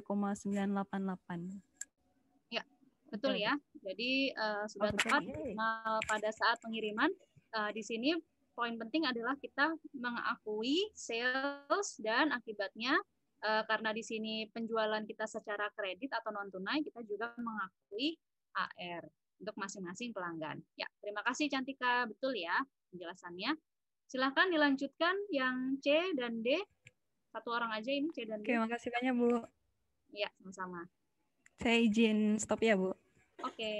3,988. Ya, betul ya. Jadi uh, sudah oh, tepat uh, pada saat pengiriman. Uh, di sini poin penting adalah kita mengakui sales dan akibatnya uh, karena di sini penjualan kita secara kredit atau non tunai, kita juga mengakui AR untuk masing-masing pelanggan. Ya, terima kasih Cantika, betul ya penjelasannya. Silahkan dilanjutkan yang C dan D satu orang aja ini C dan D. Oke, makasih banyak Bu. Iya, sama-sama. Saya izin stop ya, Bu. Oke. Okay.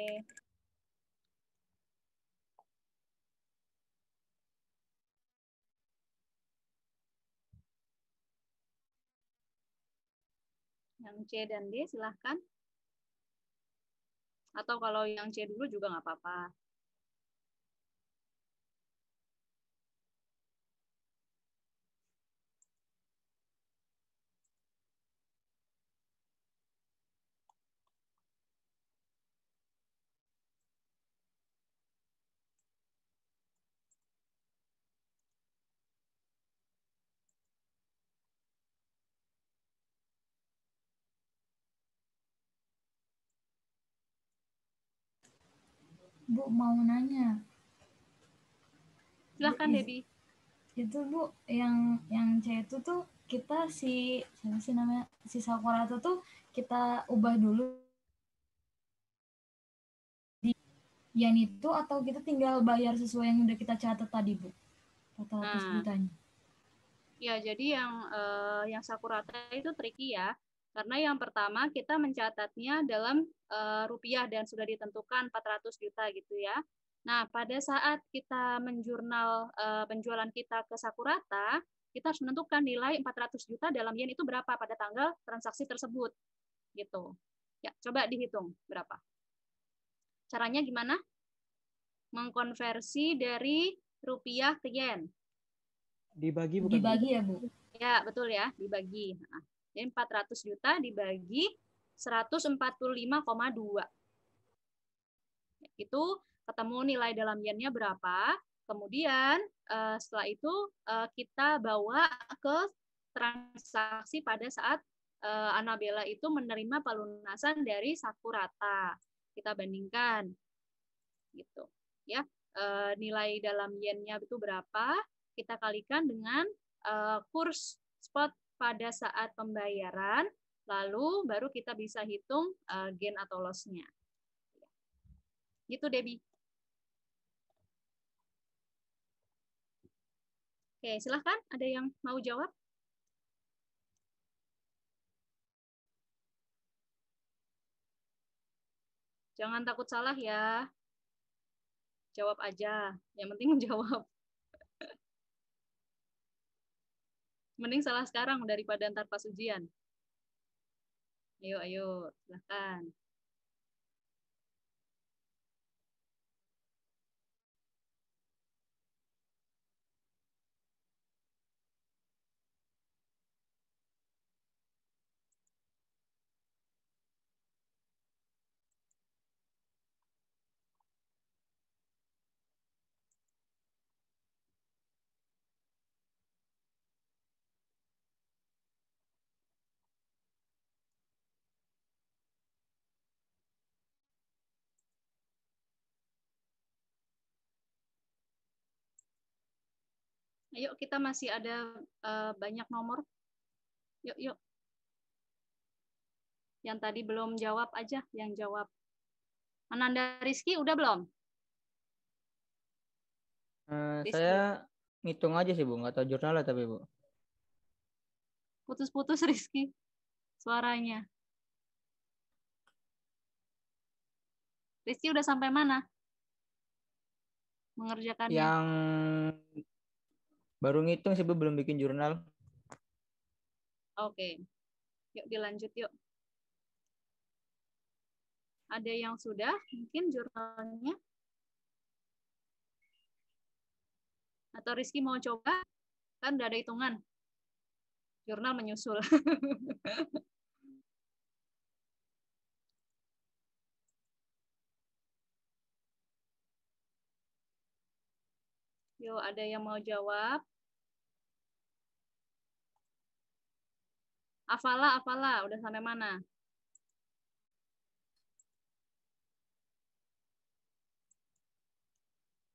Yang C dan D silahkan. Atau kalau yang C dulu juga nggak apa-apa. Bu mau nanya. Silahkan, Dedi. Itu Bu yang yang C itu tuh kita si siapa sih namanya si Sakura itu tuh kita ubah dulu di yang itu atau kita tinggal bayar sesuai yang udah kita catat tadi Bu. Total hmm. nah. Ya, jadi yang uh, yang Sakura itu tricky ya. Karena yang pertama kita mencatatnya dalam uh, rupiah dan sudah ditentukan 400 juta gitu ya. Nah, pada saat kita menjurnal uh, penjualan kita ke Sakurata, kita harus menentukan nilai 400 juta dalam yen itu berapa pada tanggal transaksi tersebut. Gitu. Ya, coba dihitung berapa. Caranya gimana? Mengkonversi dari rupiah ke yen. Dibagi bukan? Dibagi ya, Bu. Ya, betul ya, dibagi. Nah, jadi 400 juta dibagi 145,2. Itu ketemu nilai dalam yennya berapa. Kemudian eh, setelah itu eh, kita bawa ke transaksi pada saat eh, Anabella itu menerima pelunasan dari Sakurata. Kita bandingkan gitu ya nilai dalam yennya itu berapa kita kalikan dengan kurs spot pada saat pembayaran, lalu baru kita bisa hitung uh, gain atau loss-nya. Gitu, Debbie. Oke, silahkan. Ada yang mau jawab? Jangan takut salah ya. Jawab aja. Yang penting menjawab. Mending salah sekarang daripada ntar pas ujian. Ayo, ayo, silahkan. ayo kita masih ada uh, banyak nomor. Yuk, yuk. Yang tadi belum jawab aja, yang jawab. Ananda Rizky udah belum? Uh, Saya ngitung aja sih Bu, nggak tahu lah tapi Bu. Putus-putus Rizky suaranya. Rizky udah sampai mana? Mengerjakannya. Yang Baru ngitung sih belum bikin jurnal. Oke. Yuk dilanjut yuk. Ada yang sudah mungkin jurnalnya? Atau Rizky mau coba? Kan udah ada hitungan. Jurnal menyusul. Yo, ada yang mau jawab? Afala, Afala, udah sampai mana?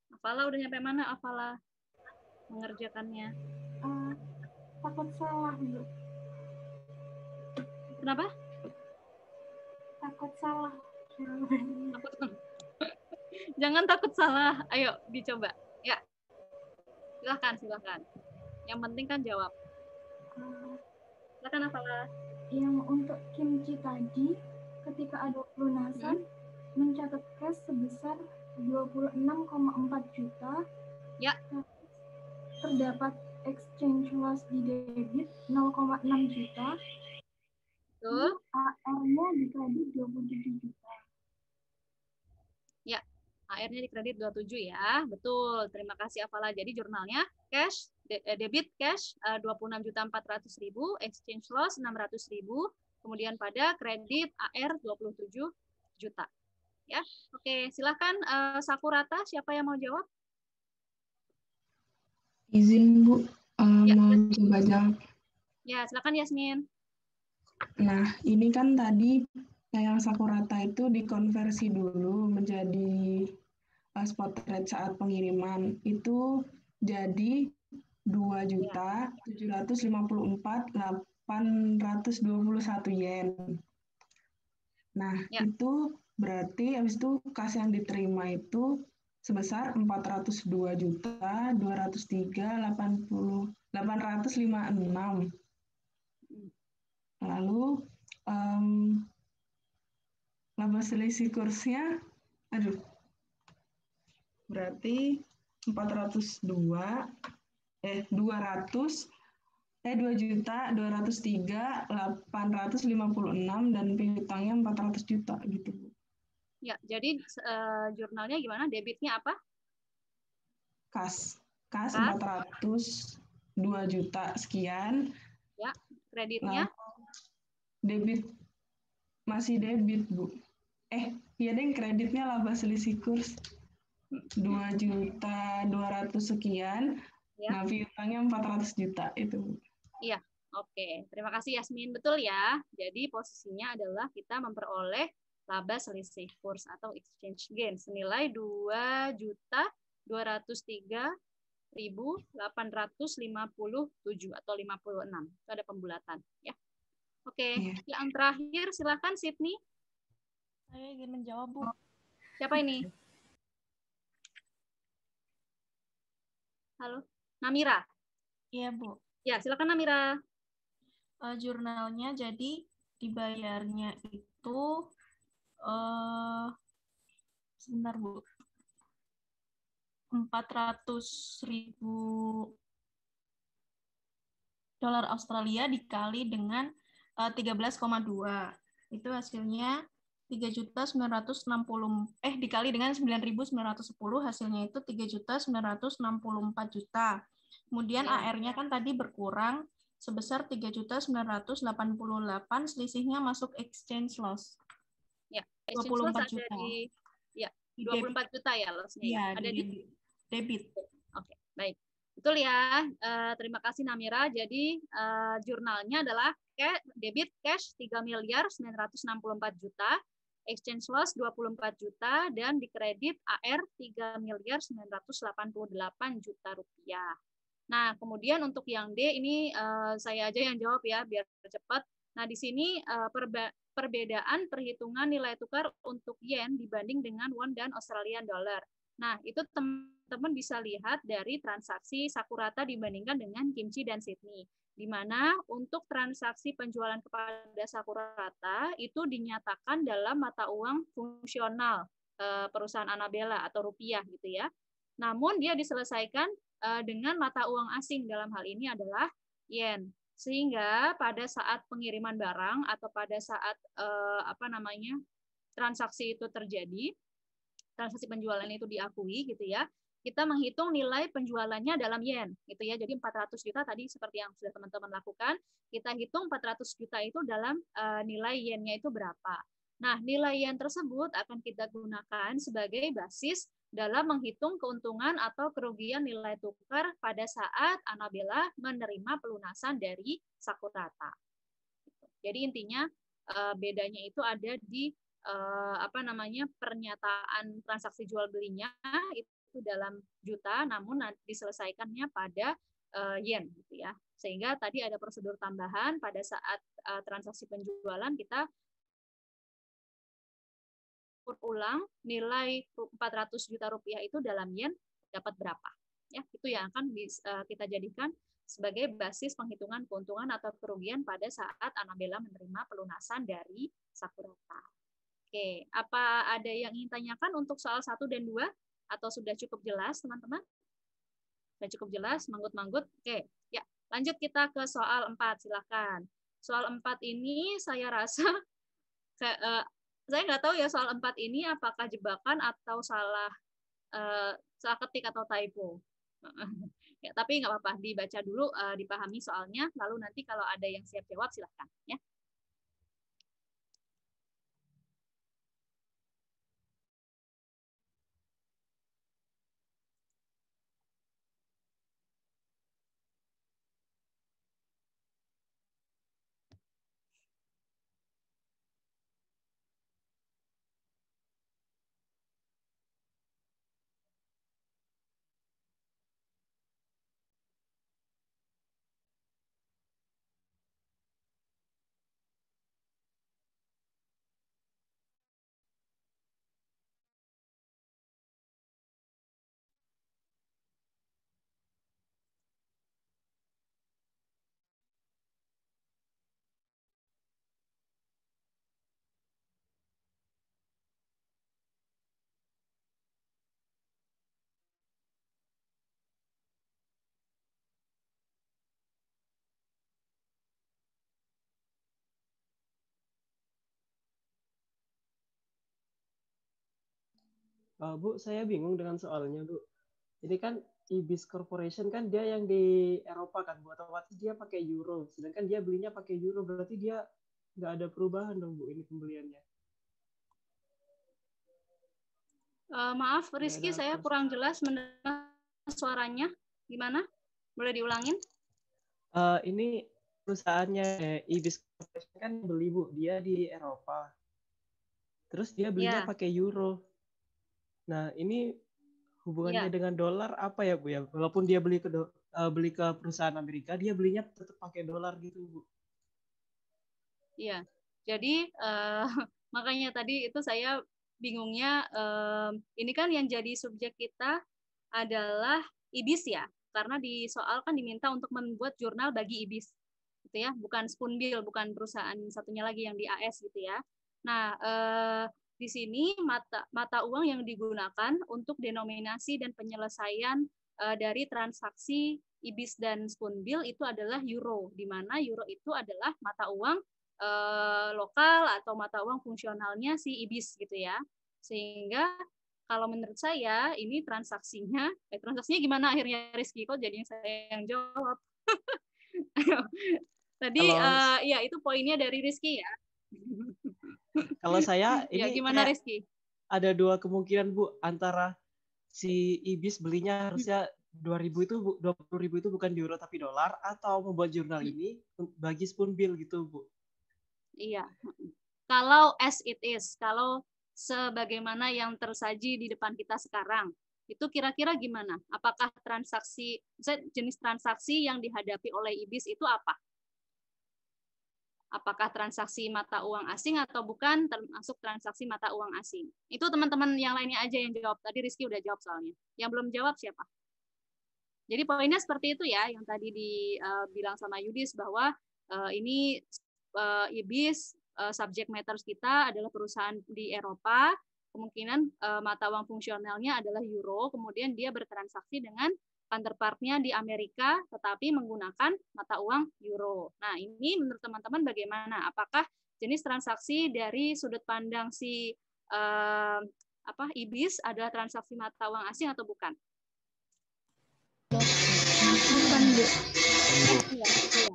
Afala udah sampai mana Afala mengerjakannya? Uh, takut salah, Bu. Kenapa? Takut salah. Takut. Jangan takut salah. Ayo dicoba silahkan silahkan yang penting kan jawab eh, silahkan apa yang untuk kimchi tadi ketika ada pelunasan hmm? mencatat cash sebesar 26,4 juta ya terdapat exchange loss di debit 0,6 juta Betul. AR-nya dikredit 27 juta AR-nya di kredit 27 ya. Betul. Terima kasih Avala. Jadi jurnalnya cash de eh, debit cash eh, uh, 26.400.000, exchange loss 600.000, kemudian pada kredit AR 27 juta. Ya. Oke, Silakan uh, eh, Sakurata siapa yang mau jawab? Izin Bu, uh, ya, mau coba jawab. Ya, silakan Yasmin. Nah, ini kan tadi Nah, yang sakurata itu dikonversi dulu menjadi eh, spot rate saat pengiriman itu jadi dua juta tujuh ratus lima puluh empat delapan ratus dua puluh satu yen. Nah, ya. itu berarti habis itu kas yang diterima itu sebesar 402 juta 203 80 856. Lalu um, laba selisih kursnya, aduh, berarti 402, eh 200, eh 2 juta 203 856 dan piutangnya 400 juta gitu Bu. Ya, jadi uh, jurnalnya gimana? Debitnya apa? Kas. Kas, Kas. 400 2 juta sekian. Ya, kreditnya. Nah, debit masih debit, Bu eh iya deh kreditnya laba selisih kurs dua juta dua ratus sekian ya. nah piutangnya empat ratus juta itu iya oke terima kasih Yasmin betul ya jadi posisinya adalah kita memperoleh laba selisih kurs atau exchange gain senilai dua juta dua ratus tiga ribu delapan ratus lima puluh tujuh atau lima puluh enam itu ada pembulatan ya oke okay. ya. yang terakhir silakan Sydney saya ingin menjawab, Bu. Siapa ini? Halo, Namira. Iya, Bu. Ya, silakan Namira. Uh, jurnalnya jadi dibayarnya itu uh, sebentar, Bu. ratus ribu dolar Australia dikali dengan eh, tiga uh, dua. Itu hasilnya juta 3.960 eh dikali dengan 9.910 hasilnya itu 3.964 juta. Kemudian ya. AR-nya kan tadi berkurang sebesar juta 3.988 selisihnya masuk exchange loss. Ya, exchange 24 loss juta. ada di ya, 24 debit. juta ya lossnya. nya ya. Iya, ada di, di debit. Oke, okay, baik. Betul ya. Uh, terima kasih Namira. Jadi uh, jurnalnya adalah debit cash 3 miliar 964 juta exchange loss 24 juta dan dikredit AR 3 miliar 988 juta rupiah. Nah, kemudian untuk yang D ini uh, saya aja yang jawab ya biar cepat. Nah, di sini uh, perba perbedaan perhitungan nilai tukar untuk yen dibanding dengan won dan Australian dollar. Nah, itu teman-teman bisa lihat dari transaksi Sakurata dibandingkan dengan kimchi dan Sydney di mana untuk transaksi penjualan kepada Sakura Rata itu dinyatakan dalam mata uang fungsional eh, perusahaan Anabela atau rupiah gitu ya. Namun dia diselesaikan eh, dengan mata uang asing dalam hal ini adalah yen. Sehingga pada saat pengiriman barang atau pada saat eh, apa namanya transaksi itu terjadi, transaksi penjualan itu diakui gitu ya, kita menghitung nilai penjualannya dalam yen gitu ya. Jadi 400 juta tadi seperti yang sudah teman-teman lakukan, kita hitung 400 juta itu dalam uh, nilai yennya itu berapa. Nah, nilai yen tersebut akan kita gunakan sebagai basis dalam menghitung keuntungan atau kerugian nilai tukar pada saat Anabella menerima pelunasan dari Sakurata. Jadi intinya eh, bedanya itu ada di eh, apa namanya pernyataan transaksi jual belinya itu itu dalam juta namun diselesaikannya pada uh, yen gitu ya. Sehingga tadi ada prosedur tambahan pada saat uh, transaksi penjualan kita ulang nilai 400 juta rupiah itu dalam yen dapat berapa. Ya, itu yang akan bisa, eh, kita jadikan sebagai basis penghitungan keuntungan atau kerugian pada saat Anabella menerima pelunasan dari Sakurata. Oke, apa ada yang ingin tanyakan untuk soal 1 dan 2? atau sudah cukup jelas teman-teman? Sudah cukup jelas, manggut-manggut. Oke, ya lanjut kita ke soal 4, silahkan. Soal 4 ini saya rasa, ke, uh, saya nggak tahu ya soal 4 ini apakah jebakan atau salah uh, salah ketik atau typo. ya, tapi nggak apa-apa, dibaca dulu, uh, dipahami soalnya, lalu nanti kalau ada yang siap jawab silahkan. Ya. Uh, Bu, saya bingung dengan soalnya, Bu. Ini kan Ibis Corporation kan dia yang di Eropa kan, Bu. Otomatis dia pakai euro, sedangkan dia belinya pakai euro, berarti dia nggak ada perubahan dong, Bu, ini pembeliannya. Uh, maaf, Rizky, saya kurang jelas mendengar suaranya. Gimana? Boleh diulangin? Uh, ini perusahaannya Ibis Corporation kan beli, Bu. Dia di Eropa. Terus dia belinya yeah. pakai euro Nah, ini hubungannya ya. dengan dolar apa ya, Bu ya? Walaupun dia beli ke do, uh, beli ke perusahaan Amerika, dia belinya tetap pakai dolar gitu, Bu. Iya. Jadi uh, makanya tadi itu saya bingungnya uh, ini kan yang jadi subjek kita adalah IBIS ya. Karena di soal kan diminta untuk membuat jurnal bagi IBIS. Gitu ya, bukan Spoonbill, bukan perusahaan satunya lagi yang di AS gitu ya. Nah, eh, di sini mata mata uang yang digunakan untuk denominasi dan penyelesaian uh, dari transaksi IBIS dan Spoonbill itu adalah euro, di mana euro itu adalah mata uang uh, lokal atau mata uang fungsionalnya si IBIS gitu ya. Sehingga kalau menurut saya ini transaksinya, eh, transaksinya gimana akhirnya Rizky kok jadi saya yang jawab. Tadi uh, ya itu poinnya dari Rizky ya. Kalau saya ya, ini ya, gimana Rizky? Ada dua kemungkinan Bu antara si ibis belinya hmm. harusnya dua ribu itu puluh ribu itu bukan euro tapi dolar atau membuat jurnal hmm. ini bagi spoon bill gitu Bu. Iya. Hmm. Kalau as it is, kalau sebagaimana yang tersaji di depan kita sekarang, itu kira-kira gimana? Apakah transaksi, jenis transaksi yang dihadapi oleh ibis itu apa? apakah transaksi mata uang asing atau bukan termasuk transaksi mata uang asing. Itu teman-teman yang lainnya aja yang jawab. Tadi Rizky udah jawab soalnya. Yang belum jawab siapa? Jadi poinnya seperti itu ya yang tadi dibilang eh, sama Yudis bahwa eh, ini eh, IBIS subject matters kita adalah perusahaan di Eropa. Kemungkinan mata uang fungsionalnya adalah euro, kemudian dia bertransaksi dengan counterpartnya di Amerika tetapi menggunakan mata uang euro. Nah, ini menurut teman-teman bagaimana? Apakah jenis transaksi dari sudut pandang si eh, apa IBIS adalah transaksi mata uang asing atau bukan? Bukan, Bu. Eh, iya, iya.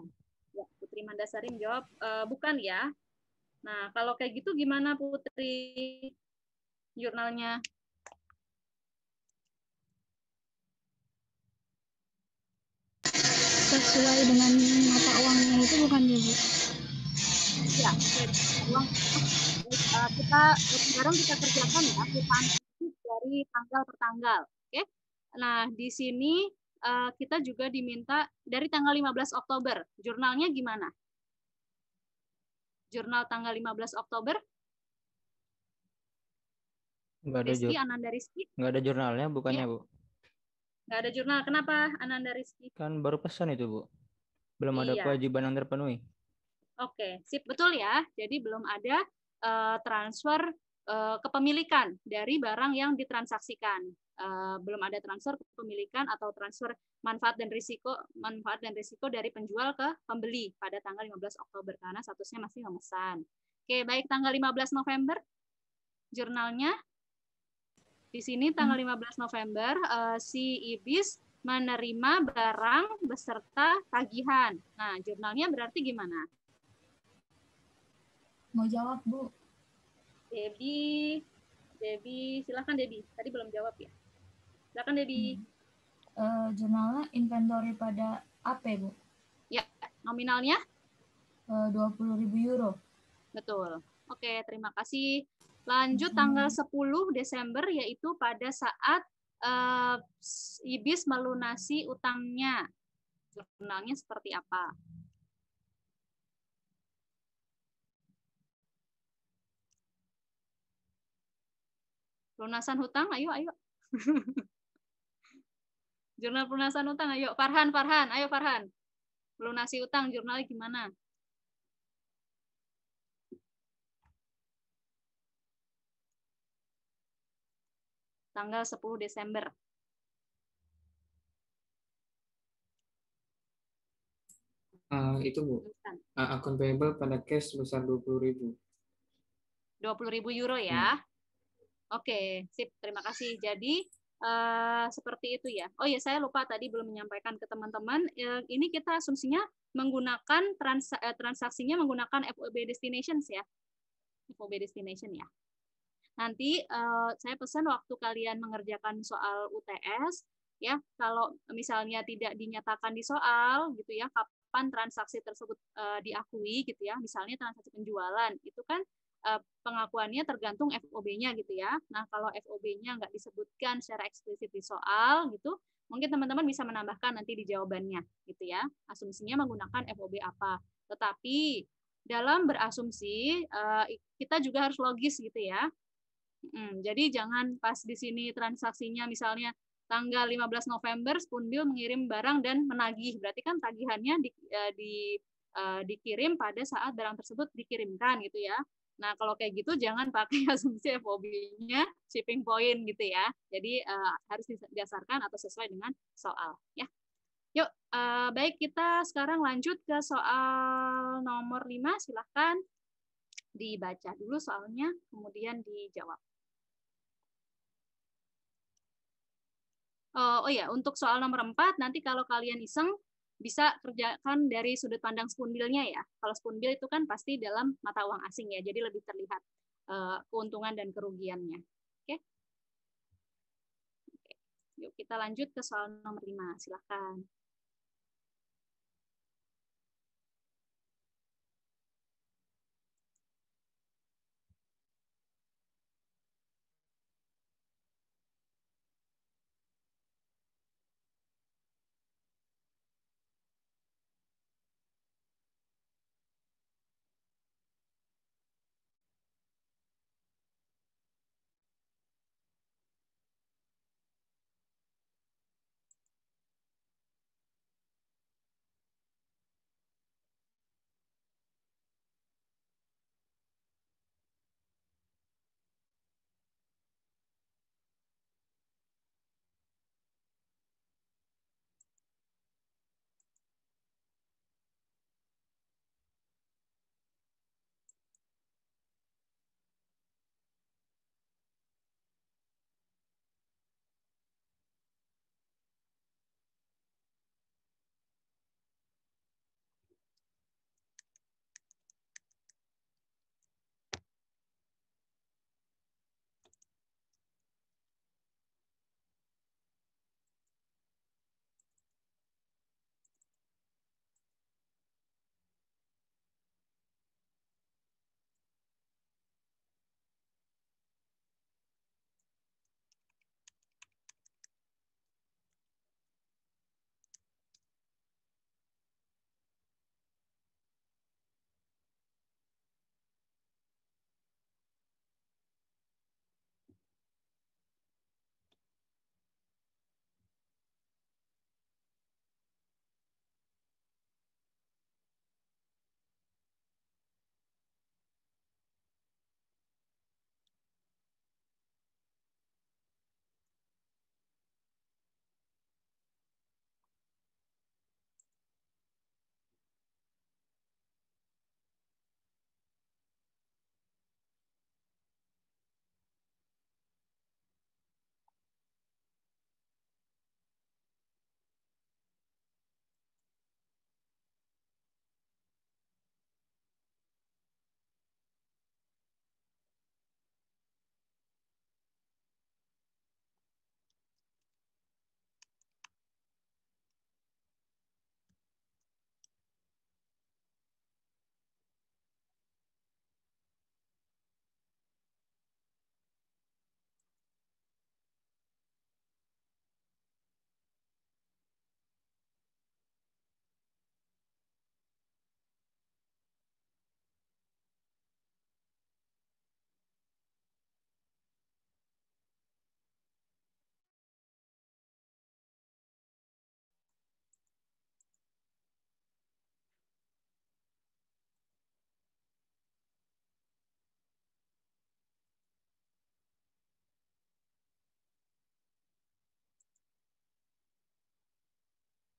Ya, Putri Mandasari menjawab e, eh, bukan ya. Nah, kalau kayak gitu gimana Putri jurnalnya? sesuai dengan mata uangnya itu bukan ya bu? Ya, uang uh, kita sekarang kita kerjakan ya kita dari tanggal per tanggal, oke? Okay? Nah di sini eh, kita juga diminta dari tanggal 15 Oktober, jurnalnya gimana? Jurnal tanggal 15 Oktober? Enggak ada Rizky, Ananda Rizky. Enggak ada jurnalnya bukannya, ya. Bu? Nggak ada jurnal. Kenapa Ananda Rizky? Kan baru pesan itu, Bu. Belum iya. ada kewajiban yang terpenuhi. Oke, sip betul ya. Jadi belum ada uh, transfer uh, kepemilikan dari barang yang ditransaksikan. Uh, belum ada transfer kepemilikan atau transfer manfaat dan risiko manfaat dan risiko dari penjual ke pembeli pada tanggal 15 Oktober karena statusnya masih memesan. Oke, baik tanggal 15 November jurnalnya di sini tanggal 15 hmm. November uh, si Ibis menerima barang beserta tagihan. Nah, jurnalnya berarti gimana? Mau jawab, Bu. Debi, Debi, silakan Debi. Tadi belum jawab ya. Silakan Debi. Hmm. Uh, jurnalnya inventory pada AP, Bu. Ya, nominalnya? Eh, uh, 20.000 euro. Betul. Oke, terima kasih Lanjut hmm. tanggal 10 Desember yaitu pada saat uh, eh, IBIS melunasi utangnya. Jurnalnya seperti apa? Lunasan hutang, ayo, ayo. jurnal pelunasan hutang ayo. Farhan, Farhan, ayo Farhan. Lunasi hutang jurnalnya gimana? tanggal 10 Desember. Uh, itu Bu, uh, akun payable pada cash sebesar puluh ribu. puluh ribu euro ya. Hmm. Oke, okay, sip. Terima kasih. Jadi uh, seperti itu ya. Oh ya, saya lupa tadi belum menyampaikan ke teman-teman. Uh, ini kita asumsinya menggunakan trans transaksinya menggunakan FOB destinations ya. FOB destination ya. Nanti uh, saya pesan waktu kalian mengerjakan soal UTS ya, kalau misalnya tidak dinyatakan di soal gitu ya, kapan transaksi tersebut uh, diakui gitu ya, misalnya transaksi penjualan itu kan uh, pengakuannya tergantung FOB-nya gitu ya. Nah kalau FOB-nya nggak disebutkan secara eksplisit di soal gitu, mungkin teman-teman bisa menambahkan nanti di jawabannya gitu ya. Asumsinya menggunakan FOB apa. Tetapi dalam berasumsi kita juga harus logis gitu ya. Hmm, jadi jangan pas di sini transaksinya misalnya tanggal 15 November Spoonbill mengirim barang dan menagih. Berarti kan tagihannya di, eh, di eh, dikirim pada saat barang tersebut dikirimkan gitu ya. Nah, kalau kayak gitu jangan pakai asumsi FOB-nya shipping point gitu ya. Jadi uh, harus didasarkan atau sesuai dengan soal ya. Yuk, uh, baik kita sekarang lanjut ke soal nomor 5 silahkan dibaca dulu soalnya kemudian dijawab. Uh, oh ya, untuk soal nomor 4, nanti kalau kalian iseng, bisa kerjakan dari sudut pandang spundilnya ya. Kalau spundil itu kan pasti dalam mata uang asing ya, jadi lebih terlihat uh, keuntungan dan kerugiannya. Oke? Okay? Yuk kita lanjut ke soal nomor 5, silakan.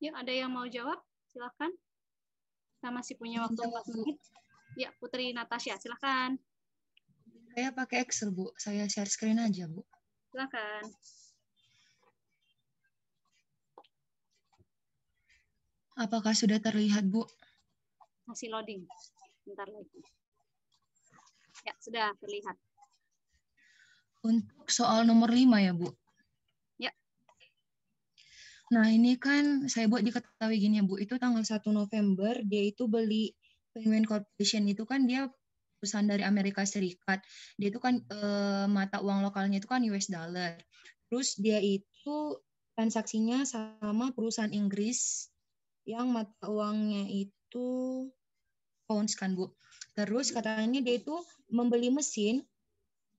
Yuk, ada yang mau jawab? Silahkan. Kita masih punya waktu 4 Ya, Putri Natasha, silahkan. Saya pakai Excel, Bu. Saya share screen aja, Bu. Silahkan. Apakah sudah terlihat, Bu? Masih loading. Bentar lagi. Ya, sudah terlihat. Untuk soal nomor lima ya, Bu. Nah, ini kan saya buat diketahui gini ya, Bu. Itu tanggal 1 November dia itu beli Penguin Corporation itu kan dia perusahaan dari Amerika Serikat. Dia itu kan e, mata uang lokalnya itu kan US dollar. Terus dia itu transaksinya sama perusahaan Inggris yang mata uangnya itu pounds kan, Bu. Terus katanya dia itu membeli mesin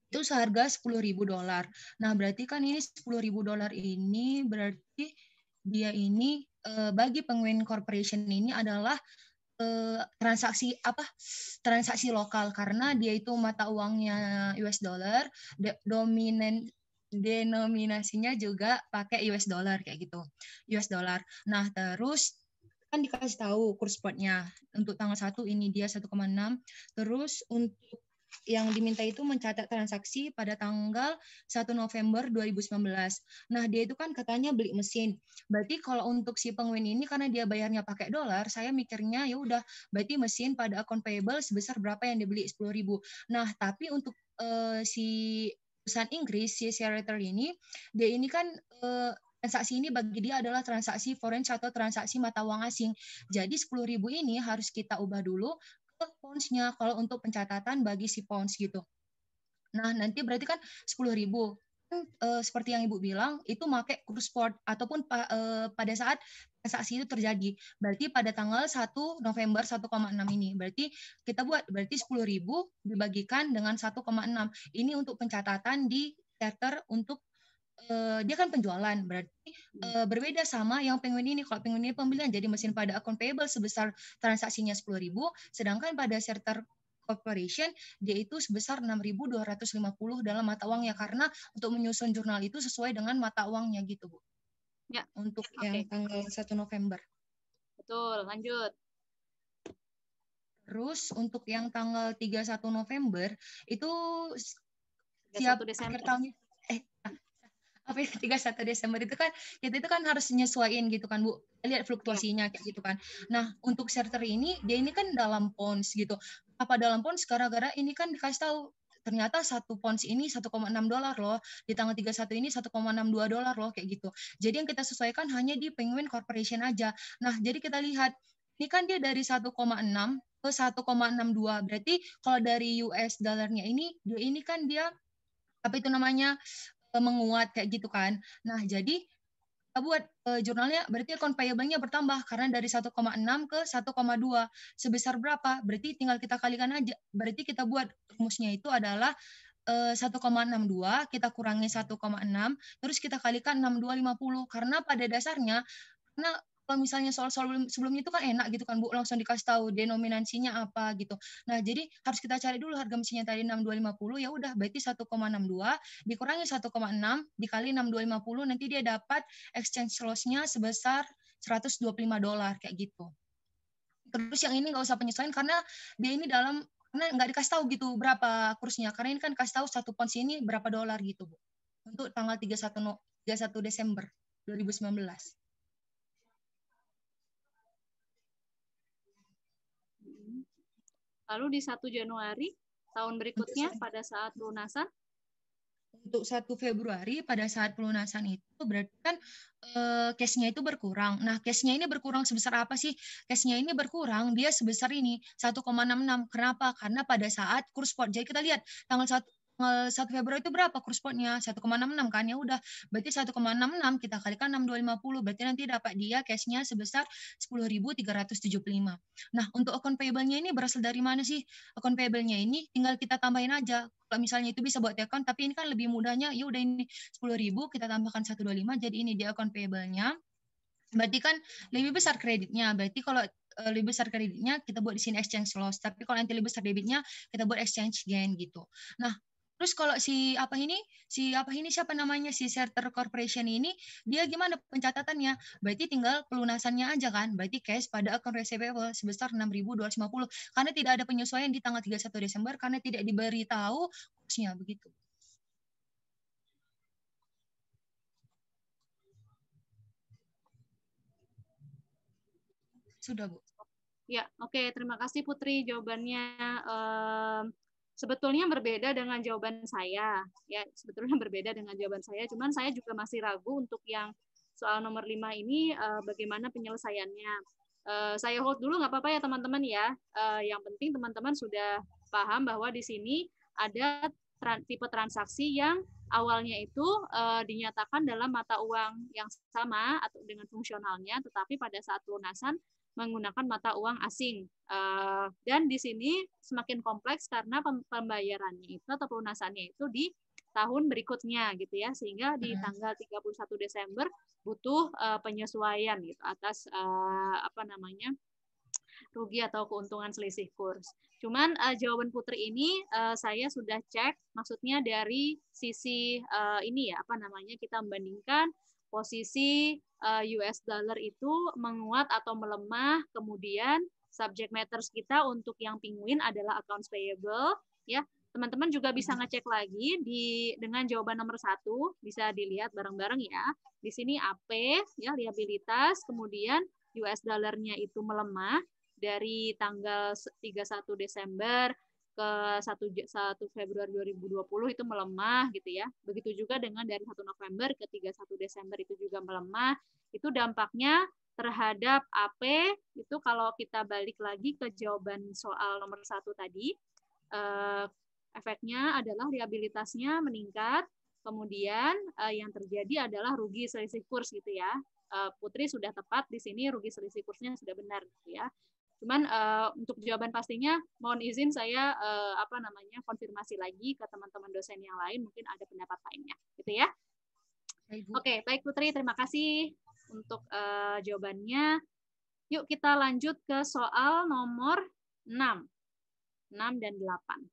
itu seharga 10.000 dolar. Nah, berarti kan ini 10.000 dolar ini berarti dia ini uh, bagi Penguin Corporation ini adalah uh, transaksi apa transaksi lokal karena dia itu mata uangnya US dollar de, dominan denominasinya juga pakai US dollar kayak gitu US dollar nah terus kan dikasih tahu kurs spotnya untuk tanggal satu ini dia 1,6 terus untuk yang diminta itu mencatat transaksi pada tanggal 1 November 2019. Nah, dia itu kan katanya beli mesin. Berarti kalau untuk si penguin ini karena dia bayarnya pakai dolar, saya mikirnya ya udah berarti mesin pada akun payable sebesar berapa yang dibeli 10.000. Nah, tapi untuk uh, si perusahaan Inggris si Sherator ini dia ini kan uh, transaksi ini bagi dia adalah transaksi foreign atau transaksi mata uang asing. Jadi 10.000 ini harus kita ubah dulu untuk pounds kalau untuk pencatatan bagi si pons gitu. Nah, nanti berarti kan sepuluh ribu. Kan, e, seperti yang Ibu bilang, itu make cruise port ataupun pa, e, pada saat transaksi itu terjadi. Berarti pada tanggal 1 November 1,6 ini. Berarti kita buat berarti ribu dibagikan dengan 1,6. Ini untuk pencatatan di charter untuk uh, dia kan penjualan berarti uh, berbeda sama yang penguin ini kalau penguin ini pembelian jadi mesin pada akun payable sebesar transaksinya 10.000 sedangkan pada Serter Corporation dia itu sebesar 6.250 dalam mata uangnya karena untuk menyusun jurnal itu sesuai dengan mata uangnya gitu Bu. Ya, untuk ya, yang tanggal 1 November. Betul, lanjut. Terus untuk yang tanggal 31 November itu siap Desember. akhir tahunnya eh ah, tapi ketika satu Desember itu kan itu itu kan harus nyesuaiin gitu kan Bu lihat fluktuasinya kayak gitu kan nah untuk charter ini dia ini kan dalam pons gitu apa dalam pons? gara-gara ini kan dikasih tahu ternyata satu pons ini 1,6 dolar loh, di tanggal 31 ini 1,62 dolar loh, kayak gitu. Jadi yang kita sesuaikan hanya di Penguin Corporation aja. Nah, jadi kita lihat, ini kan dia dari 1,6 ke 1,62. Berarti kalau dari US dollarnya ini, dia ini kan dia apa itu namanya menguat kayak gitu kan. Nah, jadi kita buat uh, jurnalnya berarti account payable-nya bertambah karena dari 1,6 ke 1,2 sebesar berapa? Berarti tinggal kita kalikan aja. Berarti kita buat rumusnya itu adalah uh, eh, 1,62 kita kurangi 1,6 terus kita kalikan 6250 karena pada dasarnya karena kalau misalnya soal-soal sebelumnya itu kan enak gitu kan Bu langsung dikasih tahu denominasinya apa gitu. Nah, jadi harus kita cari dulu harga mesinnya tadi 6250 ya udah berarti 1,62 dikurangi 1,6 dikali 6250 nanti dia dapat exchange loss-nya sebesar 125 dolar kayak gitu. Terus yang ini nggak usah penyesuaian karena dia ini dalam karena nggak dikasih tahu gitu berapa kursnya. Karena ini kan kasih tahu satu pon sini berapa dolar gitu, Bu. Untuk tanggal 31 31 Desember 2019. Lalu di 1 Januari tahun berikutnya pada saat pelunasan untuk 1 Februari pada saat pelunasan itu berarti kan e, eh, cashnya itu berkurang. Nah, cashnya ini berkurang sebesar apa sih? Cashnya ini berkurang dia sebesar ini 1,66. Kenapa? Karena pada saat kurs spot. Jadi kita lihat tanggal 1 tanggal 1 Februari itu berapa kursinya? 1,66 kan ya udah. Berarti 1,66 kita kalikan 6250 berarti nanti dapat dia cashnya sebesar 10.375. Nah, untuk account payable-nya ini berasal dari mana sih? Account payable-nya ini tinggal kita tambahin aja. Kalau misalnya itu bisa buat account tapi ini kan lebih mudahnya ya udah ini 10.000 kita tambahkan 125 jadi ini dia account payable-nya. Berarti kan lebih besar kreditnya. Berarti kalau eh, lebih besar kreditnya kita buat di sini exchange loss tapi kalau nanti lebih besar debitnya kita buat exchange gain gitu nah Terus kalau si apa ini, si apa ini siapa namanya si Charter Corporation ini, dia gimana pencatatannya? Berarti tinggal pelunasannya aja kan? Berarti cash pada akun receivable sebesar 6.250 karena tidak ada penyesuaian di tanggal 31 Desember karena tidak diberitahu kursnya begitu. Sudah, Bu. Ya, oke. Okay. Terima kasih Putri jawabannya. Um, sebetulnya berbeda dengan jawaban saya ya sebetulnya berbeda dengan jawaban saya cuman saya juga masih ragu untuk yang soal nomor lima ini uh, bagaimana penyelesaiannya uh, saya hold dulu nggak apa-apa ya teman-teman ya uh, yang penting teman-teman sudah paham bahwa di sini ada tran tipe transaksi yang awalnya itu uh, dinyatakan dalam mata uang yang sama atau dengan fungsionalnya tetapi pada saat lunasan menggunakan mata uang asing. Uh, dan di sini semakin kompleks karena pembayarannya itu atau pelunasannya itu di tahun berikutnya gitu ya sehingga di hmm. tanggal 31 Desember butuh uh, penyesuaian gitu atas uh, apa namanya rugi atau keuntungan selisih kurs. Cuman uh, jawaban Putri ini uh, saya sudah cek maksudnya dari sisi uh, ini ya apa namanya kita membandingkan posisi Eh, US dollar itu menguat atau melemah, kemudian subject matters kita untuk yang penguin adalah accounts payable, ya. Teman-teman juga bisa mm-hmm. ngecek lagi di dengan jawaban nomor satu bisa dilihat bareng-bareng ya. Di sini AP ya liabilitas, kemudian US dollarnya itu melemah dari tanggal 31 Desember ke 1 1 Februari 2020 itu melemah gitu ya. Begitu juga dengan dari 1 November ke 31 Desember itu juga melemah. Itu dampaknya terhadap AP itu kalau kita balik lagi ke jawaban soal nomor satu tadi eh, efeknya adalah liabilitasnya meningkat kemudian eh, yang terjadi adalah rugi selisih kurs gitu ya eh, Putri sudah tepat di sini rugi selisih kursnya sudah benar gitu ya Cuman uh, untuk jawaban pastinya mohon izin saya uh, apa namanya konfirmasi lagi ke teman-teman dosen yang lain mungkin ada pendapat lainnya gitu ya. Oke, okay, baik Putri, terima kasih untuk uh, jawabannya. Yuk kita lanjut ke soal nomor 6. 6 dan 8.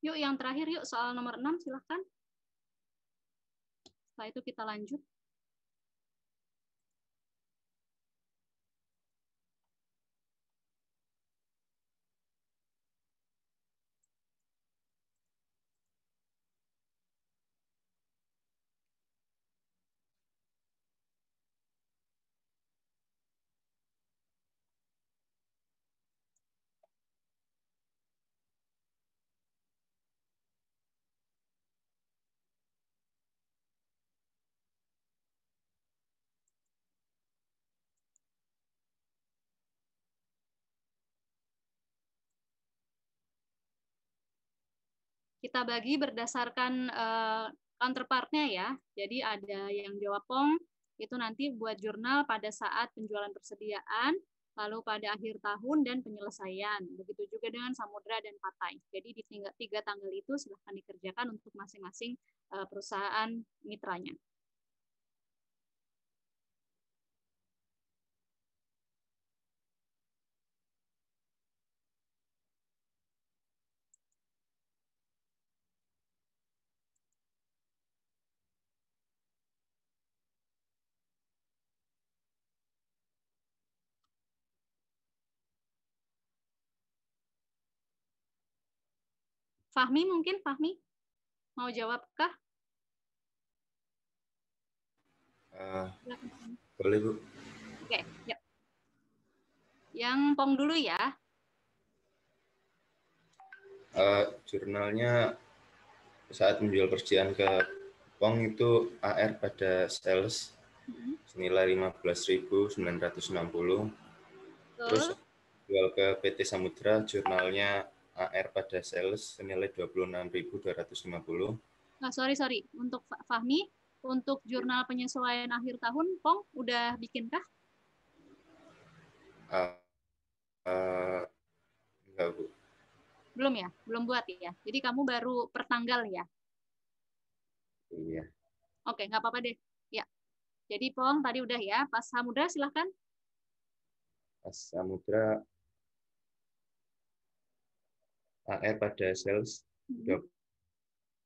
Yuk yang terakhir yuk soal nomor 6 silahkan. Setelah itu kita lanjut. kita bagi berdasarkan uh, counterpartnya ya. Jadi ada yang Jawa pong itu nanti buat jurnal pada saat penjualan persediaan, lalu pada akhir tahun dan penyelesaian. Begitu juga dengan samudra dan patai. Jadi di tiga, tiga tanggal itu silahkan dikerjakan untuk masing-masing eh, perusahaan mitranya. Fahmi mungkin Fahmi mau jawabkah? Uh, eh, boleh bu. Oke, okay, ya. Yang Pong dulu ya. Uh, jurnalnya saat menjual persediaan ke Pong itu AR pada sales mm-hmm. ratus senilai puluh. Terus jual ke PT Samudra jurnalnya AR pada sales senilai 26.250. Nah, sorry, sorry. Untuk Fahmi, untuk jurnal penyesuaian akhir tahun, Pong, udah bikinkah? Uh, uh, enggak, Bu. Belum ya? Belum buat ya? Jadi kamu baru pertanggal ya? Iya. Oke, nggak apa-apa deh. Ya. Jadi, Pong, tadi udah ya. Pas Samudra, silahkan. Pas Samudra, AR pada sales mm-hmm.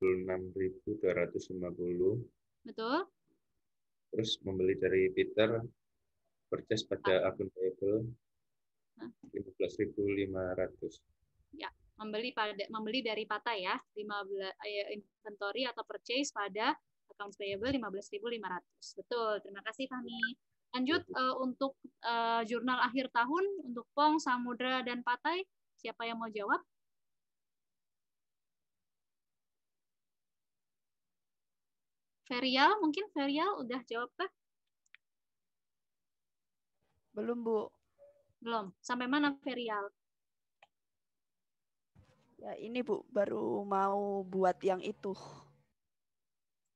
lima 26.250. Betul. Terus membeli dari Peter purchase pada ah. akun payable ah. 15.500. Ya, membeli pada membeli dari Pata ya, 15 eh, inventory atau purchase pada account payable 15.500. Betul. Terima kasih Fahmi. Lanjut uh, untuk uh, jurnal akhir tahun untuk Pong, Samudra dan Patai, siapa yang mau jawab? Ferial, mungkin Ferial udah jawab kah? Belum, Bu. Belum. Sampai mana Ferial? Ya, ini Bu, baru mau buat yang itu.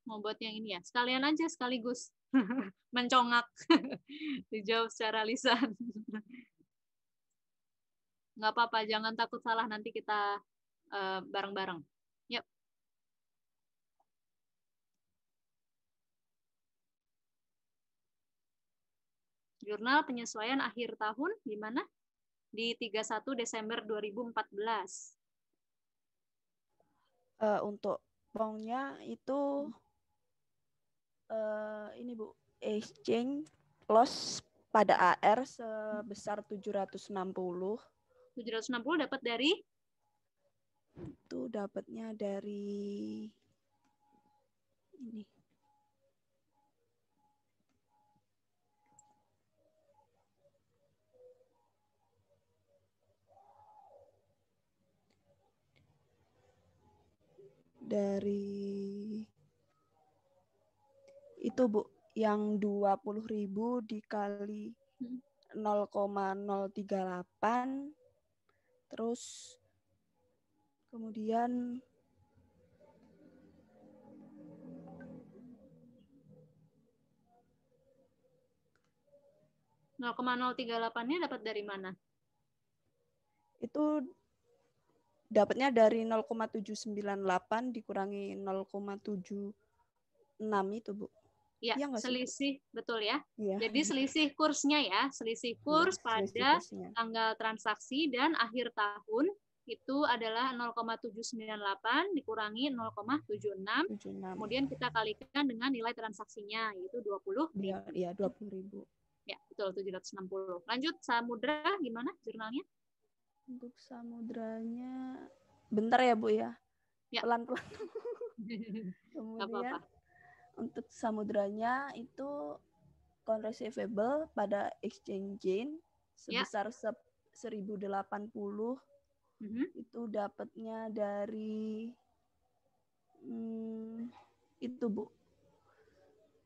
Mau buat yang ini ya? Sekalian aja sekaligus. Mencongak. Dijawab secara lisan. Nggak apa-apa, jangan takut salah. Nanti kita eh, bareng-bareng. Uh, bareng -bareng. jurnal penyesuaian akhir tahun di mana? Di 31 Desember 2014. Uh, eh, untuk pongnya itu uh, ini Bu, exchange loss pada AR sebesar 760. 760 dapat dari? Itu dapatnya dari ini. dari itu Bu yang 20.000 dikali 0,038 hmm. terus kemudian nol nol tiga delapannya dapat dari mana? Itu dapatnya dari 0,798 dikurangi 0,76 itu, Bu. Ya, ya selisih, sih? betul ya. ya. Jadi selisih kursnya ya, selisih iya, kurs ya, pada kursnya. tanggal transaksi dan akhir tahun itu adalah 0,798 dikurangi 0,76. 76. Kemudian kita kalikan dengan nilai transaksinya yaitu 20 ribu. Ya, ya 20 ribu. Ya, betul 760. Lanjut Samudra gimana jurnalnya? Untuk samudranya bentar ya Bu ya. ya. Pelan-pelan. Kemudian untuk samudranya itu receivable pada exchange gain ya. sebesar ya. 1080 Mm -hmm. itu dapatnya dari hmm, itu bu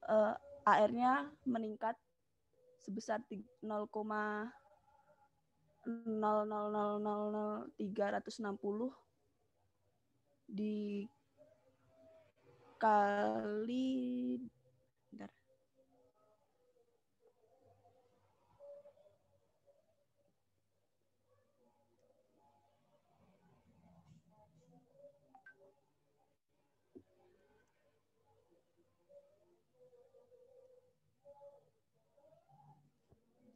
uh, eh, AR-nya meningkat sebesar 0, di kali bentar.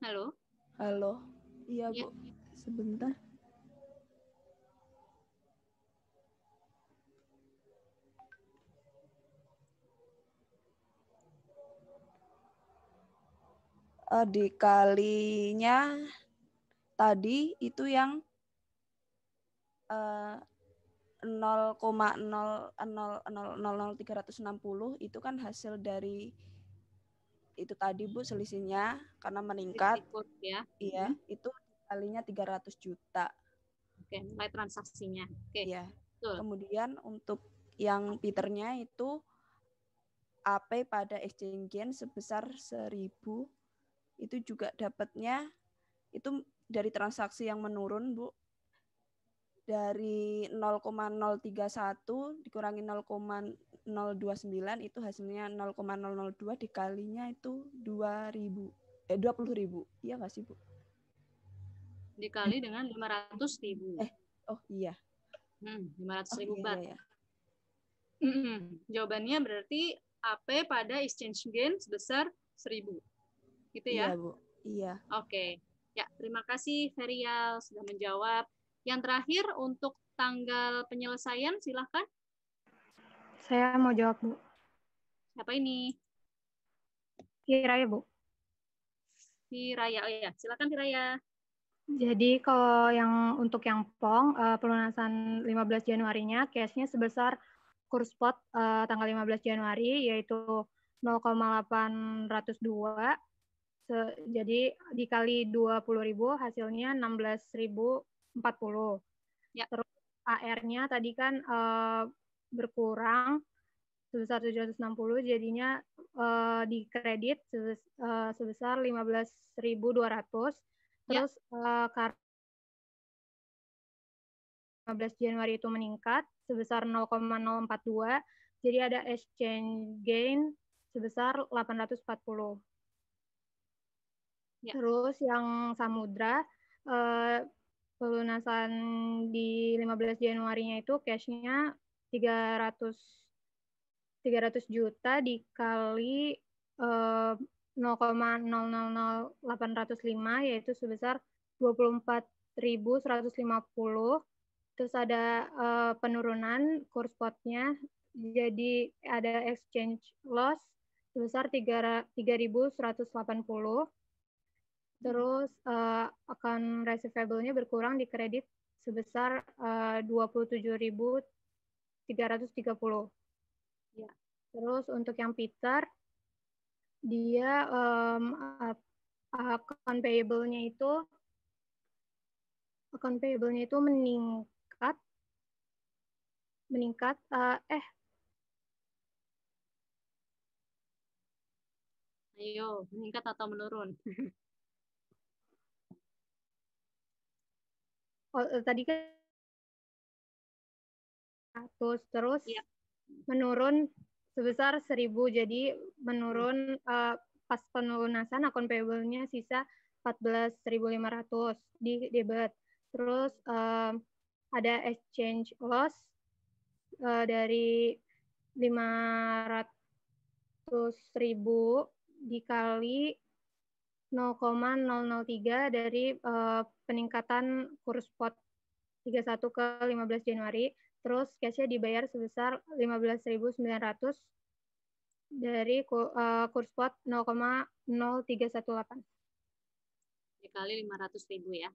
Halo. Halo. Iya, iya, Bu. Sebentar. uh, kalinya tadi itu yang uh, puluh itu kan hasil dari itu tadi Bu selisihnya karena meningkat ya. Iya, hmm. itu kalinya 300 juta. Oke, nilai transaksinya. Oke. Iya. Betul. Kemudian untuk yang Peternya itu AP pada exchange gain sebesar 1000 itu juga dapatnya itu dari transaksi yang menurun, Bu dari 0,031 dikurangi 0,029 itu hasilnya 0,002 dikalinya itu 2000 eh 20 ribu Iya nggak sih, Bu? Dikali dengan 500 ribu. Eh, oh iya. Hmm, oh, ribu oh, iya, bat. Iya, iya. Mm -hmm. Jawabannya berarti AP pada exchange gain sebesar 1000. Gitu ya? Iya, Bu. Iya. Oke. Okay. Ya, terima kasih Ferial sudah menjawab. Yang terakhir untuk tanggal penyelesaian silahkan. Saya mau jawab, Bu. Siapa ini? Hiraya Bu. Hiraya, oh iya. Silakan Hiraya. Jadi kalau yang untuk yang PONG, uh, eh, pelunasan 15 Januarinya, cashnya sebesar kurs spot uh, eh, tanggal 15 Januari, yaitu 0,802. Se jadi dikali 20.000, hasilnya 16.000 40. Ya. Terus AR-nya tadi kan uh, berkurang sebesar 760 jadinya uh, di kredit sebes, uh, sebesar 15.200. Ya. Terus ya. uh, karena 15 Januari itu meningkat sebesar 0,042. Jadi ada exchange gain sebesar 840. Ya. Terus yang samudra eh, pelunasan di 15 Januari-nya itu cashnya 300 300 juta dikali eh, 0,000805 yaitu sebesar 24.150 terus ada eh, penurunan kurs spotnya jadi ada exchange loss sebesar 3.180 terus uh, eh, akan receivable-nya berkurang di kredit sebesar uh, 27.330. Ya. Terus untuk yang Peter dia um, account payable-nya itu account payable-nya itu meningkat meningkat uh, eh Ayo, meningkat atau menurun? Eh, tadi kan 100 terus ya. menurun sebesar 1000 jadi hmm. menurun uh, pas pelunasan akun payable-nya sisa 14.500 di debit. Terus um, ada exchange loss uh, dari 500.000 dikali 0,003 dari uh, peningkatan kurs spot 31 ke 15 Januari. Terus cashnya dibayar sebesar 15.900 dari uh, kurs spot 0,0318. Dikali 500.000 ya.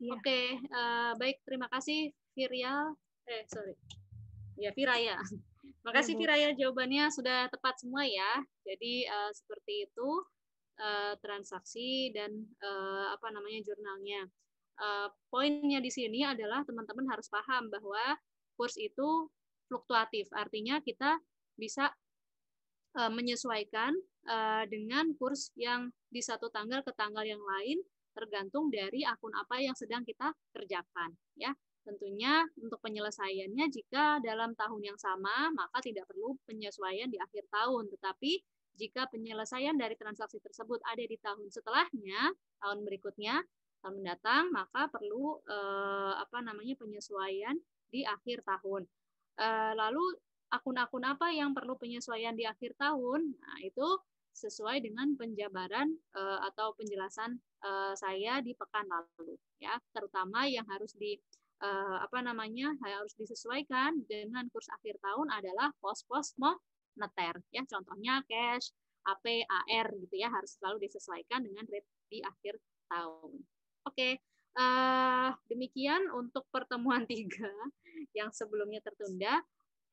Iya. Oke, okay, uh, eh, baik terima kasih Virial Eh, sorry. Ya, Viraya. Iya, Makasih kasih Viraya jawabannya sudah tepat semua ya. Jadi uh, seperti itu. Eh, transaksi dan uh, apa namanya jurnalnya. Uh, poinnya di sini adalah teman-teman harus paham bahwa kurs itu fluktuatif, artinya kita bisa uh, menyesuaikan uh, dengan kurs yang di satu tanggal ke tanggal yang lain tergantung dari akun apa yang sedang kita kerjakan ya tentunya untuk penyelesaiannya jika dalam tahun yang sama maka tidak perlu penyesuaian di akhir tahun tetapi jika penyelesaian dari transaksi tersebut ada di tahun setelahnya, tahun berikutnya, tahun mendatang, maka perlu eh, apa namanya penyesuaian di akhir tahun. Eh, lalu akun-akun apa yang perlu penyesuaian di akhir tahun? Nah, itu sesuai dengan penjabaran eh, atau penjelasan eh, saya di pekan lalu ya, terutama yang harus di eh, apa namanya harus disesuaikan dengan kurs akhir tahun adalah pos-pos Neter, ya contohnya cash AP AR gitu ya harus selalu disesuaikan dengan rate di akhir tahun oke okay. uh, eh, demikian untuk pertemuan tiga yang sebelumnya tertunda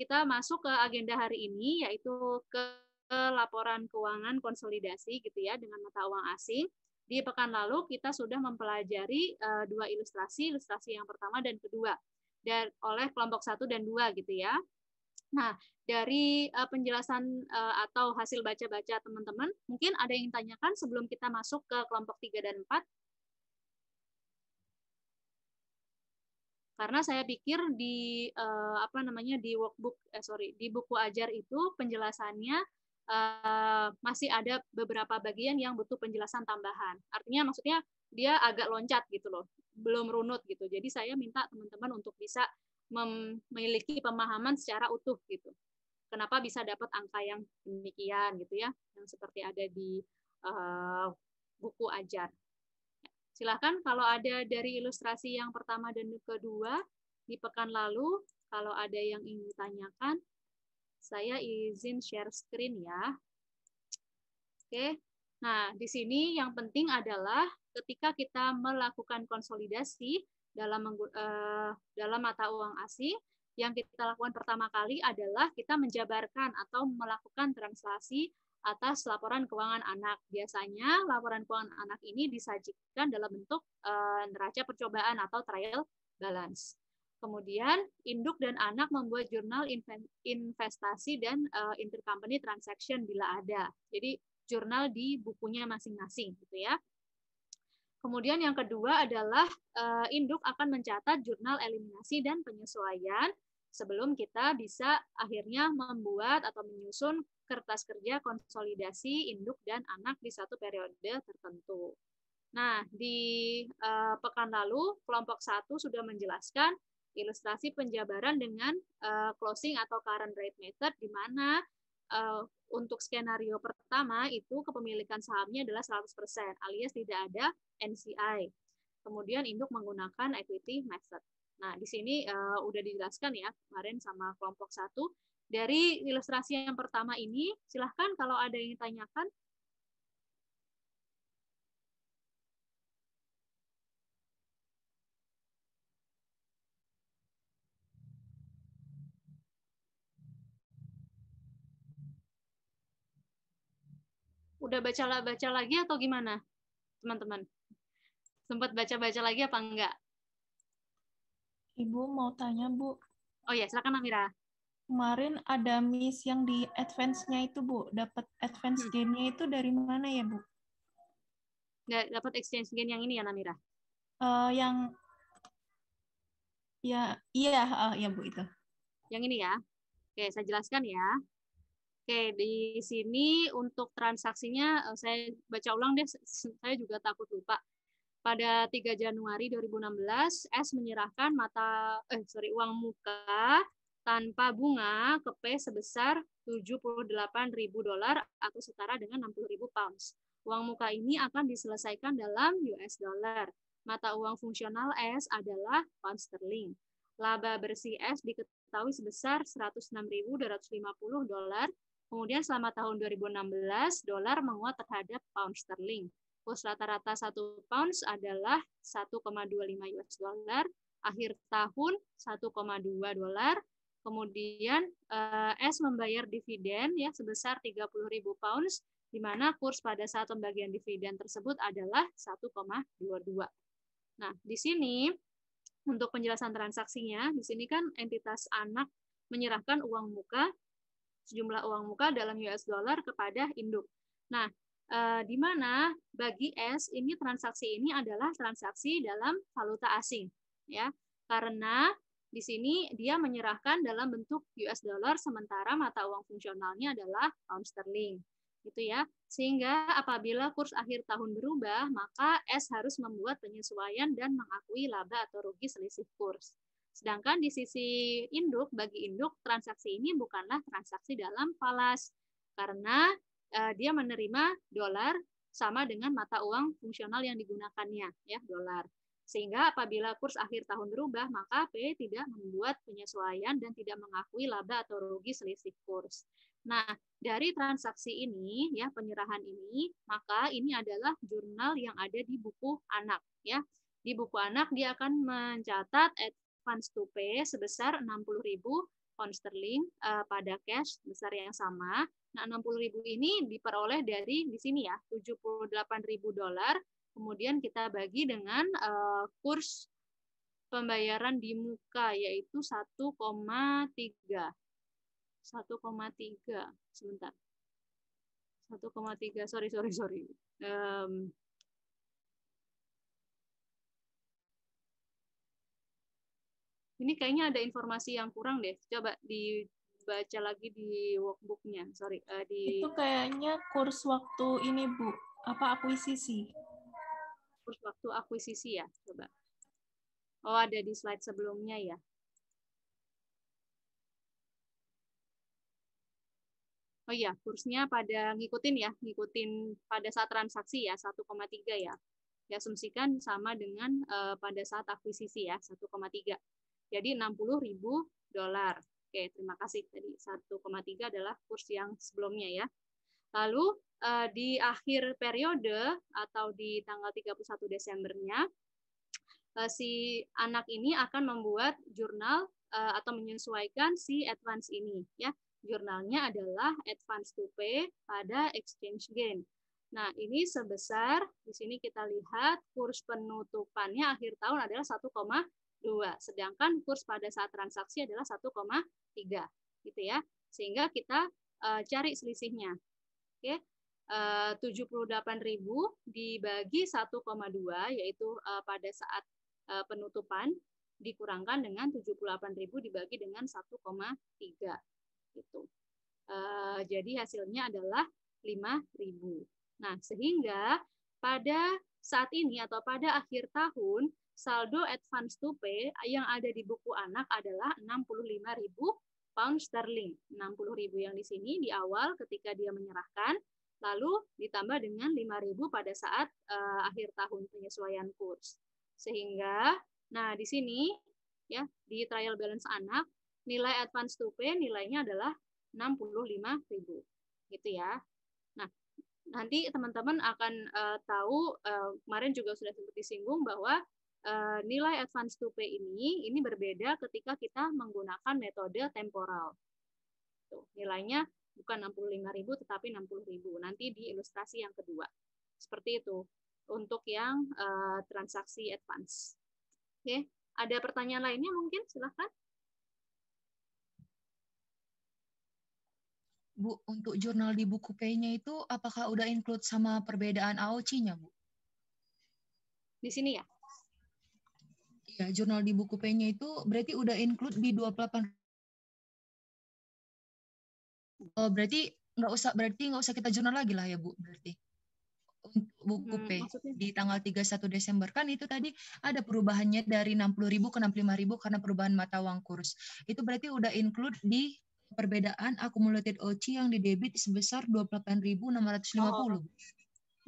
kita masuk ke agenda hari ini yaitu ke, ke laporan keuangan konsolidasi gitu ya dengan mata uang asing di pekan lalu kita sudah mempelajari uh, dua ilustrasi ilustrasi yang pertama dan kedua dan oleh kelompok satu dan dua gitu ya Nah, dari uh, penjelasan uh, atau hasil baca-baca teman-teman, mungkin ada yang tanyakan sebelum kita masuk ke kelompok 3 dan 4. Karena saya pikir di uh, apa namanya di workbook eh, sorry, di buku ajar itu penjelasannya uh, masih ada beberapa bagian yang butuh penjelasan tambahan. Artinya maksudnya dia agak loncat gitu loh, belum runut gitu. Jadi saya minta teman-teman untuk bisa memiliki pemahaman secara utuh gitu. Kenapa bisa dapat angka yang demikian gitu ya, yang seperti ada di uh, buku ajar. Silahkan kalau ada dari ilustrasi yang pertama dan kedua di pekan lalu, kalau ada yang ingin ditanyakan, saya izin share screen ya. Oke, nah di sini yang penting adalah ketika kita melakukan konsolidasi, dalam uh, dalam mata uang asing yang kita lakukan pertama kali adalah kita menjabarkan atau melakukan translasi atas laporan keuangan anak. Biasanya laporan keuangan anak ini disajikan dalam bentuk uh, neraca percobaan atau trial balance. Kemudian induk dan anak membuat jurnal investasi dan uh, intercompany transaction bila ada. Jadi jurnal di bukunya masing-masing gitu ya. Kemudian yang kedua adalah uh, induk akan mencatat jurnal eliminasi dan penyesuaian sebelum kita bisa akhirnya membuat atau menyusun kertas kerja konsolidasi induk dan anak di satu periode tertentu. Nah, di uh, pekan lalu kelompok satu sudah menjelaskan ilustrasi penjabaran dengan uh, closing atau current rate method di mana uh, untuk skenario pertama itu kepemilikan sahamnya adalah 100% alias tidak ada NCI. Kemudian induk menggunakan equity method. Nah, di sini uh, udah dijelaskan ya kemarin sama kelompok satu. Dari ilustrasi yang pertama ini, silahkan kalau ada yang ditanyakan, udah baca baca lagi atau gimana teman-teman? Sempat baca-baca lagi apa enggak? Ibu mau tanya, Bu. Oh ya, silakan Amira. Kemarin ada miss yang di advance-nya itu, Bu. Dapat advance hmm. gain-nya itu dari mana ya, Bu? Dapat exchange gain yang ini ya, Amira Uh, yang ya iya uh, ya Bu itu. Yang ini ya. Oke, saya jelaskan ya. Oke, di sini untuk transaksinya eh, saya baca ulang deh, saya juga takut lupa. Pada 3 Januari 2016, S menyerahkan mata eh sorry uang muka tanpa bunga ke P sebesar 78.000 dolar atau setara dengan 60.000 pounds. Uang muka ini akan diselesaikan dalam US dollar. Mata uang fungsional S adalah pound sterling. Laba bersih S diketahui sebesar 106.250 dolar. Kemudian selama tahun 2016, dolar menguat terhadap pound sterling kurs rata-rata 1 pounds adalah 1,25 US dollar, akhir tahun 1,2 dolar, kemudian uh, S membayar dividen ya sebesar 30.000 pounds di mana kurs pada saat pembagian dividen tersebut adalah 1,22. Nah, di sini untuk penjelasan transaksinya, di sini kan entitas anak menyerahkan uang muka sejumlah uang muka dalam US dollar kepada induk. Nah, uh, di mana bagi S ini transaksi ini adalah transaksi dalam valuta asing, ya. Karena di sini dia menyerahkan dalam bentuk US dollar sementara mata uang fungsionalnya adalah pound sterling gitu ya. Sehingga apabila kurs akhir tahun berubah, maka S harus membuat penyesuaian dan mengakui laba atau rugi selisih kurs. Sedangkan di sisi induk, bagi induk, transaksi ini bukanlah transaksi dalam falas. Karena uh, dia menerima dolar sama dengan mata uang fungsional yang digunakannya, ya dolar. Sehingga apabila kurs akhir tahun berubah, maka P tidak membuat penyesuaian dan tidak mengakui laba atau rugi selisih kurs. Nah, dari transaksi ini, ya penyerahan ini, maka ini adalah jurnal yang ada di buku anak, ya. Di buku anak dia akan mencatat advance to pay sebesar pound sterling uh, pada cash besar yang sama. Nah, ribu ini diperoleh dari di sini ya, 78 ribu dolar. Kemudian kita bagi dengan uh, kurs pembayaran di muka yaitu 1,3. 1,3. Sebentar. 1,3. Sorry, sorry, sorry. Um, ini kayaknya ada informasi yang kurang deh. Coba dibaca lagi di workbooknya. Sorry, uh, di itu kayaknya kurs waktu ini bu, apa akuisisi? Kurs waktu akuisisi ya, coba. Oh ada di slide sebelumnya ya. Oh iya, kursnya pada ngikutin ya, ngikutin pada saat transaksi ya 1,3 ya. Diasumsikan sama dengan uh, pada saat akuisisi ya 1,3 jadi ribu dolar. Oke, terima kasih. Tadi 1,3 adalah kurs yang sebelumnya ya. Lalu eh, di akhir periode atau di tanggal 31 Desembernya eh, si anak ini akan membuat jurnal eh, atau menyesuaikan si advance ini ya. Jurnalnya adalah advance to pay pada exchange gain. Nah, ini sebesar di sini kita lihat kurs penutupannya akhir tahun adalah koma sedangkan kurs pada saat transaksi adalah 1,3 gitu ya. Sehingga kita uh, cari selisihnya. Oke. Okay. Eh, uh, ribu dibagi 1,2 yaitu uh, pada saat uh, penutupan dikurangkan dengan tujuh puluh ribu dibagi dengan 1,3 gitu. Uh, jadi hasilnya adalah 5.000. Nah, sehingga pada saat ini atau pada akhir tahun saldo advance to pay yang ada di buku anak adalah 65.000 pound sterling. 60.000 yang di sini di awal ketika dia menyerahkan, lalu ditambah dengan 5.000 pada saat uh, akhir tahun penyesuaian kurs. Sehingga nah di sini ya di trial balance anak nilai advance to pay nilainya adalah 65.000. Gitu ya. Nah, nanti teman-teman akan uh, tahu uh, kemarin juga sudah sempat disinggung bahwa Eh, nilai advance to pay ini ini berbeda ketika kita menggunakan metode temporal. Tuh, nilainya bukan 65.000 tetapi 60.000. Nanti di ilustrasi yang kedua. Seperti itu untuk yang uh, transaksi advance. Oke, okay. ada pertanyaan lainnya mungkin silahkan. Bu, untuk jurnal di buku P-nya itu apakah udah include sama perbedaan AOC-nya, Bu? Di sini ya? Ya, jurnal di buku P-nya itu berarti udah include di 28 Oh, berarti nggak usah berarti nggak usah kita jurnal lagi lah ya Bu berarti untuk buku hmm, P maksudnya? di tanggal 31 Desember kan itu tadi ada perubahannya dari 60.000 ke 65.000 karena perubahan mata uang kurs. Itu berarti udah include di perbedaan accumulated OC yang di debit sebesar 28.650. Oh,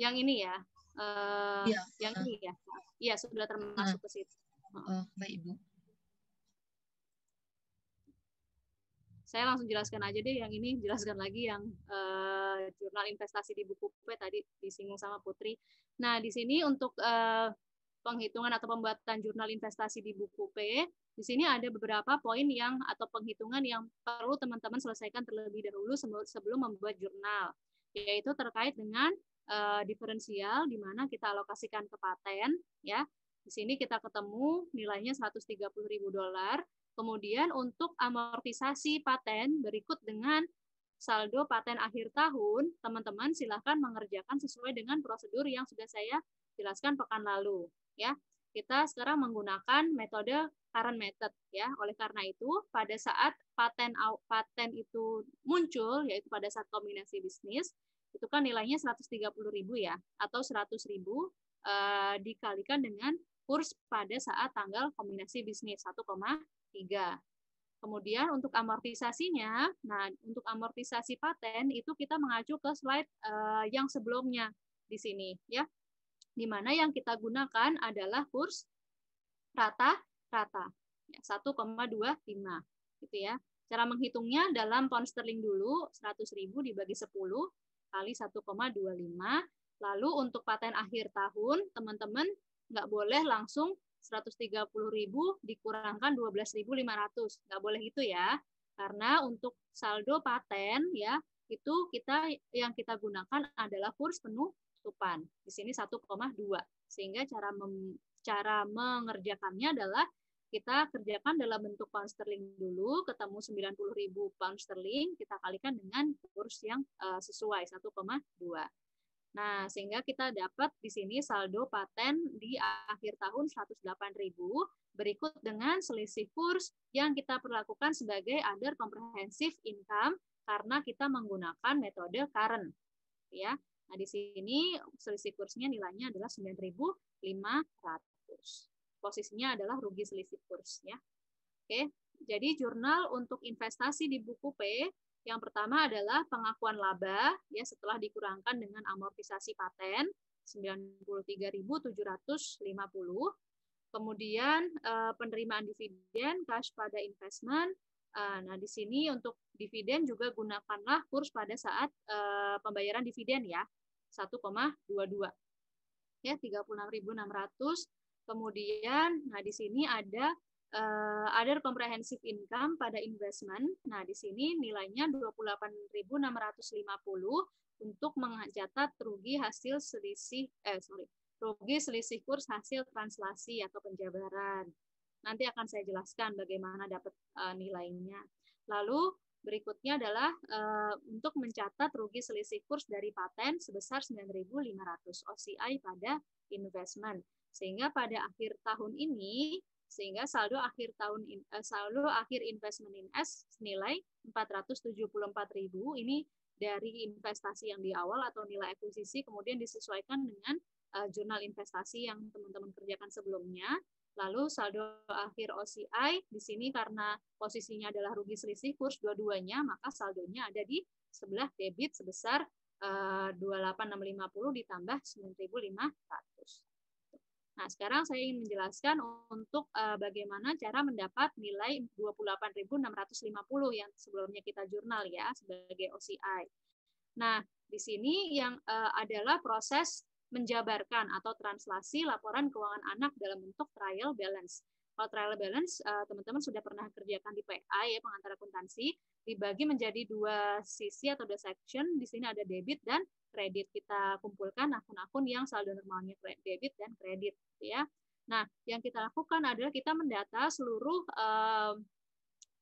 yang ini ya. Uh, ya. yang ini ya. Iya, sudah termasuk uh. ke situ baik ibu saya langsung jelaskan aja deh yang ini jelaskan lagi yang uh, jurnal investasi di buku P tadi disinggung sama Putri. Nah di sini untuk uh, penghitungan atau pembuatan jurnal investasi di buku P di sini ada beberapa poin yang atau penghitungan yang perlu teman-teman selesaikan terlebih dahulu sebelum membuat jurnal yaitu terkait dengan uh, diferensial di mana kita alokasikan ke paten ya di sini kita ketemu nilainya 130.000 dolar. Kemudian untuk amortisasi paten berikut dengan saldo paten akhir tahun, teman-teman silahkan mengerjakan sesuai dengan prosedur yang sudah saya jelaskan pekan lalu. Ya, kita sekarang menggunakan metode current method ya. Oleh karena itu, pada saat paten paten itu muncul yaitu pada saat kombinasi bisnis, itu kan nilainya 130.000 ya atau 100.000 eh, dikalikan dengan kurs pada saat tanggal kombinasi bisnis 1,3. Kemudian untuk amortisasinya, nah untuk amortisasi paten itu kita mengacu ke slide uh, yang sebelumnya di sini ya. Di mana yang kita gunakan adalah kurs rata-rata ya, 1,25 gitu ya. Cara menghitungnya dalam pound sterling dulu 100.000 dibagi 10 kali 1,25. Lalu untuk paten akhir tahun, teman-teman nggak boleh langsung 130.000 dikurangkan 12.500. Nggak boleh gitu ya. Karena untuk saldo paten ya itu kita yang kita gunakan adalah kurs penuh tutupan. Di sini 1,2. Sehingga cara mem, cara mengerjakannya adalah kita kerjakan dalam bentuk pound sterling dulu, ketemu 90.000 pound sterling, kita kalikan dengan kurs yang uh, sesuai 1,2. Nah, sehingga kita dapat di sini saldo paten di akhir tahun 108.000 berikut dengan selisih kurs yang kita perlakukan sebagai other comprehensive income karena kita menggunakan metode current. Ya. Nah, di sini selisih kursnya nilainya adalah 9.500. Posisinya adalah rugi selisih kurs ya. Oke. Jadi jurnal untuk investasi di buku P yang pertama adalah pengakuan laba ya setelah dikurangkan dengan amortisasi paten 93.750. Kemudian eh, penerimaan dividen cash pada investment. Eh, nah, di sini untuk dividen juga gunakanlah kurs pada saat eh, pembayaran dividen ya. 1,22. Ya, 36.600. Kemudian nah di sini ada uh, eh, other comprehensive income pada investment. Nah, di sini nilainya 28.650 untuk mencatat rugi hasil selisih eh sorry, rugi selisih kurs hasil translasi atau penjabaran. Nanti akan saya jelaskan bagaimana dapat uh, nilainya. Lalu berikutnya adalah uh, untuk mencatat rugi selisih kurs dari paten sebesar 9.500 OCI pada investment. Sehingga pada akhir tahun ini sehingga saldo akhir tahun in, uh, saldo akhir investment in S senilai 474.000 ini dari investasi yang di awal atau nilai akuisisi kemudian disesuaikan dengan eh, jurnal investasi yang teman-teman kerjakan sebelumnya. Lalu saldo akhir OCI di sini karena posisinya adalah rugi selisih kurs dua-duanya, maka saldonya ada di sebelah debit sebesar eh, uh, 28.650 ditambah 9.500. Nah, sekarang saya ingin menjelaskan untuk uh, bagaimana cara mendapat nilai 28.650 yang sebelumnya kita jurnal ya sebagai OCI. Nah, di sini yang uh, adalah proses menjabarkan atau translasi laporan keuangan anak dalam bentuk trial balance. Kalau trial balance, eh, teman-teman sudah pernah kerjakan di PA ya, pengantar akuntansi dibagi menjadi dua sisi atau dua section. Di sini ada debit dan kredit. Kita kumpulkan akun-akun yang saldo normalnya debit dan kredit, gitu ya. Nah, yang kita lakukan adalah kita mendata seluruh eh,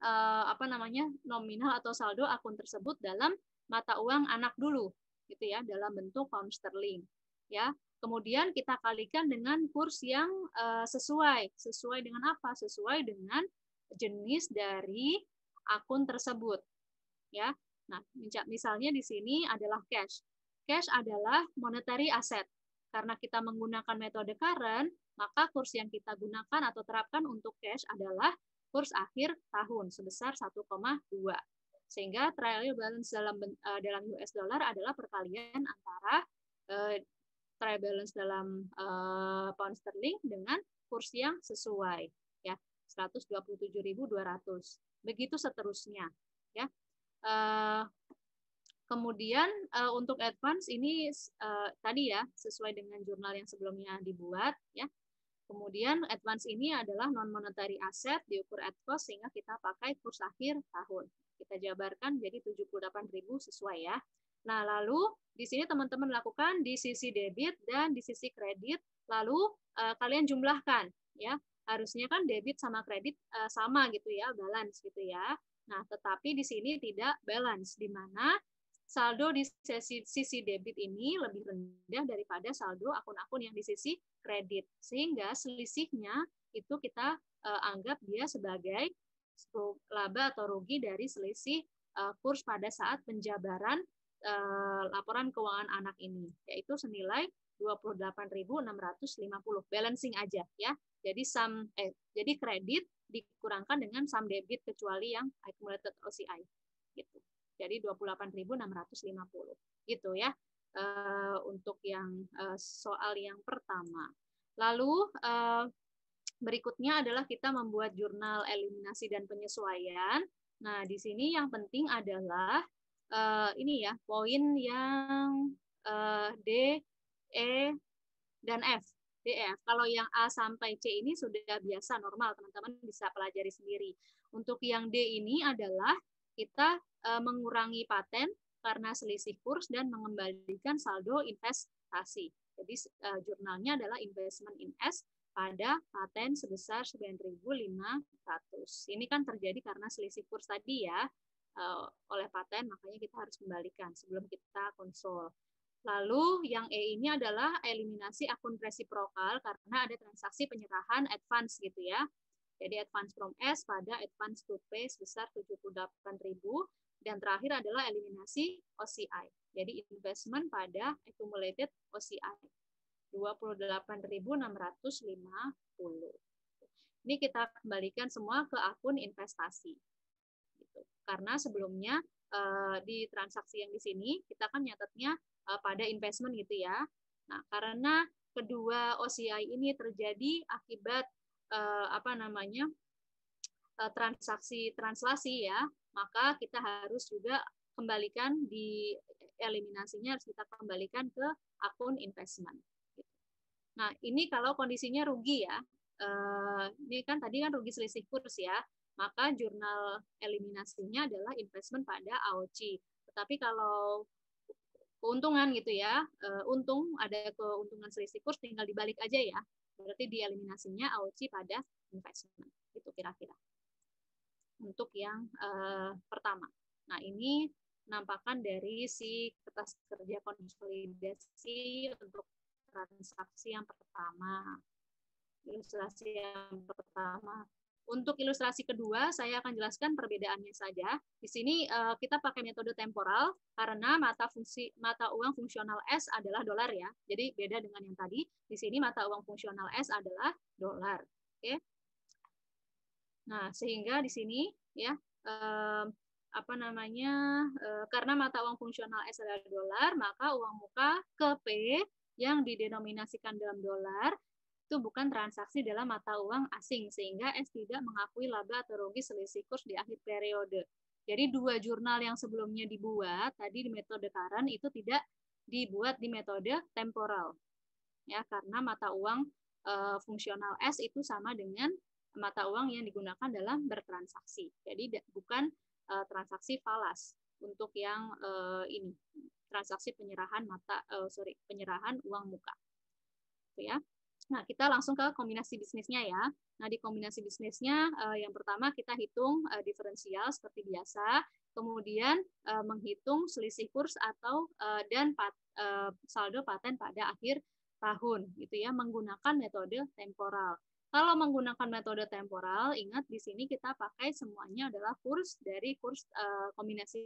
eh, apa namanya nominal atau saldo akun tersebut dalam mata uang anak dulu, gitu ya, dalam bentuk pound sterling, ya. Kemudian kita kalikan dengan kurs yang eh, sesuai. Sesuai dengan apa? Sesuai dengan jenis dari akun tersebut. Ya. Nah, misalnya di sini adalah cash. Cash adalah monetary asset. Karena kita menggunakan metode current, maka kurs yang kita gunakan atau terapkan untuk cash adalah kurs akhir tahun sebesar 1,2. Sehingga trial balance dalam eh, dalam US dollar adalah perkalian antara eh, trial balance dalam eh, pound sterling dengan kurs yang sesuai ya 127.200 begitu seterusnya ya uh, kemudian uh, untuk advance ini uh, tadi ya sesuai dengan jurnal yang sebelumnya dibuat ya kemudian advance ini adalah non monetary asset diukur at cost sehingga kita pakai kurs akhir tahun kita jabarkan jadi 78.000 sesuai ya nah lalu di sini teman-teman lakukan di sisi debit dan di sisi kredit lalu uh, kalian jumlahkan ya harusnya kan debit sama kredit uh, sama gitu ya, balance gitu ya. Nah, tetapi di sini tidak balance, di mana saldo di sisi, sisi debit ini lebih rendah daripada saldo akun-akun yang di sisi kredit. Sehingga selisihnya itu kita uh, anggap dia sebagai laba atau rugi dari selisih uh, kurs pada saat penjabaran uh, laporan keuangan anak ini, yaitu senilai 28.650 balancing aja ya. Jadi sum eh jadi kredit dikurangkan dengan sum debit kecuali yang accumulated OCI gitu. Jadi 28.650 gitu ya. Uh, untuk yang uh, soal yang pertama. Lalu uh, berikutnya adalah kita membuat jurnal eliminasi dan penyesuaian. Nah, di sini yang penting adalah uh, ini ya, poin yang uh, D, E, dan F Ya Kalau yang A sampai C ini sudah biasa normal, teman-teman bisa pelajari sendiri. Untuk yang D ini adalah kita e, mengurangi paten karena selisih kurs dan mengembalikan saldo investasi. Jadi e, jurnalnya adalah investment in S pada paten sebesar 9.500. Ini kan terjadi karena selisih kurs tadi ya e, oleh paten, makanya kita harus kembalikan sebelum kita konsol. Lalu yang E ini adalah eliminasi akun resiprokal karena ada transaksi penyerahan advance gitu ya. Jadi advance from S pada advance to P sebesar 78.000 dan terakhir adalah eliminasi OCI. Jadi investment pada accumulated OCI 28.650. Ini kita kembalikan semua ke akun investasi. Gitu. Karena sebelumnya eh, di transaksi yang di sini kita kan nyatetnya Eh, pada investment gitu ya. Nah, karena kedua OCI ini terjadi akibat eh, apa namanya? Eh, transaksi translasi ya, maka kita harus juga kembalikan di eliminasinya harus kita kembalikan ke akun investment. Nah, ini kalau kondisinya rugi ya. ini kan tadi kan rugi selisih kurs ya maka jurnal eliminasinya adalah investment pada AOC. Tetapi kalau keuntungan gitu ya. Uh, untung ada keuntungan selisih kurs tinggal dibalik aja ya. Berarti dieliminasinya AOC pada investment. Itu kira-kira. Untuk yang uh, pertama. Nah, ini nampakan dari si kertas kerja konsolidasi untuk transaksi yang pertama. Ilustrasi yang pertama untuk ilustrasi kedua, saya akan jelaskan perbedaannya saja. Di sini eh, kita pakai metode temporal karena mata fungsi mata uang fungsional S adalah dolar ya. Jadi beda dengan yang tadi. Di sini mata uang fungsional S adalah dolar. Oke. Nah, sehingga di sini ya eh, apa namanya? Eh, karena mata uang fungsional S adalah dolar, maka uang muka ke P yang didenominasikan dalam dolar itu bukan transaksi dalam mata uang asing, sehingga S tidak mengakui laba atau rugi selisih kurs di akhir periode. Jadi dua jurnal yang sebelumnya dibuat, tadi di metode karan itu tidak dibuat di metode temporal. Ya, karena mata uang e, fungsional S itu sama dengan mata uang yang digunakan dalam bertransaksi. Jadi bukan e, transaksi falas untuk yang e, ini, transaksi penyerahan mata uh, sorry, penyerahan uang muka. Gitu ya. Nah, kita langsung ke kombinasi bisnisnya ya. Nah, di kombinasi bisnisnya uh, yang pertama kita hitung uh, diferensial seperti biasa, kemudian uh, menghitung selisih kurs atau uh, dan pat, uh, saldo paten pada akhir tahun gitu ya menggunakan metode temporal. Kalau menggunakan metode temporal, ingat di sini kita pakai semuanya adalah kurs dari kurs uh, kombinasi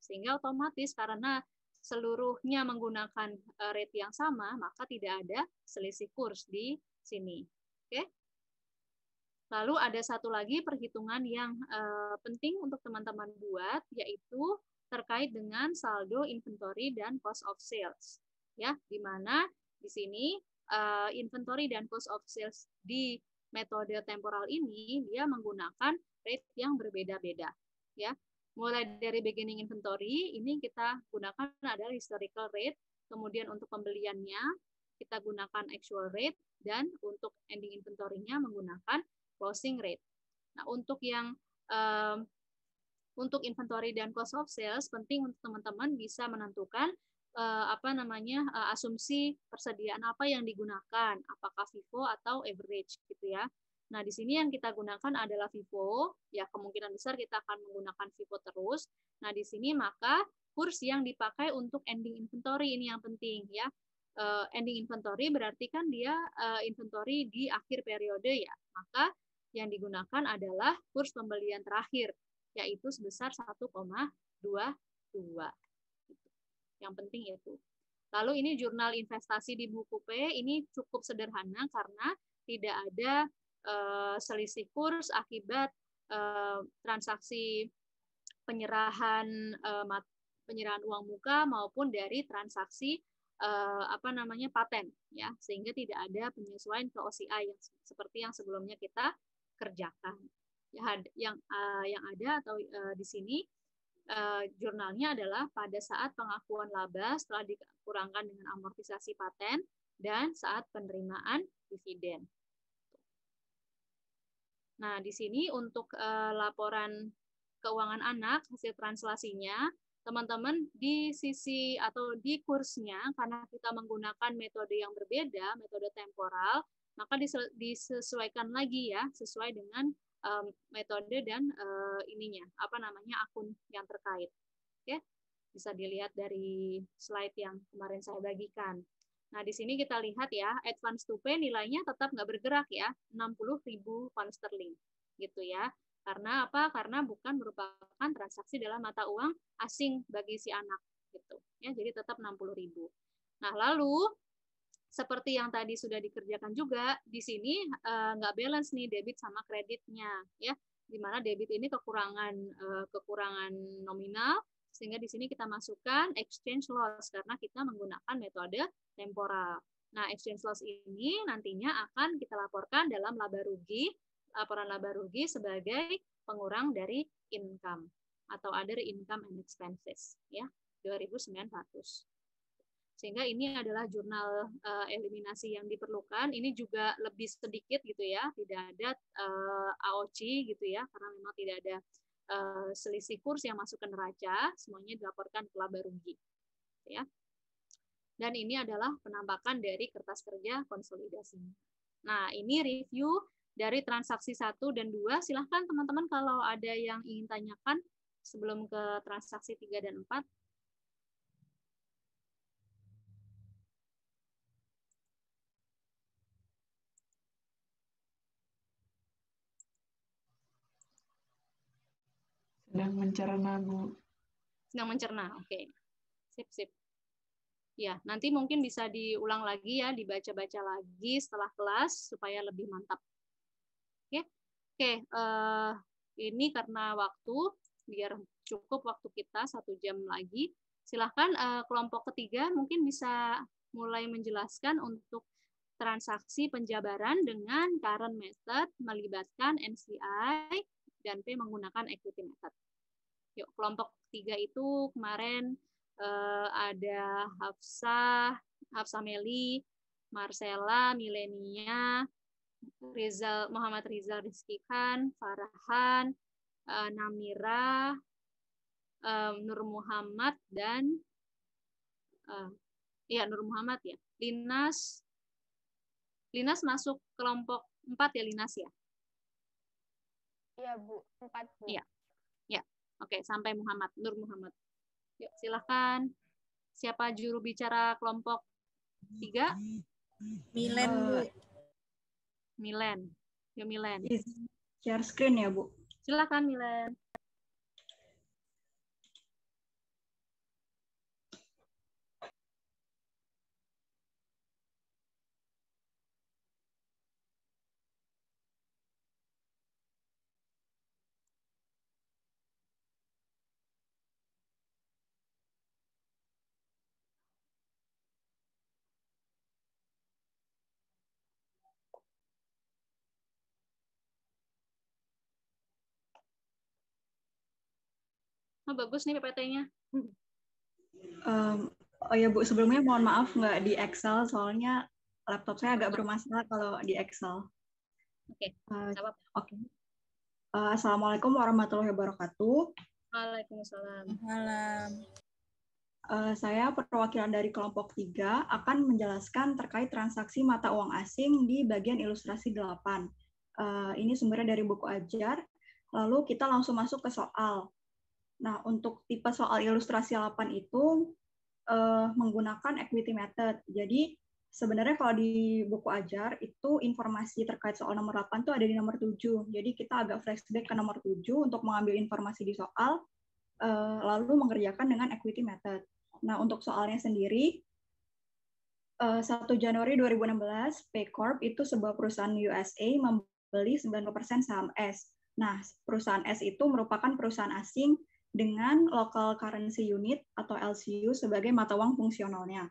Sehingga otomatis karena seluruhnya menggunakan eh, rate yang sama, maka tidak ada selisih kurs di sini. Oke. Lalu ada satu lagi perhitungan yang eh, penting untuk teman-teman buat yaitu terkait dengan saldo inventory dan cost of sales. Ya, di mana di sini eh, inventory dan cost of sales di metode temporal ini dia menggunakan rate yang berbeda-beda. Ya, Mulai dari beginning inventory, ini kita gunakan adalah historical rate, kemudian untuk pembeliannya kita gunakan actual rate, dan untuk ending inventory-nya menggunakan closing rate. Nah, untuk yang um, untuk inventory dan cost of sales penting untuk teman-teman bisa menentukan uh, apa namanya uh, asumsi persediaan apa yang digunakan, apakah FIFO atau average gitu ya. Nah, di sini yang kita gunakan adalah FIFO Ya, kemungkinan besar kita akan menggunakan FIFO terus. Nah, di sini maka kurs yang dipakai untuk ending inventory ini yang penting ya. Eh, ending inventory berarti kan dia eh, inventory di akhir periode ya. Maka yang digunakan adalah kurs pembelian terakhir, yaitu sebesar 1,22. Gitu. Yang penting itu. Lalu ini jurnal investasi di buku P, ini cukup sederhana karena tidak ada Eh, selisih kurs akibat eh, transaksi penyerahan eh, penyerahan uang muka maupun dari transaksi apa namanya paten ya sehingga tidak ada penyesuaian ke OCI yang seperti yang sebelumnya kita kerjakan yang yang ada atau di sini jurnalnya adalah pada saat pengakuan laba setelah dikurangkan dengan amortisasi paten dan saat penerimaan dividen Nah, di sini untuk uh, laporan keuangan anak hasil translasinya, teman-teman di sisi atau di kursnya karena kita menggunakan metode yang berbeda, metode temporal, maka disesuaikan lagi ya sesuai dengan um, metode dan uh, ininya apa namanya akun yang terkait. Oke. Okay? Bisa dilihat dari slide yang kemarin saya bagikan. Nah, di sini kita lihat ya, advance to pay nilainya tetap nggak bergerak ya, 60.000 pound sterling gitu ya. Karena apa? Karena bukan merupakan transaksi dalam mata uang asing bagi si anak gitu. Ya, jadi tetap 60.000. Nah, lalu seperti yang tadi sudah dikerjakan juga, di sini nggak eh, nggak balance nih debit sama kreditnya ya. Di mana debit ini kekurangan uh, kekurangan nominal, sehingga di sini kita masukkan exchange loss karena kita menggunakan metode temporal. Nah, exchange loss ini nantinya akan kita laporkan dalam laba rugi, laporan laba rugi sebagai pengurang dari income atau other income and expenses ya 2900. Sehingga ini adalah jurnal uh, eliminasi yang diperlukan. Ini juga lebih sedikit gitu ya, tidak ada uh, eh, AOC gitu ya karena memang tidak ada Eh, selisih kurs yang masuk ke neraca semuanya dilaporkan ke laba rugi ya dan ini adalah penampakan dari kertas kerja konsolidasi. nah ini review dari transaksi 1 dan 2 silahkan teman-teman kalau ada yang ingin tanyakan sebelum ke transaksi 3 dan 4 sedang mencerna Bu. Sedang mencerna, oke. Okay. Sip, sip. Ya, nanti mungkin bisa diulang lagi ya, dibaca-baca lagi setelah kelas supaya lebih mantap. Ya, oke, okay. oke. Okay, uh, ini karena waktu, biar cukup waktu kita satu jam lagi. Silahkan uh, kelompok ketiga mungkin bisa mulai menjelaskan untuk transaksi penjabaran dengan current method melibatkan NCI dan P menggunakan equity method. Yuk, kelompok tiga itu kemarin uh, ada Hafsa, Hafsa Meli, Marcella, Milenia, Rizal Muhammad Rizal Rizky Farhan, uh, Namira, uh, Nur Muhammad dan uh, ya Nur Muhammad ya. Linas Linas masuk kelompok empat ya Linas ya? Iya Bu, empat Bu. Iya. Oke, sampai Muhammad, Nur Muhammad. Yuk, silahkan. Siapa juru bicara kelompok tiga? Milen, Bu. Eh, Milen. Yuk, Milen. Share screen ya, Bu. Silahkan, Milen. oh, bagus nih PPT-nya. Um, hmm. oh ya Bu, sebelumnya mohon maaf nggak di Excel, soalnya laptop saya agak bermasalah kalau di Excel. Oke. Okay. Uh, eh, Oke. Okay. Uh, eh, Assalamualaikum warahmatullahi wabarakatuh. Waalaikumsalam. Malam. Uh, eh, saya perwakilan dari kelompok 3 akan menjelaskan terkait transaksi mata uang asing di bagian ilustrasi 8. Uh, ini sumbernya dari buku ajar. Lalu kita langsung masuk ke soal. Nah, untuk tipe soal ilustrasi 8 itu uh, menggunakan equity method. Jadi, sebenarnya kalau di buku ajar itu informasi terkait soal nomor 8 itu ada di nomor 7. Jadi kita agak flashback ke nomor 7 untuk mengambil informasi di soal, uh, lalu mengerjakan dengan equity method. Nah, untuk soalnya sendiri, uh, eh, 1 Januari 2016, corp itu sebuah perusahaan USA membeli 90% saham S. Nah, perusahaan S itu merupakan perusahaan asing dengan local currency unit atau LCU sebagai mata uang fungsionalnya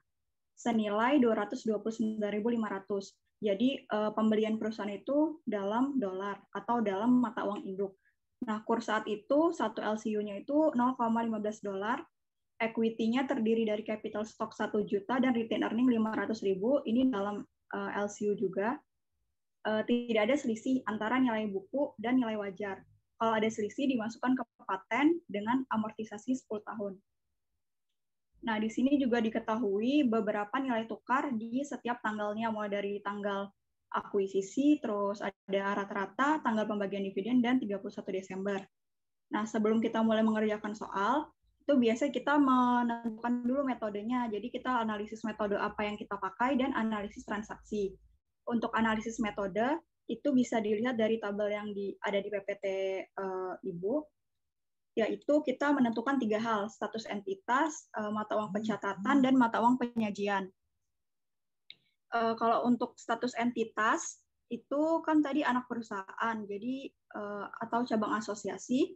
senilai 229.500. Jadi eh, pembelian perusahaan itu dalam dolar atau dalam mata uang induk. Nah, kurs saat itu satu LCU-nya itu 0,15 dolar. Equity-nya terdiri dari capital stock 1 juta dan retained earning 500.000. Ini dalam eh, LCU juga. Eh, tidak ada selisih antara nilai buku dan nilai wajar. Kalau ada selisih dimasukkan ke paten dengan amortisasi 10 tahun. Nah, di sini juga diketahui beberapa nilai tukar di setiap tanggalnya, mulai dari tanggal akuisisi, terus ada rata-rata, tanggal pembagian dividen, dan 31 Desember. Nah, sebelum kita mulai mengerjakan soal, itu biasa kita menentukan dulu metodenya. Jadi kita analisis metode apa yang kita pakai dan analisis transaksi. Untuk analisis metode, itu bisa dilihat dari tabel yang di, ada di PPT uh, eh, Ibu yaitu kita menentukan tiga hal, status entitas, eh, mata uang hmm. pencatatan, dan mata uang penyajian. Eh, kalau untuk status entitas, itu kan tadi anak perusahaan, jadi eh, atau cabang asosiasi.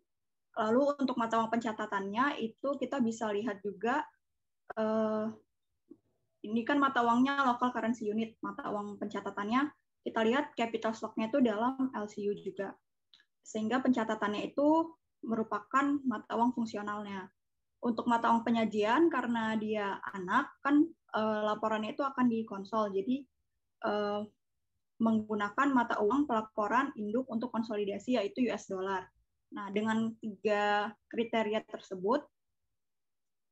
Lalu untuk mata uang pencatatannya, itu kita bisa lihat juga, ini kan mata uangnya local currency unit, mata uang pencatatannya, kita lihat capital stocknya itu dalam LCU juga. Sehingga pencatatannya itu merupakan mata uang fungsionalnya. Untuk mata uang penyajian karena dia anak kan eh, laporannya itu akan dikonsol Jadi eh, menggunakan mata uang pelaporan induk untuk konsolidasi yaitu US dollar. Nah, dengan tiga kriteria tersebut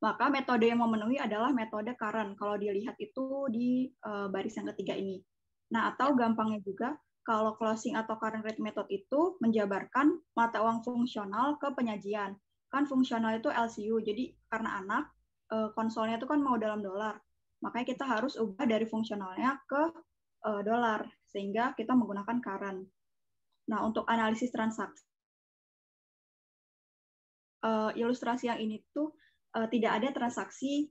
maka metode yang memenuhi adalah metode current kalau dilihat itu di uh, baris yang ketiga ini. Nah, atau gampangnya juga kalau closing atau current rate method itu menjabarkan mata uang fungsional ke penyajian. Kan fungsional itu LCU, jadi karena anak, eh, konsolnya itu kan mau dalam dolar. Makanya kita harus ubah dari fungsionalnya ke eh, dolar, sehingga kita menggunakan current. Nah, untuk analisis transaksi, eh, ilustrasi yang ini tuh tidak ada transaksi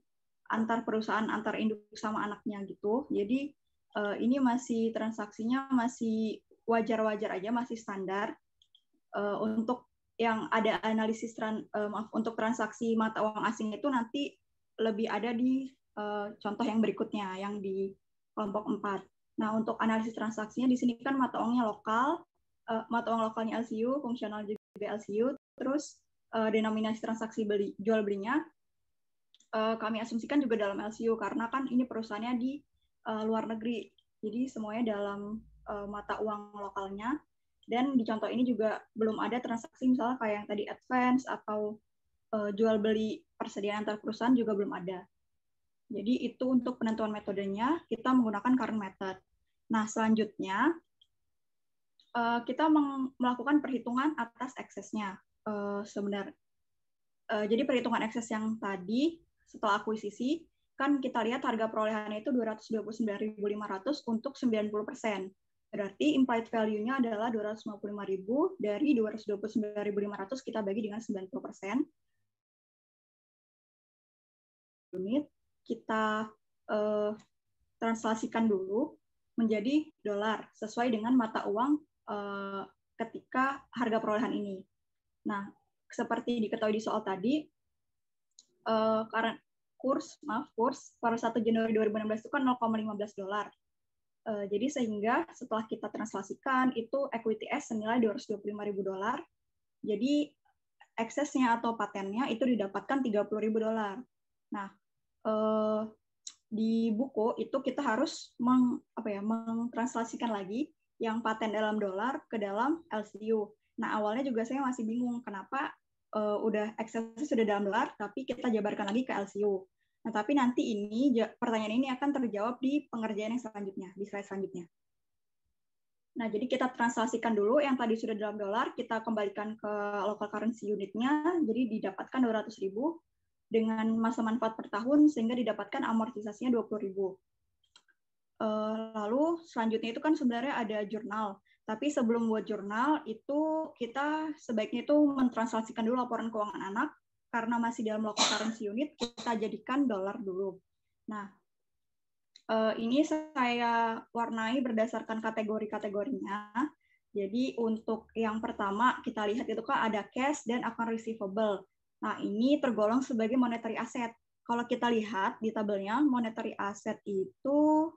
antar perusahaan, antar induk sama anaknya gitu. Jadi uh, ini masih transaksinya masih wajar-wajar aja, masih standar. Uh, untuk yang ada analisis tran, uh, maaf untuk transaksi mata uang asing itu nanti lebih ada di uh, contoh yang berikutnya yang di kelompok 4. Nah, untuk analisis transaksinya di sini kan mata uangnya lokal, uh, mata uang lokalnya LCU, fungsional juga LCU, terus uh, denominasi transaksi beli jual belinya kami asumsikan juga dalam LCU karena kan ini perusahaannya di uh, luar negeri. Jadi semuanya dalam uh, mata uang lokalnya. Dan di contoh ini juga belum ada transaksi misalnya kayak yang tadi advance atau uh, jual beli persediaan antar perusahaan juga belum ada. Jadi itu untuk penentuan metodenya kita menggunakan current method. Nah selanjutnya uh, kita melakukan perhitungan atas eksesnya uh, sebenarnya. Uh, jadi perhitungan ekses yang tadi setelah akuisisi kan kita lihat harga perolehannya itu 229.500 untuk 90%. Berarti implied value-nya adalah 255.000 dari 229.500 kita bagi dengan 90%. Unit kita uh, translasikan dulu menjadi dolar sesuai dengan mata uang uh, ketika harga perolehan ini. Nah, seperti diketahui di soal tadi, uh, karena kurs, maaf kurs, per 1 Januari 2016 itu kan 0,15 dolar. Uh, jadi sehingga setelah kita translasikan itu equity S senilai ribu dolar. Jadi eksesnya atau patennya itu didapatkan ribu dolar. Nah, uh, di buku itu kita harus meng, apa ya, mengtranslasikan lagi yang paten dalam dolar ke dalam LCU. Nah, awalnya juga saya masih bingung kenapa uh, udah eksesnya sudah dalam dolar tapi kita jabarkan lagi ke LCU. Nah, tapi nanti ini pertanyaan ini akan terjawab di pengerjaan yang selanjutnya, di slide selanjutnya. Nah, jadi kita translasikan dulu yang tadi sudah dalam dolar, kita kembalikan ke local currency unitnya, jadi didapatkan 200 ribu dengan masa manfaat per tahun, sehingga didapatkan amortisasinya 20 ribu. Eh, lalu selanjutnya itu kan sebenarnya ada jurnal, tapi sebelum buat jurnal itu kita sebaiknya itu mentranslasikan dulu laporan keuangan anak, karena masih dalam local currency unit, kita jadikan dolar dulu. Nah, eh, ini saya warnai berdasarkan kategori-kategorinya. Jadi untuk yang pertama kita lihat itu kan ada cash dan account receivable. Nah, ini tergolong sebagai monetary asset. Kalau kita lihat di tabelnya, monetary asset itu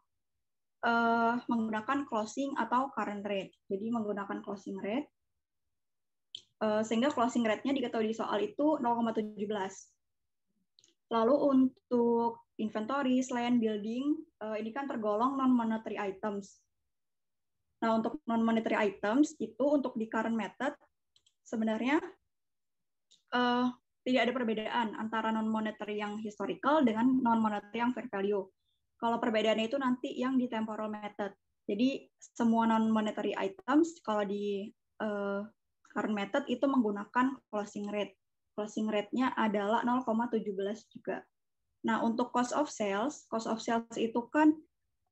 eh, menggunakan closing atau current rate. Jadi menggunakan closing rate. Eh, sehingga closing rate-nya diketahui di soal itu 0,17. Lalu untuk inventory, land building, eh, ini kan tergolong non-monetary items. Nah, untuk non-monetary items itu untuk di current method sebenarnya uh, tidak ada perbedaan antara non-monetary yang historical dengan non-monetary yang fair value. Kalau perbedaannya itu nanti yang di temporal method. Jadi, semua non-monetary items kalau di uh, Current method itu menggunakan closing rate. Closing rate-nya adalah 0,17 juga. Nah, untuk cost of sales, cost of sales itu kan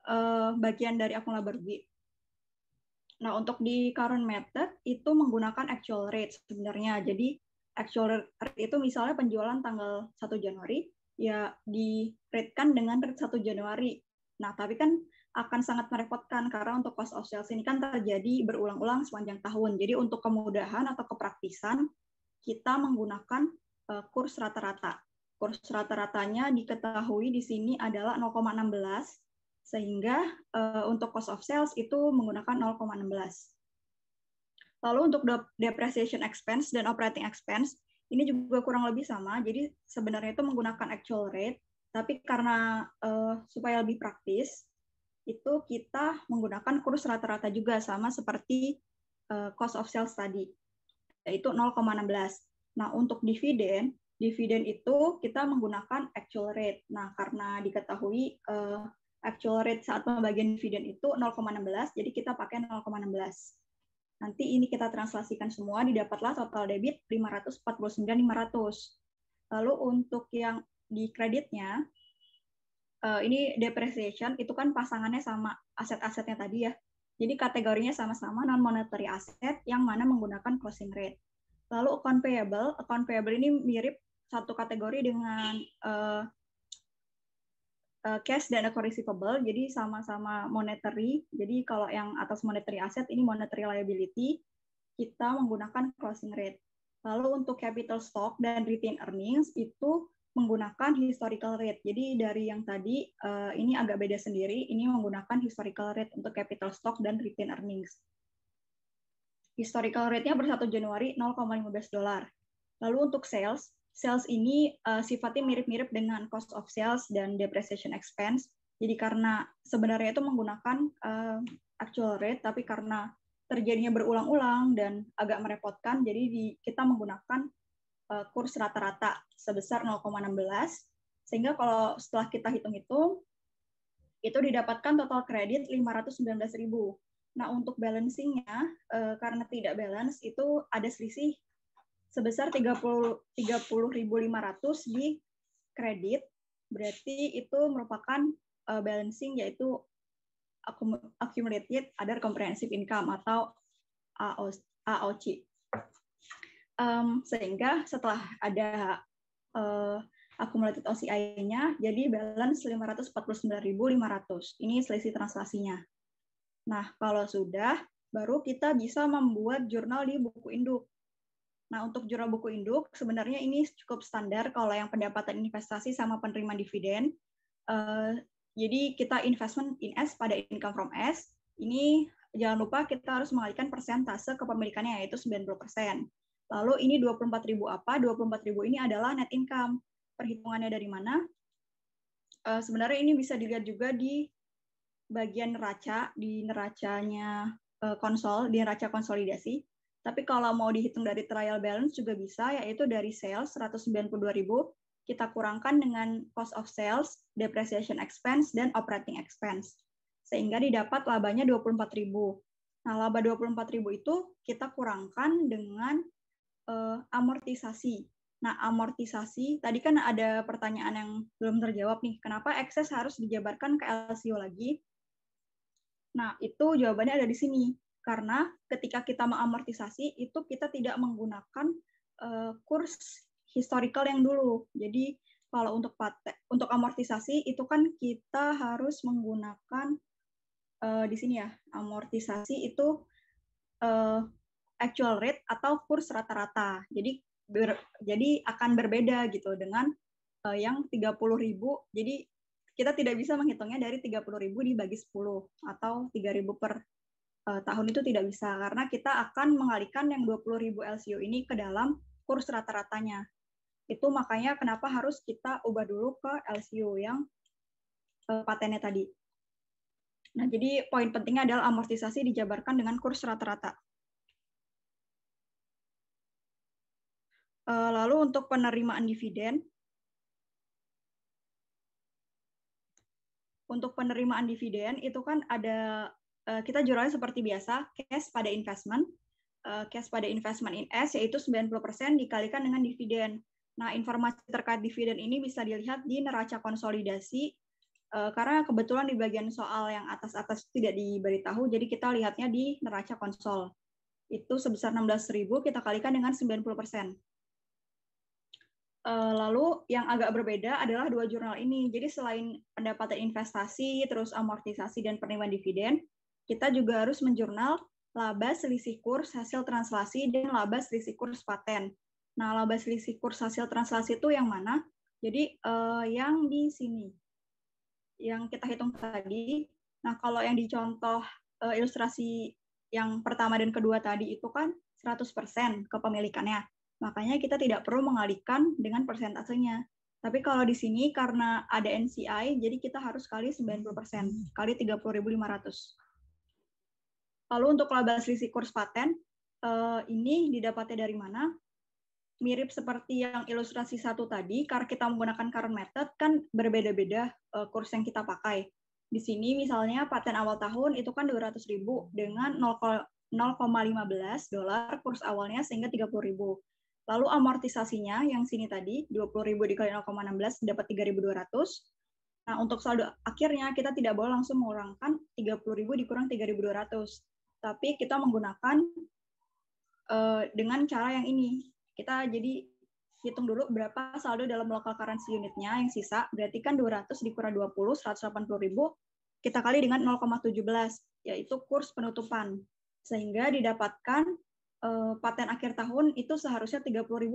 eh, bagian dari akun laba rugi. Nah, untuk di current method itu menggunakan actual rate sebenarnya. Jadi, actual rate itu misalnya penjualan tanggal 1 Januari, ya di rate kan dengan rate 1 Januari. Nah, tapi kan akan sangat merepotkan karena untuk cost of sales ini kan terjadi berulang-ulang sepanjang tahun. Jadi untuk kemudahan atau kepraktisan kita menggunakan eh, kurs rata-rata. Kurs rata-ratanya diketahui di sini adalah 0,16 sehingga eh, untuk cost of sales itu menggunakan 0,16. Lalu untuk depreciation expense dan operating expense ini juga kurang lebih sama. Jadi sebenarnya itu menggunakan actual rate, tapi karena eh, supaya lebih praktis itu kita menggunakan kurs rata-rata juga sama seperti eh, cost of sales tadi, yaitu 0,16. Nah, untuk dividen, dividen itu kita menggunakan actual rate. Nah, karena diketahui eh, actual rate saat pembagian dividen itu 0,16, jadi kita pakai 0,16. Nanti ini kita translasikan semua, didapatlah total debit 549.500. Lalu untuk yang di kreditnya, Eh, ini depreciation itu kan pasangannya sama aset-asetnya tadi ya. Jadi kategorinya sama-sama non monetary asset yang mana menggunakan closing rate. Lalu account payable, account payable ini mirip satu kategori dengan uh, uh, cash dan account receivable, jadi sama-sama monetary. Jadi kalau yang atas monetary asset ini monetary liability, kita menggunakan closing rate. Lalu untuk capital stock dan retained earnings itu menggunakan historical rate. Jadi dari yang tadi eh, ini agak beda sendiri, ini menggunakan historical rate untuk capital stock dan retained earnings. Historical rate-nya per 1 Januari 0,15 dolar. Lalu untuk sales, sales ini eh, sifatnya mirip-mirip dengan cost of sales dan depreciation expense. Jadi karena sebenarnya itu menggunakan eh, actual rate, tapi karena terjadinya berulang-ulang dan agak merepotkan, jadi kita menggunakan Eh, kurs rata-rata sebesar 0,16 sehingga kalau setelah kita hitung-hitung itu didapatkan total kredit 519.000. Nah, untuk balancingnya eh, karena tidak balance itu ada selisih sebesar 30 30.500 di kredit. Berarti itu merupakan eh, balancing yaitu accumulated other comprehensive income atau AOC um, sehingga setelah ada uh, accumulated OCI-nya jadi balance 549.500. Ini selisih translasinya. Nah, kalau sudah baru kita bisa membuat jurnal di buku induk. Nah, untuk jurnal buku induk sebenarnya ini cukup standar kalau yang pendapatan investasi sama penerima dividen. Uh, jadi kita investment in S pada income from S. Ini jangan lupa kita harus mengalihkan persentase kepemilikannya yaitu 90%. Lalu ini 24.000 apa? 24.000 ini adalah net income. Perhitungannya dari mana? Eh, sebenarnya ini bisa dilihat juga di bagian neraca, di neracanya eh, konsol, di neraca konsolidasi. Tapi kalau mau dihitung dari trial balance juga bisa, yaitu dari sales 192.000 kita kurangkan dengan cost of sales, depreciation expense, dan operating expense. Sehingga didapat labanya 24.000. Nah, laba 24.000 itu kita kurangkan dengan uh, amortisasi. Nah, amortisasi tadi kan ada pertanyaan yang belum terjawab nih. Kenapa ekses harus dijabarkan ke LCO lagi? Nah, itu jawabannya ada di sini. Karena ketika kita mengamortisasi itu kita tidak menggunakan uh, kurs historical yang dulu. Jadi kalau untuk pate, untuk amortisasi itu kan kita harus menggunakan uh, di sini ya amortisasi itu uh, actual rate atau kurs rata-rata. Jadi ber, jadi akan berbeda gitu dengan uh, yang 30.000. Jadi kita tidak bisa menghitungnya dari 30.000 dibagi 10 atau 3.000 per uh, tahun itu tidak bisa karena kita akan mengalihkan yang 20.000 LCO ini ke dalam kurs rata-ratanya. Itu makanya kenapa harus kita ubah dulu ke LCO yang uh, patennya tadi. Nah, jadi poin pentingnya adalah amortisasi dijabarkan dengan kurs rata-rata. Eh, lalu untuk penerimaan dividen, untuk penerimaan dividen itu kan ada eh, kita jualnya seperti biasa cash pada investment eh, cash pada investment in S yaitu 90% dikalikan dengan dividen. Nah, informasi terkait dividen ini bisa dilihat di neraca konsolidasi karena kebetulan di bagian soal yang atas-atas tidak diberitahu jadi kita lihatnya di neraca konsol. Itu sebesar 16.000 kita kalikan dengan 90%. Eh, lalu yang agak berbeda adalah dua jurnal ini. Jadi selain pendapatan investasi, terus amortisasi dan penerimaan dividen, kita juga harus menjurnal laba selisih kurs hasil translasi dan laba selisih kurs paten. Nah, laba selisih kurs hasil translasi itu yang mana? Jadi eh, yang di sini, yang kita hitung tadi. Nah, kalau yang dicontoh eh, ilustrasi yang pertama dan kedua tadi itu kan 100% kepemilikannya. Makanya kita tidak perlu mengalihkan dengan persentasenya. Tapi kalau di sini karena ada NCI, jadi kita harus kali 90% hmm. kali 30.500. Lalu untuk laba selisih kurs paten, eh, ini didapatnya dari mana? mirip seperti yang ilustrasi satu tadi, karena kita menggunakan current method kan berbeda-beda eh, kurs yang kita pakai. Di sini misalnya paten awal tahun itu kan 200.000 dengan 0,15 dolar kurs awalnya sehingga 30.000. Lalu amortisasinya yang sini tadi 20.000 dikali 0,16 dapat 3.200. Nah, untuk saldo akhirnya kita tidak boleh langsung mengurangkan 30.000 dikurang 3.200. Tapi kita menggunakan uh, dengan cara yang ini. Kita jadi hitung dulu berapa saldo dalam local currency unitnya yang sisa, berarti kan 200 dikurang 20, 180.000 ribu, kita kali dengan 0,17, yaitu kurs penutupan. Sehingga didapatkan uh, paten akhir tahun itu seharusnya 30.600.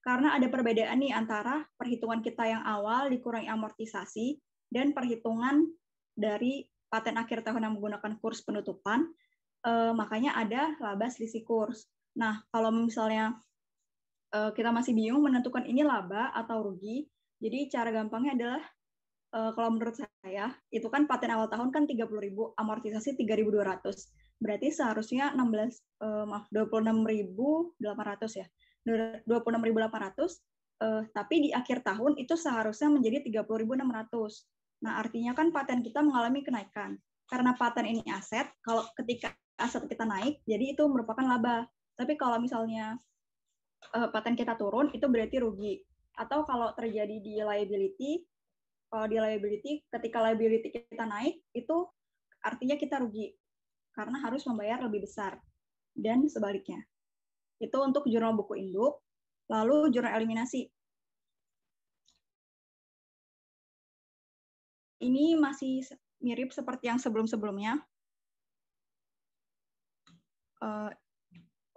Karena ada perbedaan nih antara perhitungan kita yang awal dikurangi amortisasi dan perhitungan dari paten akhir tahun yang menggunakan kurs penutupan, uh, makanya ada laba selisih kurs. Nah, kalau misalnya uh, kita masih bingung menentukan ini laba atau rugi, jadi cara gampangnya adalah Uh, kalau menurut saya, itu kan paten awal tahun kan 30.000, amortisasi 3.200 berarti seharusnya 16 eh, maaf 26.800 ya. 26.800 eh, tapi di akhir tahun itu seharusnya menjadi 30.600. Nah, artinya kan paten kita mengalami kenaikan. Karena paten ini aset, kalau ketika aset kita naik, jadi itu merupakan laba. Tapi kalau misalnya eh, paten kita turun, itu berarti rugi. Atau kalau terjadi di liability, kalau di liability, ketika liability kita naik, itu artinya kita rugi karena harus membayar lebih besar dan sebaliknya. Itu untuk jurnal buku induk, lalu jurnal eliminasi. Ini masih mirip seperti yang sebelum-sebelumnya. Eh,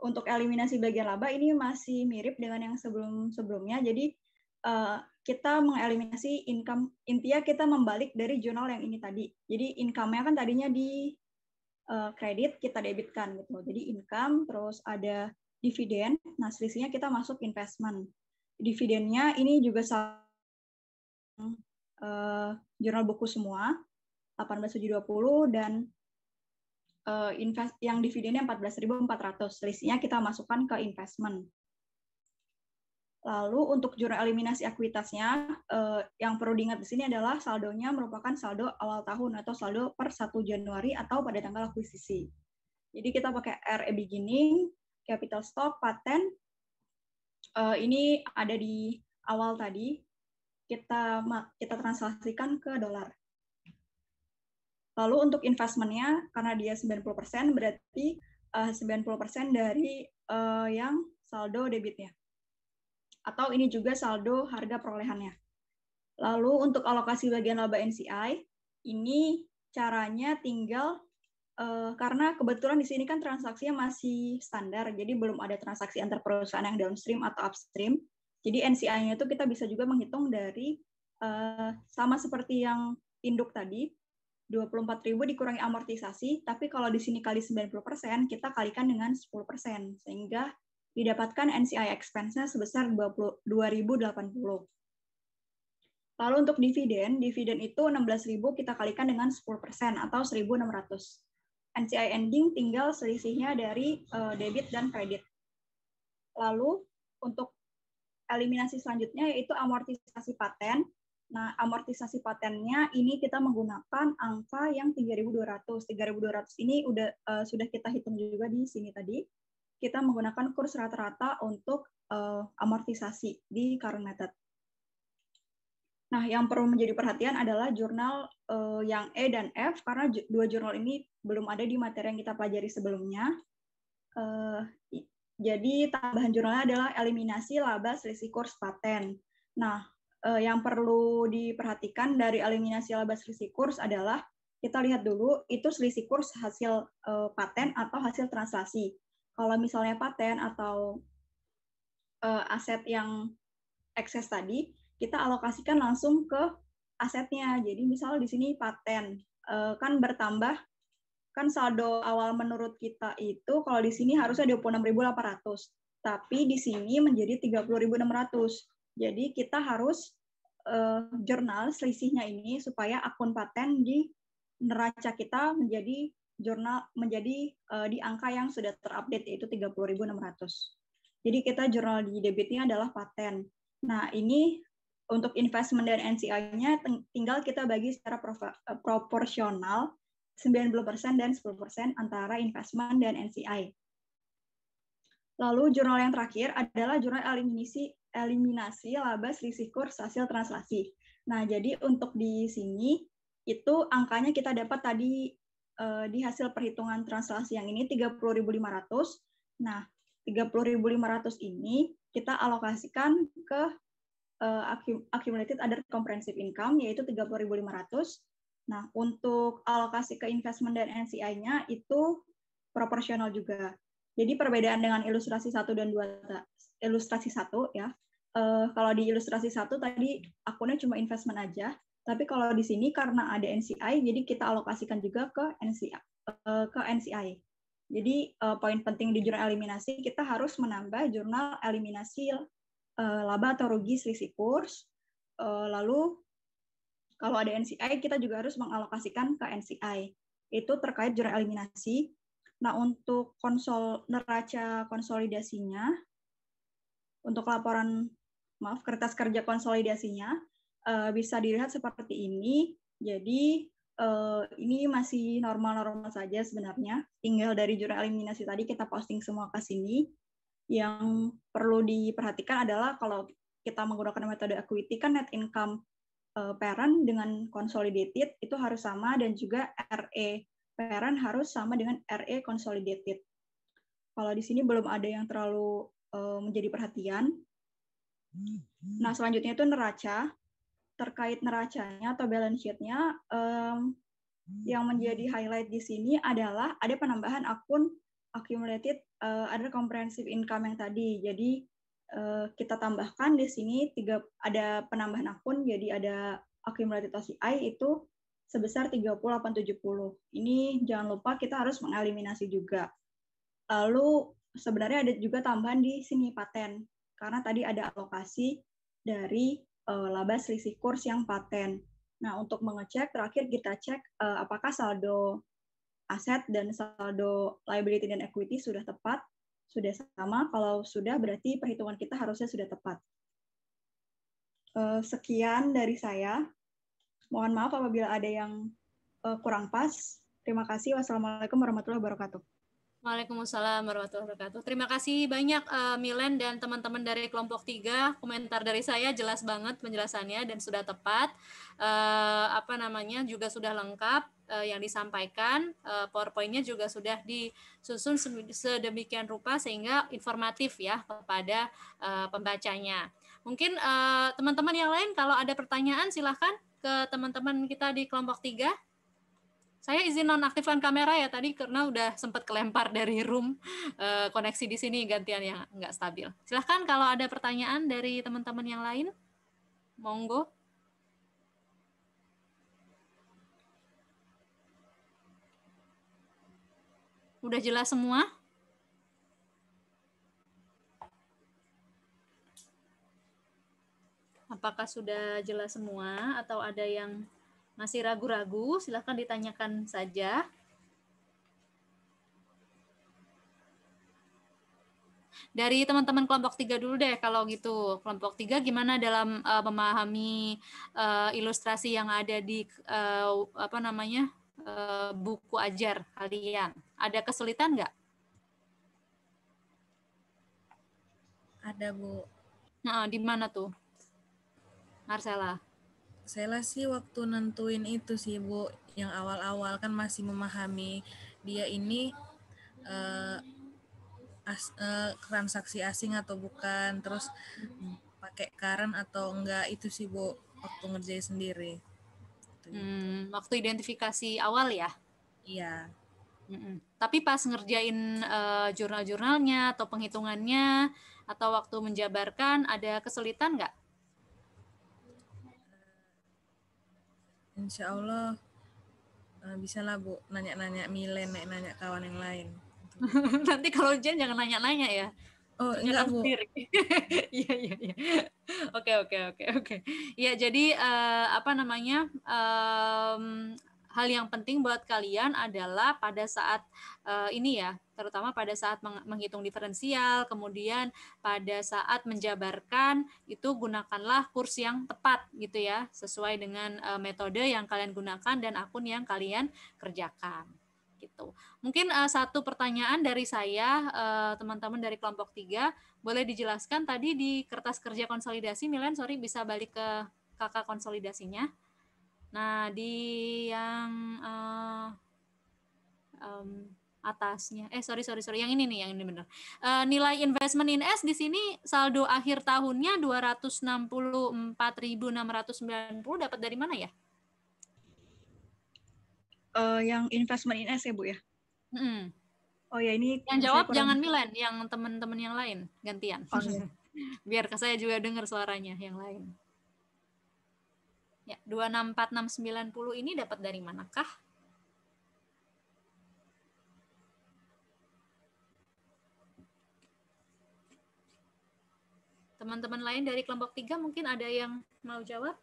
untuk eliminasi bagian laba ini masih mirip dengan yang sebelum-sebelumnya. Jadi eh, kita mengeliminasi income intinya kita membalik dari jurnal yang ini tadi. Jadi income-nya kan tadinya di Eh, kredit kita debitkan gitu. Jadi income terus ada dividen. Nah, selisihnya kita masuk investment. Dividennya ini juga sama uh, jurnal buku semua 18.720 dan uh, invest yang dividennya 14.400. Selisihnya kita masukkan ke investment. Lalu untuk jurnal eliminasi akuitasnya, eh, yang perlu diingat di sini adalah saldonya merupakan saldo awal tahun atau saldo per 1 Januari atau pada tanggal akuisisi. Jadi kita pakai RE beginning, capital stock, patent. Eh, ini ada di awal tadi. Kita kita translasikan ke dolar. Lalu untuk investmentnya, karena dia 90%, berarti eh, uh, 90% dari yang saldo debitnya atau ini juga saldo harga perolehannya. Lalu untuk alokasi bagian laba NCI, ini caranya tinggal uh, karena kebetulan di sini kan transaksinya masih standar, jadi belum ada transaksi antar perusahaan yang downstream atau upstream. Jadi NCI-nya itu kita bisa juga menghitung dari uh, sama seperti yang induk tadi, 24.000 dikurangi amortisasi, tapi kalau di sini kali 90%, kita kalikan dengan 10%, sehingga didapatkan NCI expense-nya sebesar 2080. Lalu untuk dividen, dividen itu 16.000 kita kalikan dengan 10% atau 1.600. NCI ending tinggal selisihnya dari uh, debit dan kredit. Lalu untuk eliminasi selanjutnya yaitu amortisasi paten. Nah, amortisasi patennya ini kita menggunakan angka yang 3.200. 3.200 ini udah uh, sudah kita hitung juga di sini tadi kita menggunakan kurs rata-rata untuk uh, amortisasi di current method. Nah, yang perlu menjadi perhatian adalah jurnal uh, yang E dan F, karena dua jurnal ini belum ada di materi yang kita pelajari sebelumnya. Uh, jadi, tambahan jurnalnya adalah eliminasi laba selisih kurs paten. Nah, uh, yang perlu diperhatikan dari eliminasi laba selisih kurs adalah kita lihat dulu itu selisih kurs hasil uh, paten atau hasil translasi. Kalau misalnya paten atau uh, aset yang excess tadi, kita alokasikan langsung ke asetnya. Jadi misal di sini paten uh, kan bertambah kan saldo awal menurut kita itu kalau di sini harusnya 26.800, tapi di sini menjadi 30.600. Jadi kita harus uh, jurnal selisihnya ini supaya akun paten di neraca kita menjadi jurnal menjadi uh, di angka yang sudah terupdate yaitu 30.600. Jadi kita jurnal di debitnya adalah paten. Nah, ini untuk investment dan NCI-nya tinggal kita bagi secara eh, proporsional 90% dan 10% antara investment dan NCI. Lalu jurnal yang terakhir adalah jurnal eliminasi eliminasi laba selisih kurs hasil translasi. Nah, jadi untuk di sini itu angkanya kita dapat tadi uh, di hasil perhitungan translasi yang ini 30.500. Nah, 30.500 ini kita alokasikan ke uh, accumulated other comprehensive income yaitu 30.500. Nah, untuk alokasi ke investment dan NCI-nya itu proporsional juga. Jadi perbedaan dengan ilustrasi 1 dan 2 ilustrasi 1 ya. Uh, kalau di ilustrasi satu tadi akunnya cuma investment aja. Tapi kalau di sini karena ada NCI, jadi kita alokasikan juga ke NCI. Eh, ke NCI. Jadi eh, poin penting di jurnal eliminasi kita harus menambah jurnal eliminasi eh, laba atau rugi selisih kurs. Lalu kalau ada NCI kita juga harus mengalokasikan ke NCI. Itu terkait jurnal eliminasi. Nah, untuk konsol neraca konsolidasinya untuk laporan maaf kertas kerja konsolidasinya uh, bisa dilihat seperti ini. Jadi uh, ini masih normal-normal saja sebenarnya. Tinggal dari jurnal eliminasi tadi kita posting semua ke sini. Yang perlu diperhatikan adalah kalau kita menggunakan metode equity kan net income uh, parent dengan consolidated itu harus sama dan juga RE parent harus sama dengan RE consolidated. Kalau di sini belum ada yang terlalu menjadi perhatian. Hmm, hmm. Nah, selanjutnya itu neraca terkait neracanya atau balance sheet-nya um, yang menjadi highlight di sini adalah ada penambahan akun accumulated uh, eh, other comprehensive income yang tadi. Jadi uh, kita tambahkan di sini tiga ada penambahan akun jadi ada accumulated OCI itu sebesar 3870. Ini jangan lupa kita harus mengeliminasi juga. Lalu sebenarnya ada juga tambahan di sini paten karena tadi ada alokasi dari Eh, laba selisih kurs yang paten. Nah, untuk mengecek, terakhir kita cek eh, apakah saldo aset dan saldo liability dan equity sudah tepat, sudah sama. Kalau sudah, berarti perhitungan kita harusnya sudah tepat. Eh, sekian dari saya. Mohon maaf apabila ada yang kurang pas. Terima kasih. Wassalamualaikum warahmatullahi wabarakatuh. Waalaikumsalam warahmatullahi wabarakatuh. Terima kasih banyak uh, Milen dan teman-teman dari kelompok tiga. Komentar dari saya jelas banget penjelasannya dan sudah tepat. Uh, apa namanya juga sudah lengkap uh, yang disampaikan. Uh, PowerPoint-nya juga sudah disusun sedemikian rupa sehingga informatif ya kepada uh, pembacanya. Mungkin teman-teman uh, teman -teman yang lain kalau ada pertanyaan silahkan ke teman-teman kita di kelompok tiga. Saya izin nonaktifkan kamera ya tadi karena udah sempat kelempar dari room eh, koneksi di sini gantian yang nggak stabil. Silahkan kalau ada pertanyaan dari teman-teman yang lain, monggo. Udah jelas semua? Apakah sudah jelas semua atau ada yang masih ragu-ragu, silahkan ditanyakan saja. Dari teman-teman kelompok tiga dulu deh, kalau gitu. Kelompok tiga gimana dalam uh, memahami uh, ilustrasi yang ada di uh, apa namanya uh, buku ajar kalian? Ada kesulitan nggak? Ada, Bu. Nah, di mana tuh? Marcella saya sih waktu nentuin itu sih Bu, yang awal-awal kan masih memahami dia ini uh, as, uh, transaksi asing atau bukan, terus pakai karen atau enggak itu sih Bu waktu ngerjain sendiri. Gitu. Hmm, waktu identifikasi awal ya? Iya. Mm-mm. Tapi pas ngerjain uh, jurnal-jurnalnya atau penghitungannya atau waktu menjabarkan ada kesulitan nggak? Insya Allah uh, eh, bisa lah Bu nanya-nanya Milen, nanya-nanya kawan yang lain. Nanti kalau ujian jangan nanya-nanya ya. Oh, enggak, Bu. Iya, iya, iya. Oke, oke, oke, oke. Ya, jadi uh, apa namanya? Um, hal yang penting buat kalian adalah pada saat uh, ini ya, terutama pada saat menghitung diferensial, kemudian pada saat menjabarkan itu gunakanlah kurs yang tepat gitu ya, sesuai dengan uh, metode yang kalian gunakan dan akun yang kalian kerjakan gitu. Mungkin uh, satu pertanyaan dari saya teman-teman uh, dari kelompok tiga boleh dijelaskan tadi di kertas kerja konsolidasi Milan sorry bisa balik ke kakak konsolidasinya. Nah, di yang uh, um, atasnya. Eh sorry sorry sorry yang ini nih yang ini benar. Uh, eh, nilai investment in S di sini saldo akhir tahunnya 264.690 dapat dari mana ya? Uh, yang investment in S ya Bu ya. Hmm. Oh ya ini yang jawab kurang... jangan Milen, yang teman-teman yang lain gantian. Oh, ya. Biar saya juga dengar suaranya yang lain. Ya, 264690 ini dapat dari manakah? Teman-teman lain dari kelompok 3 mungkin ada yang mau jawab?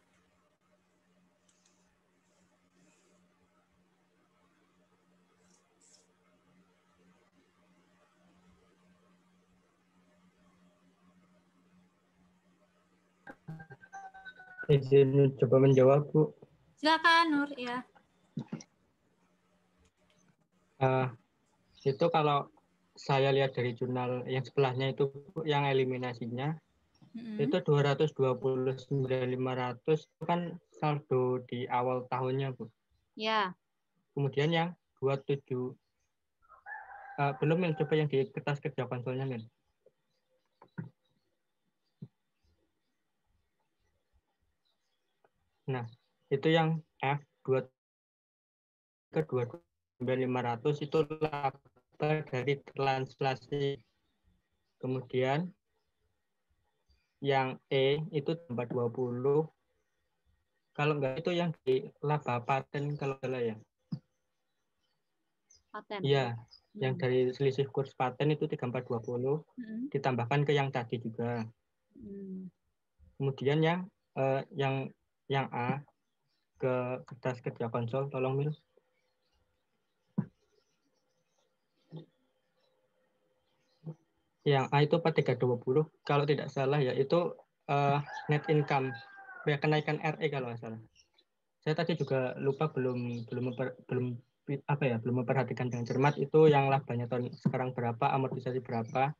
izin coba menjawab Bu. Silakan Nur ya. Uh, itu kalau saya lihat dari jurnal yang sebelahnya itu yang eliminasinya mm-hmm. itu 229.500 itu kan saldo di awal tahunnya Bu. Ya. Kemudian yang 27 uh, ah, belum yang coba yang di kertas kerja konsolnya nih. Nah, itu yang F2 ke 2500 itu laba dari translasi. Kemudian yang E itu tambah 20. Kalau enggak itu yang di laba paten kalau enggak ya. Paten. Iya, yang hmm. dari selisih kurs paten itu 3420 hmm. ditambahkan ke yang tadi juga. Hmm. Kemudian yang eh, yang yang A ke kertas kerja konsol. Tolong, Mil. Yang A itu 4320. Kalau tidak salah ya itu uh, net income. Ya, kenaikan RE kalau nggak salah. Saya tadi juga lupa belum belum memper, belum apa ya belum memperhatikan dengan cermat itu yang banyak tahun sekarang berapa amortisasi berapa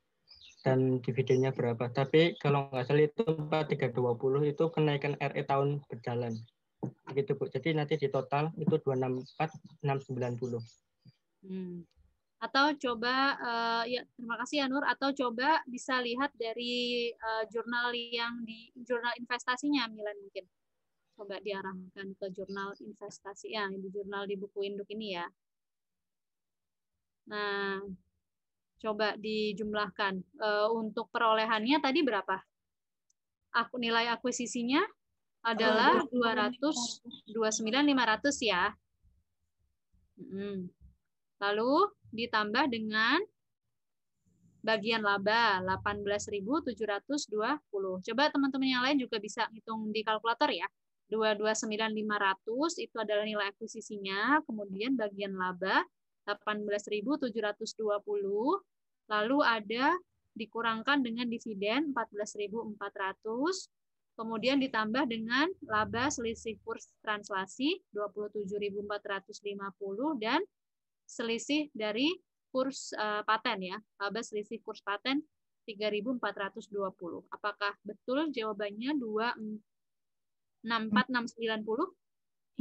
dan dividennya berapa. Tapi kalau nggak salah itu 4320 itu kenaikan RE tahun berjalan. Begitu Bu. Jadi nanti di total itu 264690. Hmm. Atau coba uh, ya terima kasih ya Nur atau coba bisa lihat dari uh, jurnal yang di jurnal investasinya Milan mungkin. Coba diarahkan ke jurnal investasi yang di jurnal di buku induk ini ya. Nah, Coba dijumlahkan. Eh, untuk perolehannya tadi berapa? Aku nilai akuisisinya adalah oh, dua dua ratus sembilan lima ratus ya. Hmm. Lalu ditambah dengan bagian laba 18.720. Coba teman-teman yang lain juga bisa hitung di kalkulator ya. 229.500 itu adalah nilai akuisisinya, kemudian bagian laba 18.720 Lalu ada dikurangkan dengan dividen 14.400, kemudian ditambah dengan laba selisih kurs translasi 27.450 dan selisih dari kurs eh, paten ya, laba selisih kurs paten 3.420. Apakah betul jawabannya 2 64690?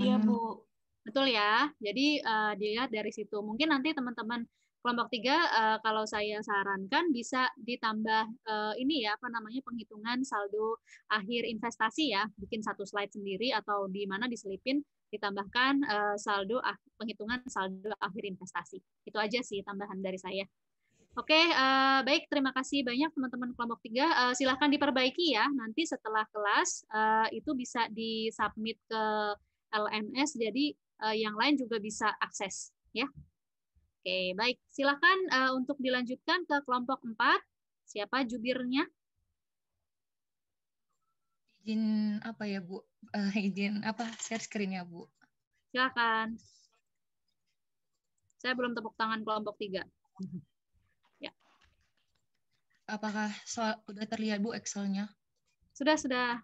Iya, hmm. Bu. Betul ya. Jadi uh, dilihat dari situ. Mungkin nanti teman-teman Kelompok tiga, uh, kalau saya sarankan bisa ditambah uh, ini ya, apa namanya penghitungan saldo akhir investasi ya, bikin satu slide sendiri atau di mana diselipin ditambahkan uh, saldo ah, penghitungan saldo akhir investasi. Itu aja sih tambahan dari saya. Oke, okay, uh, baik. Terima kasih banyak teman-teman kelompok tiga. Uh, silahkan diperbaiki ya. Nanti setelah kelas uh, itu bisa disubmit ke LMS. Jadi uh, yang lain juga bisa akses ya. Oke, baik. Silakan uh, untuk dilanjutkan ke kelompok 4. Siapa jubirnya? Izin apa ya, Bu? Uh, izin apa? Share screen ya Bu. Silakan. Saya belum tepuk tangan kelompok 3. ya. Apakah sudah terlihat, Bu, Excel-nya? Sudah, sudah.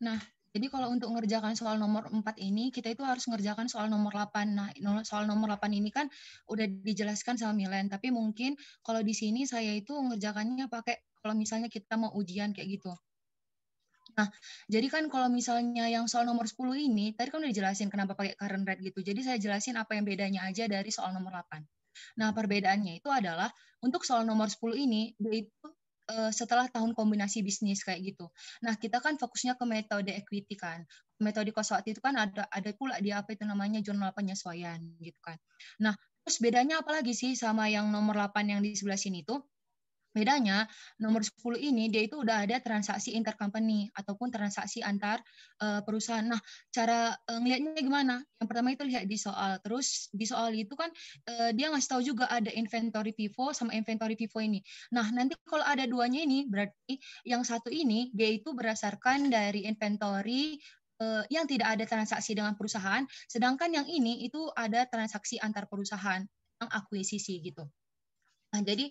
Nah, jadi kalau untuk ngerjakan soal nomor 4 ini, kita itu harus ngerjakan soal nomor 8. Nah, soal nomor 8 ini kan udah dijelaskan sama Milen, tapi mungkin kalau di sini saya itu ngerjakannya pakai kalau misalnya kita mau ujian kayak gitu. Nah, jadi kan kalau misalnya yang soal nomor 10 ini, tadi kan udah dijelasin kenapa pakai current rate gitu. Jadi saya jelasin apa yang bedanya aja dari soal nomor 8. Nah, perbedaannya itu adalah untuk soal nomor 10 ini, dia itu uh, setelah tahun kombinasi bisnis kayak gitu. Nah, kita kan fokusnya ke metode equity kan. Metode waktu itu kan ada ada pula di apa itu namanya jurnal penyesuaian gitu kan. Nah, terus bedanya apa lagi sih sama yang nomor 8 yang di sebelah sini tuh? Bedanya nomor 10 ini dia itu udah ada transaksi intercompany ataupun transaksi antar uh, perusahaan. Nah, cara uh, ngelihatnya gimana? Yang pertama itu lihat di soal. Terus di soal itu kan uh, dia ngasih tahu juga ada inventory pivot sama inventory pivot ini. Nah, nanti kalau ada duanya ini berarti yang satu ini dia itu berdasarkan dari inventory uh, yang tidak ada transaksi dengan perusahaan, sedangkan yang ini itu ada transaksi antar perusahaan yang akuisisi gitu. Nah, jadi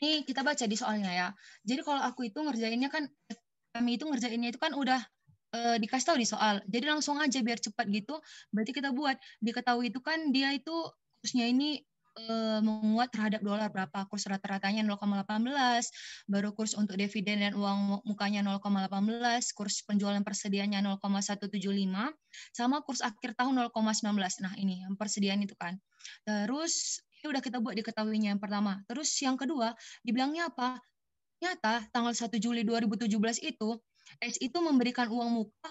ini kita baca di soalnya ya. Jadi kalau aku itu ngerjainnya kan kami itu ngerjainnya itu kan udah e, dikasih tahu di soal. Jadi langsung aja biar cepat gitu. Berarti kita buat diketahui itu kan dia itu kursnya ini e, menguat terhadap dolar berapa kurs rata-ratanya 0,18 baru kurs untuk dividen dan uang mukanya 0,18 kurs penjualan persediaannya 0,175 sama kurs akhir tahun 0,19 nah ini yang persediaan itu kan terus ini udah kita buat diketahuinya yang pertama. Terus yang kedua, dibilangnya apa? Nyata tanggal 1 Juli 2017 itu S itu memberikan uang muka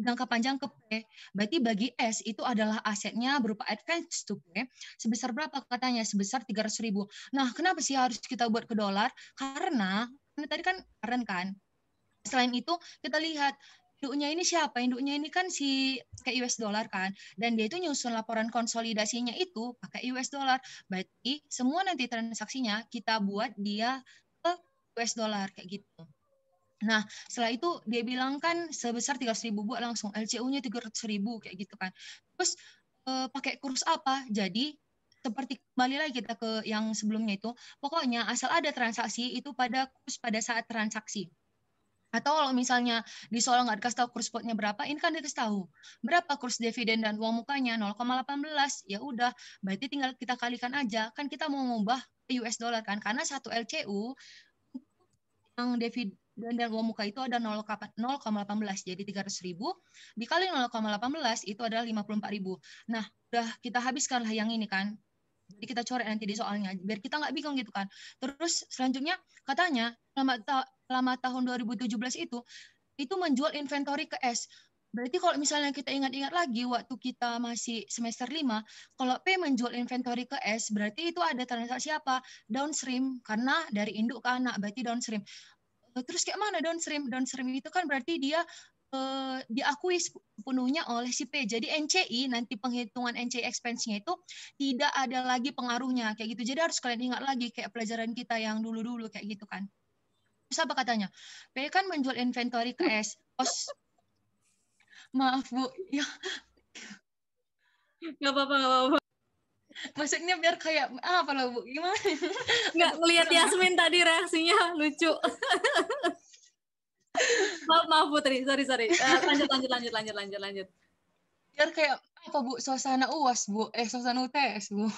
jangka panjang ke P. Berarti bagi S itu adalah asetnya berupa advance to P. Sebesar berapa katanya? Sebesar 300 ribu. Nah, kenapa sih harus kita buat ke dolar? Karena, karena tadi kan keren kan. Selain itu, kita lihat induknya ini siapa? Induknya ini kan si pakai US dollar kan. Dan dia itu nyusun laporan konsolidasinya itu pakai US dollar. Berarti semua nanti transaksinya kita buat dia ke US dollar kayak gitu. Nah, setelah itu dia bilang kan sebesar 300 ribu buat langsung LCU-nya 300 ribu kayak gitu kan. Terus eh, pakai kurs apa? Jadi seperti kembali lagi kita ke yang sebelumnya itu, pokoknya asal ada transaksi itu pada kurs pada saat transaksi. Atau kalau misalnya di soal nggak dikasih tahu kurs spotnya berapa, ini kan dikasih tahu. Berapa kurs dividen dan uang mukanya? 0,18. Ya udah, berarti tinggal kita kalikan aja. Kan kita mau ngubah US dollar kan? Karena satu LCU yang dividen dan uang muka itu ada 0,18 jadi 300 ribu dikali 0,18 itu adalah 54 ribu nah udah kita habiskan lah yang ini kan jadi kita coret nanti di soalnya biar kita nggak bingung gitu kan terus selanjutnya katanya selama tahun 2017 itu itu menjual inventory ke S. Berarti kalau misalnya kita ingat-ingat lagi waktu kita masih semester 5, kalau P menjual inventory ke S, berarti itu ada transaksi apa? Downstream, karena dari induk ke anak, berarti downstream. Eh, terus kayak mana downstream? Downstream itu kan berarti dia eh, diakui sepenuhnya oleh si P. Jadi NCI, nanti penghitungan NCI expense-nya itu tidak ada lagi pengaruhnya, kayak gitu. Jadi harus kalian ingat lagi kayak pelajaran kita yang dulu-dulu, kayak gitu kan apa katanya? P kan menjual inventory ke S. Os. Maaf Bu, ya. Gak apa-apa, gak apa-apa. Maksudnya biar kayak ah, apa loh Bu? Gimana? Gak ngeliat Yasmin tadi reaksinya lucu. maaf, maaf Putri, sorry sorry. Eh, lanjut lanjut lanjut lanjut lanjut lanjut. Biar kayak apa Bu? Suasana UAS Bu, eh suasana UTS Bu.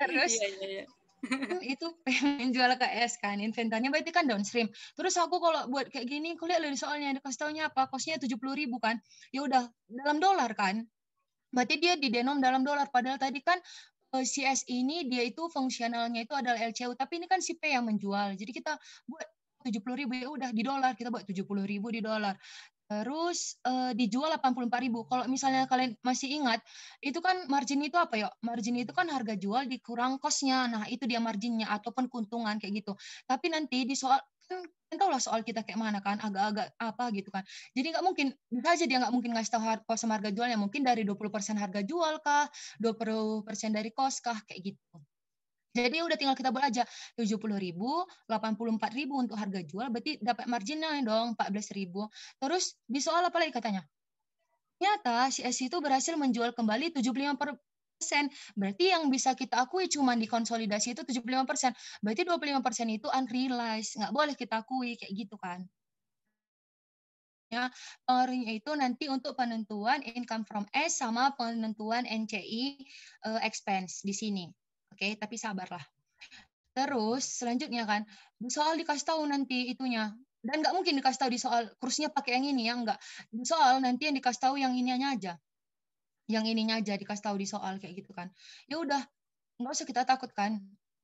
Terus iya, iya, iya itu pengen jual ke es kan inventarnya berarti kan downstream terus aku kalau buat kayak gini kulihat lihat dari soalnya ada kasih taunya apa kosnya tujuh puluh ribu kan ya udah dalam dolar kan berarti dia di denom dalam dolar padahal tadi kan CS eh, ini dia itu fungsionalnya itu adalah LCU tapi ini kan si P yang menjual jadi kita buat tujuh puluh ribu ya udah di dolar kita buat tujuh puluh ribu di dolar Terus uh, dijual 84.000. Kalau misalnya kalian masih ingat, itu kan margin itu apa ya? Margin itu kan harga jual dikurang kosnya. Nah, itu dia marginnya ataupun keuntungan kayak gitu. Tapi nanti di soal kan, kan tau lah soal kita kayak mana kan agak-agak apa gitu kan jadi nggak mungkin bisa aja dia nggak mungkin ngasih tahu kos sama harga jualnya mungkin dari 20% harga jual kah 20% dari kos kah kayak gitu jadi udah tinggal kita buat aja 70.000, ribu untuk harga jual berarti dapat marginnya dong ribu. Terus di soal apa lagi katanya? Ternyata si SC itu berhasil menjual kembali 75 per persen. Berarti yang bisa kita akui cuma di konsolidasi itu 75 persen. Berarti 25 persen itu unrealized. Nggak boleh kita akui kayak gitu kan. Ya, pengaruhnya itu nanti untuk penentuan income from S sama penentuan NCI uh, eh, expense di sini. Oke, okay? tapi sabarlah. Terus selanjutnya kan soal dikasih tahu nanti itunya dan nggak mungkin dikasih tahu di soal kursnya pakai yang ini ya nggak soal nanti yang dikasih tahu yang ininya aja yang ininya aja dikasih tahu di soal kayak gitu kan ya udah nggak usah kita takut kan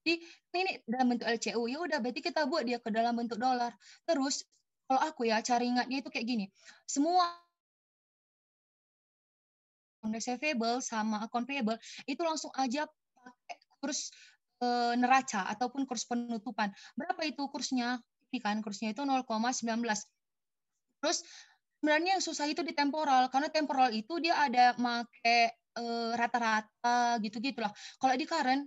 jadi ini dalam bentuk LCU ya udah berarti kita buat dia ke dalam bentuk dolar terus kalau aku ya cari ingatnya itu kayak gini semua account receivable sama account payable itu langsung aja pakai kurs e, neraca ataupun kurs penutupan. Berapa itu kursnya? Ini kan kursnya itu 0,19. Terus sebenarnya yang susah itu di temporal karena temporal itu dia ada make e, rata-rata gitu-gitulah. Kalau di current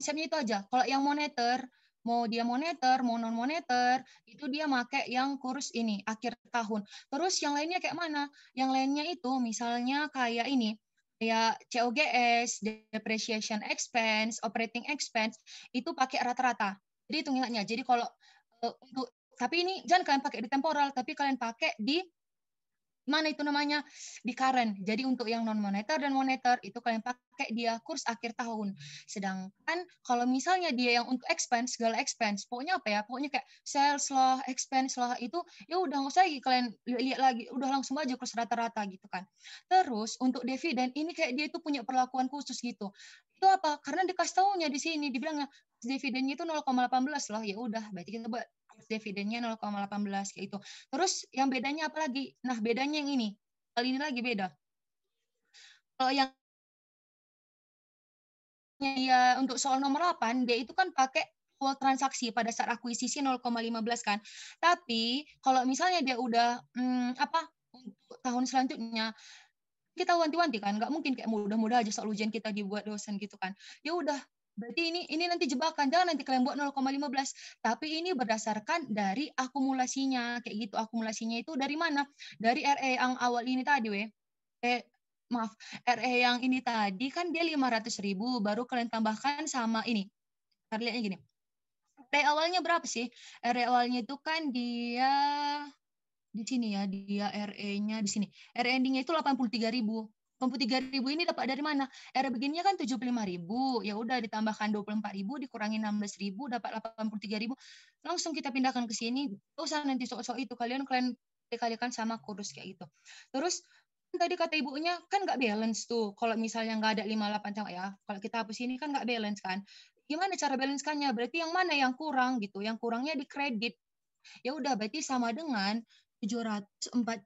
konsepnya itu aja. Kalau yang moneter mau dia moneter, mau non moneter, itu dia make yang kurs ini akhir tahun. Terus yang lainnya kayak mana? Yang lainnya itu misalnya kayak ini kayak COGS, depreciation expense, operating expense itu pakai rata-rata. Jadi itu ingatnya. Jadi kalau eh, untuk tapi ini jangan kalian pakai di temporal, tapi kalian pakai di mana itu namanya di current. Jadi untuk yang non moneter dan moneter itu kalian pakai dia kurs akhir tahun. Sedangkan kalau misalnya dia yang untuk expense segala expense, pokoknya apa ya? Pokoknya kayak sales lah, expense lah itu ya udah nggak usah lagi kalian lihat lagi, udah langsung aja kurs rata-rata gitu kan. Terus untuk dividen ini kayak dia itu punya perlakuan khusus gitu. Itu apa? Karena dikasih tahunya di sini dibilangnya dividennya itu 0,18 lah ya udah berarti kita buat dividennya 0,18 kayak itu. Terus yang bedanya apa lagi? Nah, bedanya yang ini. Kali ini lagi beda. Kalau yang ya, ya untuk soal nomor 8 dia itu kan pakai full transaksi pada saat akuisisi 0,15 kan. Tapi kalau misalnya dia udah hmm, apa untuk tahun selanjutnya kita wanti-wanti kan nggak mungkin kayak mudah-mudah aja soal ujian kita dibuat dosen gitu kan ya udah Berarti ini ini nanti jebakan, jangan nanti kalian buat 0,15. Tapi ini berdasarkan dari akumulasinya, kayak gitu. Akumulasinya itu dari mana? Dari RE yang awal ini tadi, weh. Eh, maaf, RE yang ini tadi kan dia 500 ribu, baru kalian tambahkan sama ini. Lihatnya gini. RE awalnya berapa sih? RE awalnya itu kan dia di sini ya, dia RE-nya di sini. RE endingnya itu 83 ribu. 83 ribu ini dapat dari mana? Era begininya kan 75 ribu, ya udah ditambahkan 24 ribu, dikurangi 16 ribu, dapat 83 ribu. Langsung kita pindahkan ke sini, usah nanti sok-sok itu, kalian kalian dikalikan sama kurus kayak gitu. Terus kan tadi kata ibunya kan nggak balance tuh kalau misalnya nggak ada 58 cang ya kalau kita hapus ini kan nggak balance kan gimana cara balancekannya berarti yang mana yang kurang gitu yang kurangnya di kredit ya udah berarti sama dengan 743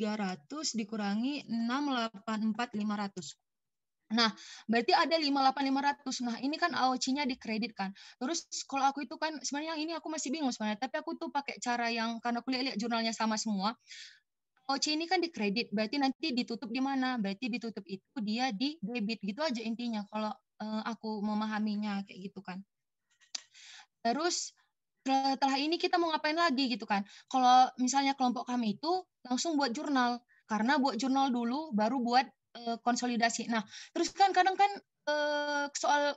300 dikurangi 684500. Nah, berarti ada 58.500. Nah, ini kan AOC-nya dikreditkan. Terus kalau aku itu kan sebenarnya yang ini aku masih bingung sebenarnya, tapi aku tuh pakai cara yang karena aku lihat-lihat jurnalnya sama semua. aoc ini kan dikredit, berarti nanti ditutup di mana? Berarti ditutup itu dia di debit gitu aja intinya kalau uh, aku memahaminya kayak gitu kan. Terus setelah ini kita mau ngapain lagi gitu kan. Kalau misalnya kelompok kami itu langsung buat jurnal karena buat jurnal dulu baru buat uh, konsolidasi. Nah, terus kan kadang kan uh, soal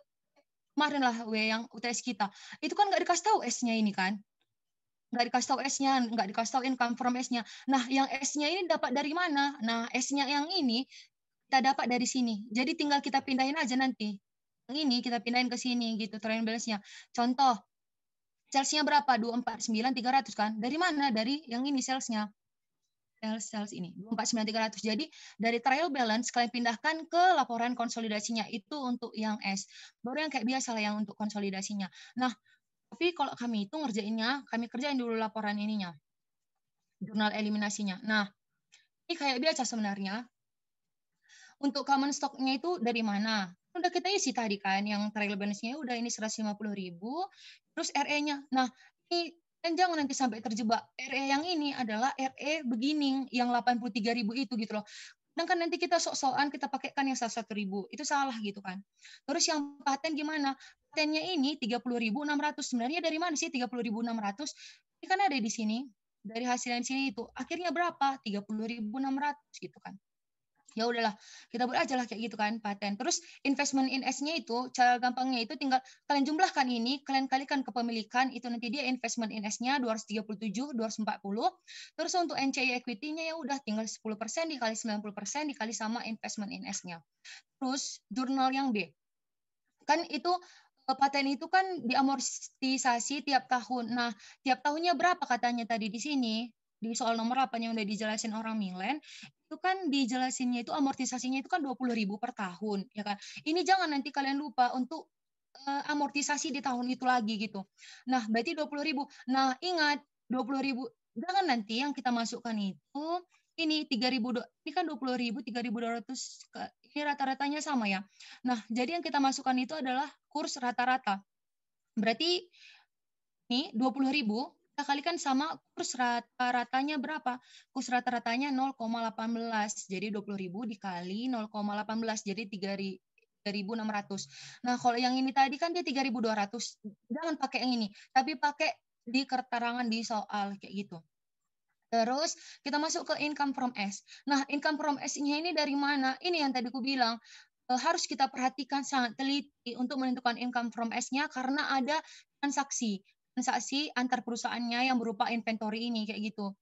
kemarin lah W yang UTS kita. Itu kan nggak dikasih tahu S-nya ini kan. Nggak dikasih tahu S-nya, nggak dikasih tahu income from S-nya. Nah, yang S-nya ini dapat dari mana? Nah, S-nya yang ini kita dapat dari sini. Jadi tinggal kita pindahin aja nanti. Yang ini kita pindahin ke sini gitu, trend balance-nya. Contoh, salesnya berapa? 249.300 kan? Dari mana? Dari yang ini salesnya. Sales sales ini 249.300. Jadi dari trial balance kalian pindahkan ke laporan konsolidasinya itu untuk yang S. Baru yang kayak biasa lah yang untuk konsolidasinya. Nah, tapi kalau kami itu ngerjainnya, kami kerjain dulu laporan ininya. Jurnal eliminasinya. Nah, ini kayak biasa sebenarnya. Untuk common stock-nya itu dari mana? Kan udah kita isi tadi kan yang trial balance-nya ya udah ini 150 ribu terus RE-nya nah ini dan jangan nanti sampai terjebak RE yang ini adalah RE beginning yang 83 ribu itu gitu loh dan kan nanti kita sok-sokan kita pakai kan yang satu ribu itu salah gitu kan terus yang paten gimana patennya ini 30.600 sebenarnya dari mana sih 30.600 ini kan ada di sini dari hasil yang sini itu akhirnya berapa 30.600 gitu kan ya udahlah kita buat aja lah kayak gitu kan paten terus investment in S-nya itu cara gampangnya itu tinggal kalian jumlahkan ini kalian kalikan kepemilikan itu nanti dia investment in S-nya 237 240 terus untuk NCI equity-nya ya udah tinggal 10% dikali 90% dikali sama investment in S-nya terus jurnal yang B kan itu eh, paten itu kan diamortisasi tiap tahun. Nah, tiap tahunnya berapa katanya tadi di sini? di soal nomor 8 yang udah dijelasin orang Milen, itu kan dijelasinnya itu amortisasinya itu kan 20.000 per tahun, ya kan? Ini jangan nanti kalian lupa untuk uh, amortisasi di tahun itu lagi gitu. Nah, berarti 20.000. Nah, ingat 20.000 Jangan nanti yang kita masukkan itu ini 3000 ini kan 20000 ribu 3200 ini rata-ratanya sama ya. Nah, jadi yang kita masukkan itu adalah kurs rata-rata. Berarti ini 20000 kita kalikan sama kurs rata-ratanya berapa? Kurs rata-ratanya 0,18. Jadi 20.000 dikali 0,18 jadi 3 3.600. Nah, kalau yang ini tadi kan dia 3.200. Jangan pakai yang ini, tapi pakai di keterangan di soal kayak gitu. Terus kita masuk ke income from S. Nah, income from S-nya ini dari mana? Ini yang tadi ku bilang eh, harus kita perhatikan sangat teliti untuk menentukan income from S-nya karena ada transaksi transaksi antar perusahaannya yang berupa inventory ini kayak gitu.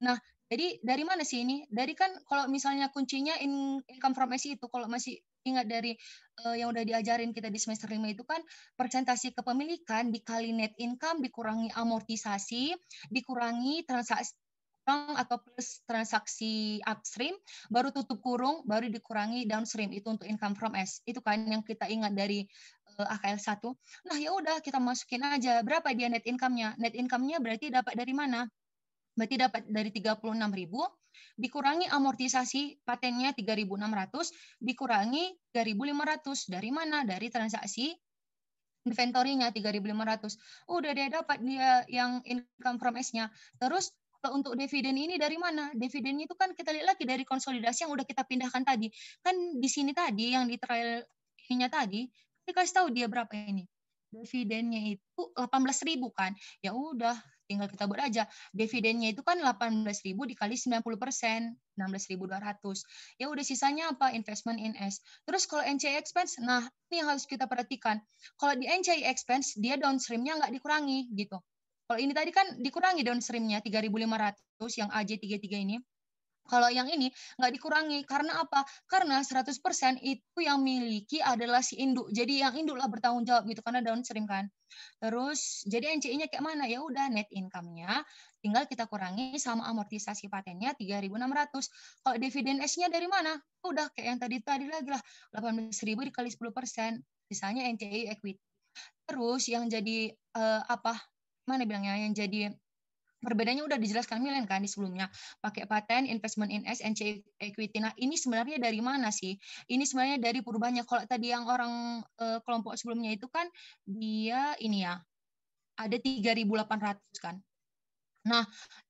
Nah, jadi dari mana sih ini? Dari kan kalau misalnya kuncinya in, income from SE itu kalau masih ingat dari uh, yang udah diajarin kita di semester 5 itu kan persentase kepemilikan dikali net income dikurangi amortisasi, dikurangi transaksi atau plus transaksi upstream baru tutup kurung baru dikurangi downstream itu untuk income from S itu kan yang kita ingat dari Eh, AKL 1. Nah, ya udah kita masukin aja berapa dia net income-nya. Net income-nya berarti dapat dari mana? Berarti dapat dari 36.000 dikurangi amortisasi patennya 3.600 dikurangi 3.500 dari mana? Dari transaksi inventory-nya 3.500. Udah dia dapat dia yang income from S-nya. Terus untuk dividen ini dari mana? Dividen itu kan kita lihat lagi dari konsolidasi yang udah kita pindahkan tadi. Kan di sini tadi yang di trial ininya tadi kita kasih tahu dia berapa ini. Dividennya itu 18.000 kan. Ya udah, tinggal kita buat aja. Dividennya itu kan 18.000 dikali 90 persen, 16.200. Ya udah sisanya apa? Investment in S. Terus kalau NCI expense, nah ini yang harus kita perhatikan. Kalau di NCI expense, dia downstreamnya nggak dikurangi gitu. Kalau ini tadi kan dikurangi downstreamnya 3.500 yang AJ33 ini. Kalau yang ini nggak dikurangi karena apa? Karena 100% itu yang miliki adalah si induk. Jadi yang induk lah bertanggung jawab gitu karena daun sering kan. Terus jadi NCI-nya kayak mana? Ya udah net income-nya tinggal kita kurangi sama amortisasi patennya 3.600. Kalau dividen S-nya dari mana? Udah kayak yang tadi tadi lagi lah 18.000 dikali 10%. Misalnya NCI equity. Terus yang jadi eh, apa? Mana bilangnya yang jadi Perbedaannya udah dijelaskan Milen kan di sebelumnya. Pakai paten, investment in S, NC equity. Nah, ini sebenarnya dari mana sih? Ini sebenarnya dari perubahannya. Kalau tadi yang orang uh, kelompok sebelumnya itu kan dia ini ya, ada 3.800 kan. Nah,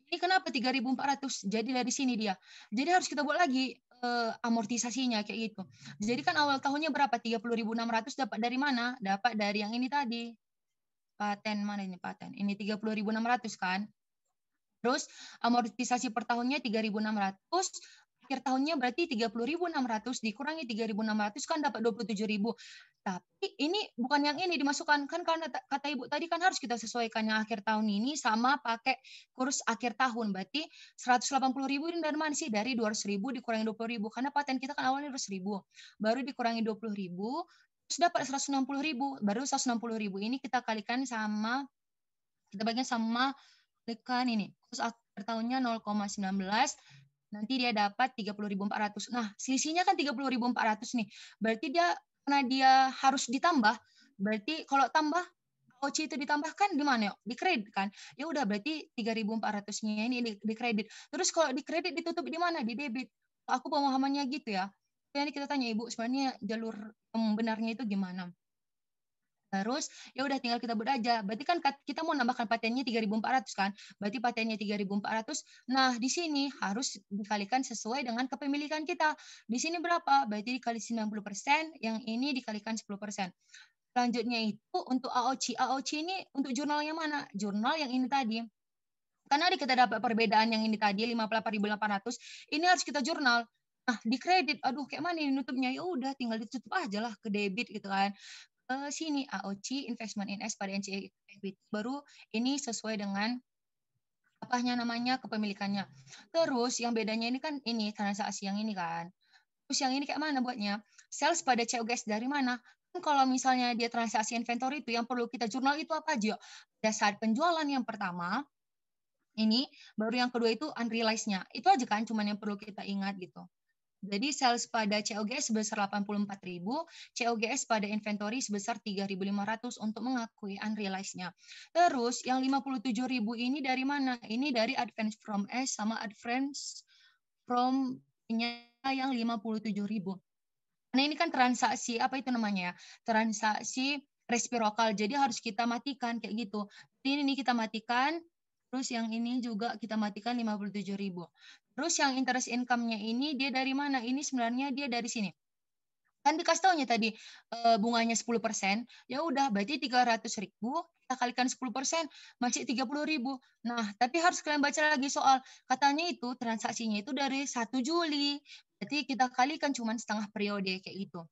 ini kenapa 3.400? Jadi dari sini dia. Jadi harus kita buat lagi uh, amortisasinya kayak gitu. Jadi kan awal tahunnya berapa? 30.600 dapat dari mana? Dapat dari yang ini tadi. Paten mana ini paten? Ini 30.600 kan? Terus amortisasi per tahunnya 3.600, akhir tahunnya berarti 30.600 dikurangi 3.600 kan dapat 27.000. Tapi ini bukan yang ini dimasukkan kan karena kata Ibu tadi kan harus kita sesuaikan yang akhir tahun ini sama pakai kurs akhir tahun. Berarti 180.000 ini dari mana sih? Dari 200.000 dikurangi 20.000 karena paten kita kan awalnya 200.000. Baru dikurangi 20.000 terus dapat 160.000. Baru 160.000 ini kita kalikan sama kita bagian sama tekan ini kos akhir tahunnya 0,19 nanti dia dapat 30.400. Nah, sisinya kan 30.400 nih. Berarti dia karena dia harus ditambah, berarti kalau tambah OC itu ditambahkan di mana ya? Di kredit kan. Ya udah berarti 3.400-nya ini di, di kredit. Terus kalau di kredit ditutup di mana? Di debit. Aku pemahamannya gitu ya. Jadi kita tanya Ibu sebenarnya jalur hmm, benarnya itu gimana? Terus ya udah tinggal kita buat aja. Berarti kan kita mau nambahkan patennya 3.400 kan? Berarti patennya 3.400. Nah, di sini harus dikalikan sesuai dengan kepemilikan kita. Di sini berapa? Berarti dikali 90%, yang ini dikalikan 10%. Selanjutnya itu untuk AOC. AOC ini untuk jurnal yang mana? Jurnal yang ini tadi. Karena di kita dapat perbedaan yang ini tadi 58.800, ini harus kita jurnal nah di kredit aduh kayak mana ini nutupnya ya udah tinggal ditutup aja lah ke debit gitu kan uh, sini AOC investment in S pada NC equity baru ini sesuai dengan apanya namanya kepemilikannya. Terus yang bedanya ini kan ini transaksi yang ini kan. Terus yang ini kayak mana buatnya? Sales pada COGS dari mana? Hmm, kalau misalnya dia transaksi inventory itu yang perlu kita jurnal itu apa aja? Pada saat penjualan yang pertama, ini baru yang kedua itu unrealized-nya. Itu aja kan cuman yang perlu kita ingat gitu. Jadi sales pada COGS sebesar 84.000, COGS pada inventory sebesar 3.500 untuk mengakui unrealized-nya. Terus yang 57.000 ini dari mana? Ini dari advance from S sama advance from nya yang 57.000. Nah, ini kan transaksi apa itu namanya ya? Transaksi respirokal. Jadi harus kita matikan kayak gitu. Ini nih kita matikan Terus yang ini juga kita matikan ribu Terus yang interest income-nya ini dia dari mana? Ini sebenarnya dia dari sini. Kan dikasih tahunya tadi eh, bunganya 10%, ya udah berarti 300.000 kita kalikan 10%, masih ribu Nah, tapi harus kalian baca lagi soal katanya itu transaksinya itu dari 1 Juli. Berarti kita kalikan cuma setengah periode kayak gitu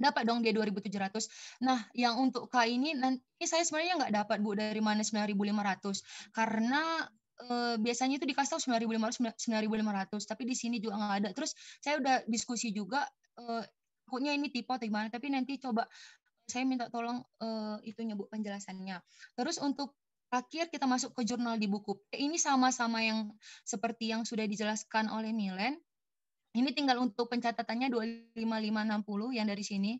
dapat dong dia 2.700. Nah, yang untuk K ini nanti saya sebenarnya nggak dapat Bu dari mana 9.500 karena eh, biasanya itu dikasih tahu 9.500 9.500 tapi di sini juga nggak ada. Terus saya udah diskusi juga eh, takutnya ini tipe atau gimana tapi nanti coba saya minta tolong eh, itunya Bu penjelasannya. Terus untuk akhir kita masuk ke jurnal di buku. Ini sama-sama yang seperti yang sudah dijelaskan oleh Milen ini tinggal untuk pencatatannya 25560 yang dari sini.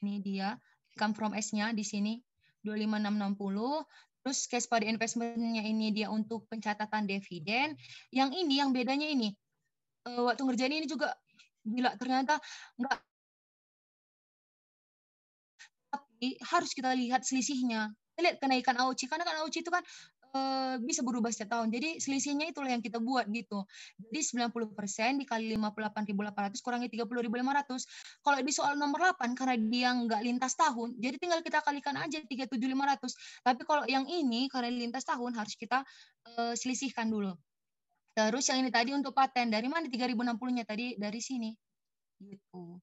Ini dia come from S-nya di sini 25660. Terus cash pada investment nya ini dia untuk pencatatan dividen. Yang ini yang bedanya ini eh, waktu ngerjain ini juga gila ternyata enggak tapi harus kita lihat selisihnya kita lihat kenaikan AOC karena kan AOC itu kan Eh, bisa berubah setiap tahun. Jadi selisihnya itulah yang kita buat gitu. Jadi 90% dikali 58.800 kurangi 30.500. Kalau di soal nomor 8 karena dia nggak lintas tahun, jadi tinggal kita kalikan aja 37.500. Tapi kalau yang ini karena lintas tahun harus kita uh, selisihkan dulu. Terus yang ini tadi untuk paten dari mana 3060-nya tadi dari sini. Gitu.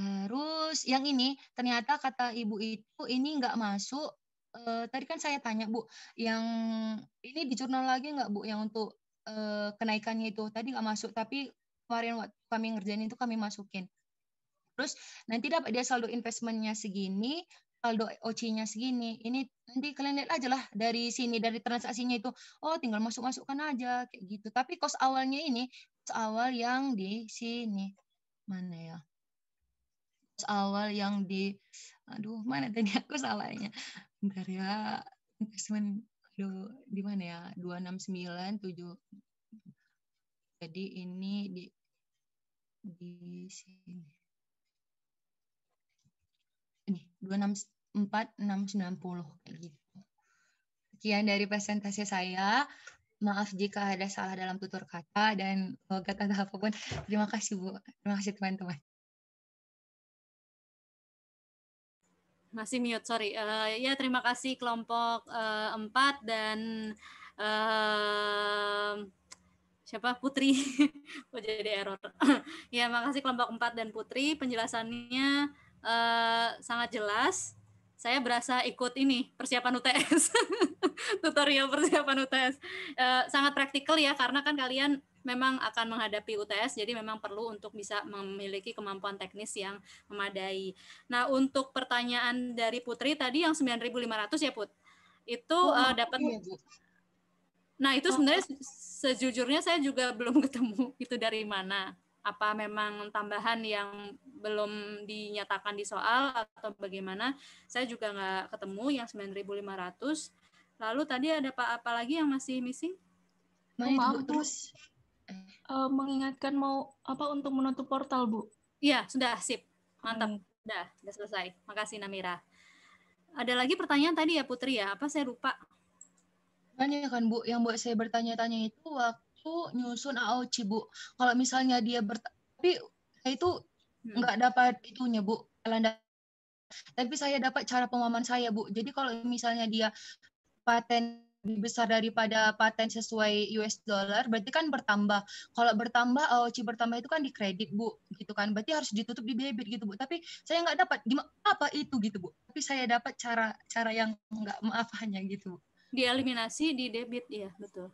Terus yang ini ternyata kata ibu itu ini nggak masuk uh, tadi kan saya tanya Bu, yang ini di jurnal lagi nggak Bu yang untuk uh, kenaikannya itu tadi nggak masuk, tapi kemarin waktu kami ngerjain itu kami masukin. Terus nanti dapat dia saldo investmentnya segini, saldo OC-nya segini. Ini nanti kalian lihat aja lah dari sini dari transaksinya itu. Oh, tinggal masuk-masukkan aja kayak gitu. Tapi kos awalnya ini kos awal yang di sini. Mana ya? Kos awal yang di aduh mana tadi aku salahnya bentar ya investment aduh di mana ya dua enam sembilan tujuh jadi ini di di sini ini 264 puluh kayak gitu sekian dari presentasi saya maaf jika ada salah dalam tutur kata dan oh, kata apapun terima kasih Bu terima kasih teman-teman masih mute sorry uh, ya terima kasih kelompok uh, empat dan uh, siapa Putri oh jadi error ya makasih kelompok empat dan Putri penjelasannya uh, sangat jelas saya berasa ikut ini persiapan UTS tutorial persiapan UTS uh, sangat praktikal ya karena kan kalian memang akan menghadapi UTS, jadi memang perlu untuk bisa memiliki kemampuan teknis yang memadai. Nah, untuk pertanyaan dari Putri tadi yang 9.500 ya Put, itu oh, uh, dapat. Iya. Nah, itu oh. sebenarnya sejujurnya saya juga belum ketemu itu dari mana. Apa memang tambahan yang belum dinyatakan di soal atau bagaimana? Saya juga nggak ketemu yang 9.500. Lalu tadi ada Pak apa lagi yang masih missing? Nah, oh, terus uh, mengingatkan mau apa untuk menutup portal, Bu. Iya, sudah sip. Mantap. Hmm. Sudah, sudah selesai. Makasih Namira. Ada lagi pertanyaan tadi ya Putri ya? Apa saya lupa? Banyak kan Bu, yang buat saya bertanya-tanya itu waktu nyusun AOC Bu. Kalau misalnya dia ber tapi saya itu hmm. dapat itunya Bu, Belanda tapi saya dapat cara pemahaman saya bu jadi kalau misalnya dia paten lebih besar daripada paten sesuai US dollar, berarti kan bertambah. Kalau bertambah AOC eh, bertambah itu kan di kredit bu, gitu kan. Berarti harus ditutup di debit gitu bu. Tapi saya nggak dapat gimana apa itu gitu bu. Tapi saya dapat cara cara yang nggak maaf hanya gitu. Bu. Dieliminasi di debit ya betul.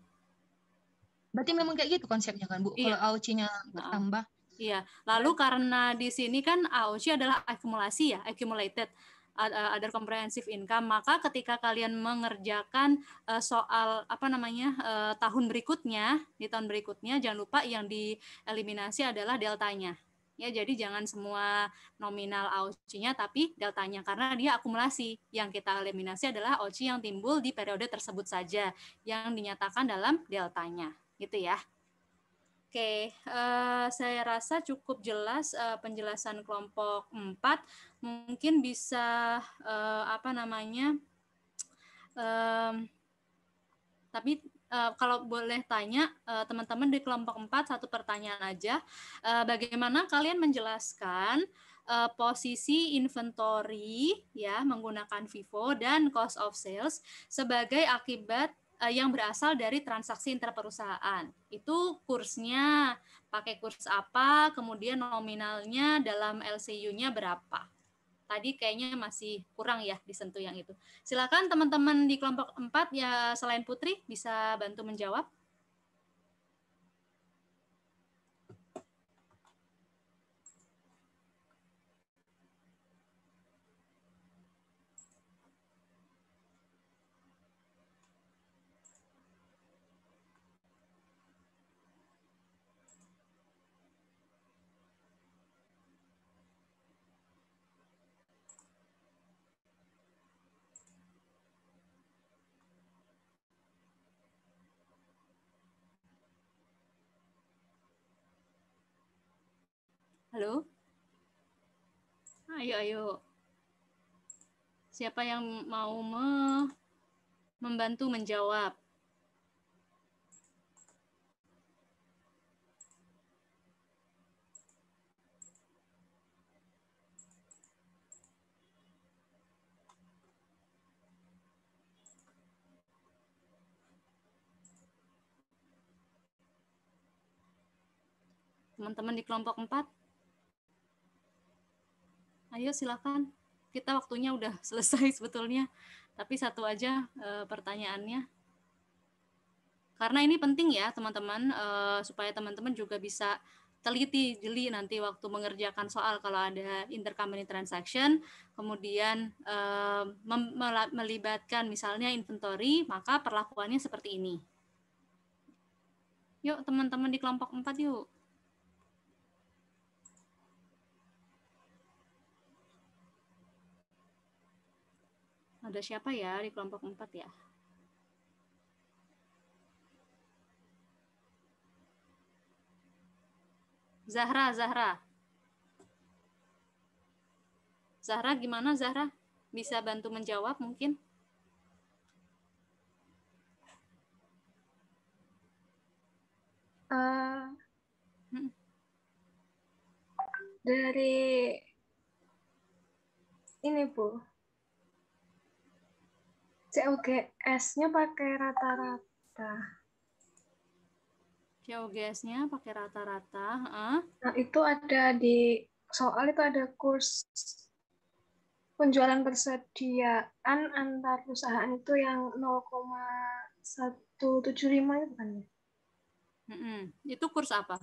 Berarti memang kayak gitu konsepnya kan bu. Iya. Kalau AOC-nya bertambah. Iya. Lalu karena di sini kan AOC adalah akumulasi ya, accumulated. Eh, other comprehensive income maka ketika kalian mengerjakan uh, soal apa namanya uh, tahun berikutnya di tahun berikutnya jangan lupa yang dieliminasi adalah deltanya ya jadi jangan semua nominal AOC-nya tapi deltanya karena dia akumulasi yang kita eliminasi adalah AOC yang timbul di periode tersebut saja yang dinyatakan dalam deltanya gitu ya Oke, okay, uh, saya rasa cukup jelas uh, penjelasan kelompok 4 mungkin bisa uh, apa namanya um, tapi Uh, kalau boleh tanya eh, teman-teman uh, di kelompok 4 satu pertanyaan aja uh, bagaimana kalian menjelaskan uh, posisi inventory ya menggunakan FIFO dan cost of sales sebagai akibat yang berasal dari transaksi interperusahaan itu kursnya pakai kurs apa kemudian nominalnya dalam LCU-nya berapa tadi kayaknya masih kurang ya disentuh yang itu. Silakan teman-teman di kelompok 4 ya selain Putri bisa bantu menjawab. Halo? Ayo, ayo. Siapa yang mau me membantu menjawab? teman-teman di kelompok empat ayo silakan kita waktunya udah selesai sebetulnya tapi satu aja e, pertanyaannya karena ini penting ya teman-teman e, supaya teman-teman juga bisa teliti jeli nanti waktu mengerjakan soal kalau ada intercompany transaction kemudian e, melibatkan misalnya inventory maka perlakuannya seperti ini yuk teman-teman di kelompok 4 yuk Ada siapa ya di kelompok 4 ya? Zahra, Zahra. Zahra gimana Zahra? Bisa bantu menjawab mungkin? Uh, hmm. Dari ini Bu, COGS-nya pakai rata-rata. COGS-nya pakai rata-rata. Uh. Nah, itu ada di soal itu ada kurs penjualan persediaan antar perusahaan itu yang 0,175 itu bukan ya? Mm -hmm. Itu kurs apa?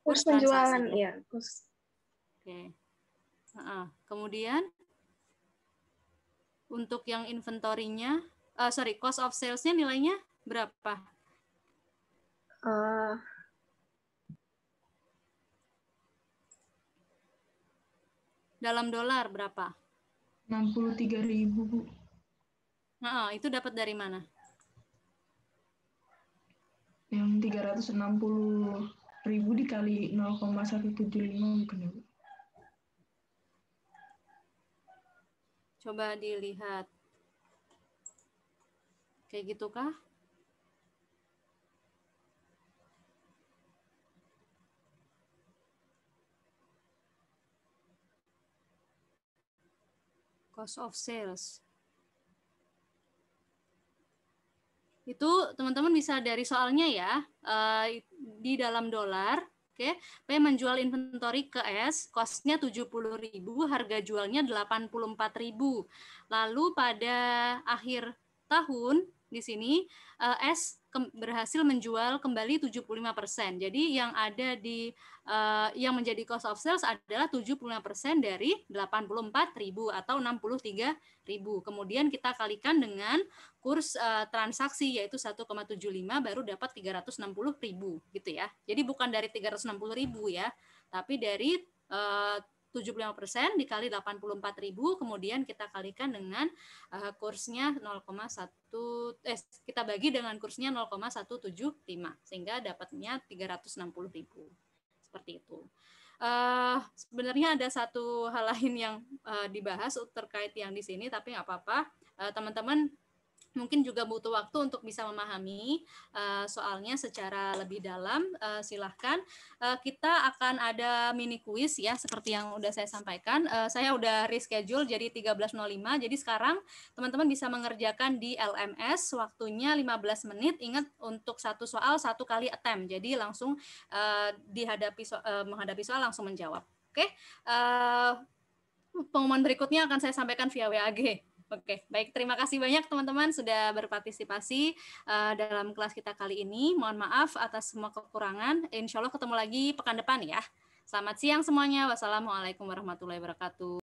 Kurs, kurs penjualan, ya. Kurs. Oke. Okay. Uh -uh. Kemudian? Untuk yang inventory-nya, uh, sorry, cost of sales-nya nilainya berapa? Uh, Dalam dolar berapa? 63 ribu, Bu. Nah, itu dapat dari mana? Yang 360 ribu dikali 0,175 mungkin, ya, Bu? Coba dilihat. Kayak gitu kah? Cost of sales. Itu teman-teman bisa dari soalnya ya. Eh, di dalam dolar Oke, P menjual inventory ke S, puluh 70.000, harga jualnya 84.000. Lalu pada akhir tahun di sini eh, S berhasil menjual kembali 75%. Jadi yang ada di uh, yang menjadi cost of sales adalah 75% dari 84.000 atau 63.000. Kemudian kita kalikan dengan kurs uh, transaksi yaitu 1,75 baru dapat 360.000 gitu ya. Jadi bukan dari 360.000 ya, tapi dari uh, 75% dikali 84.000 kemudian kita kalikan dengan uh, kursnya 0,1 eh kita bagi dengan kursnya 0,175 sehingga dapatnya 360.000. Seperti itu. Uh, sebenarnya ada satu hal lain yang uh, dibahas terkait yang di sini tapi nggak apa-apa. Uh, teman-teman mungkin juga butuh waktu untuk bisa memahami uh, soalnya secara lebih dalam. Uh, silahkan, uh, kita akan ada mini quiz ya, seperti yang udah saya sampaikan. Uh, saya udah reschedule jadi 13.05, jadi sekarang teman-teman bisa mengerjakan di LMS, waktunya 15 menit. Ingat untuk satu soal satu kali attempt, jadi langsung uh, dihadapi so uh, menghadapi soal langsung menjawab. Oke, okay? uh, pengumuman berikutnya akan saya sampaikan via WAG. Oke, baik. Terima kasih banyak teman-teman sudah berpartisipasi uh, dalam kelas kita kali ini. Mohon maaf atas semua kekurangan. Insya Allah ketemu lagi pekan depan ya. Selamat siang semuanya. Wassalamualaikum warahmatullahi wabarakatuh.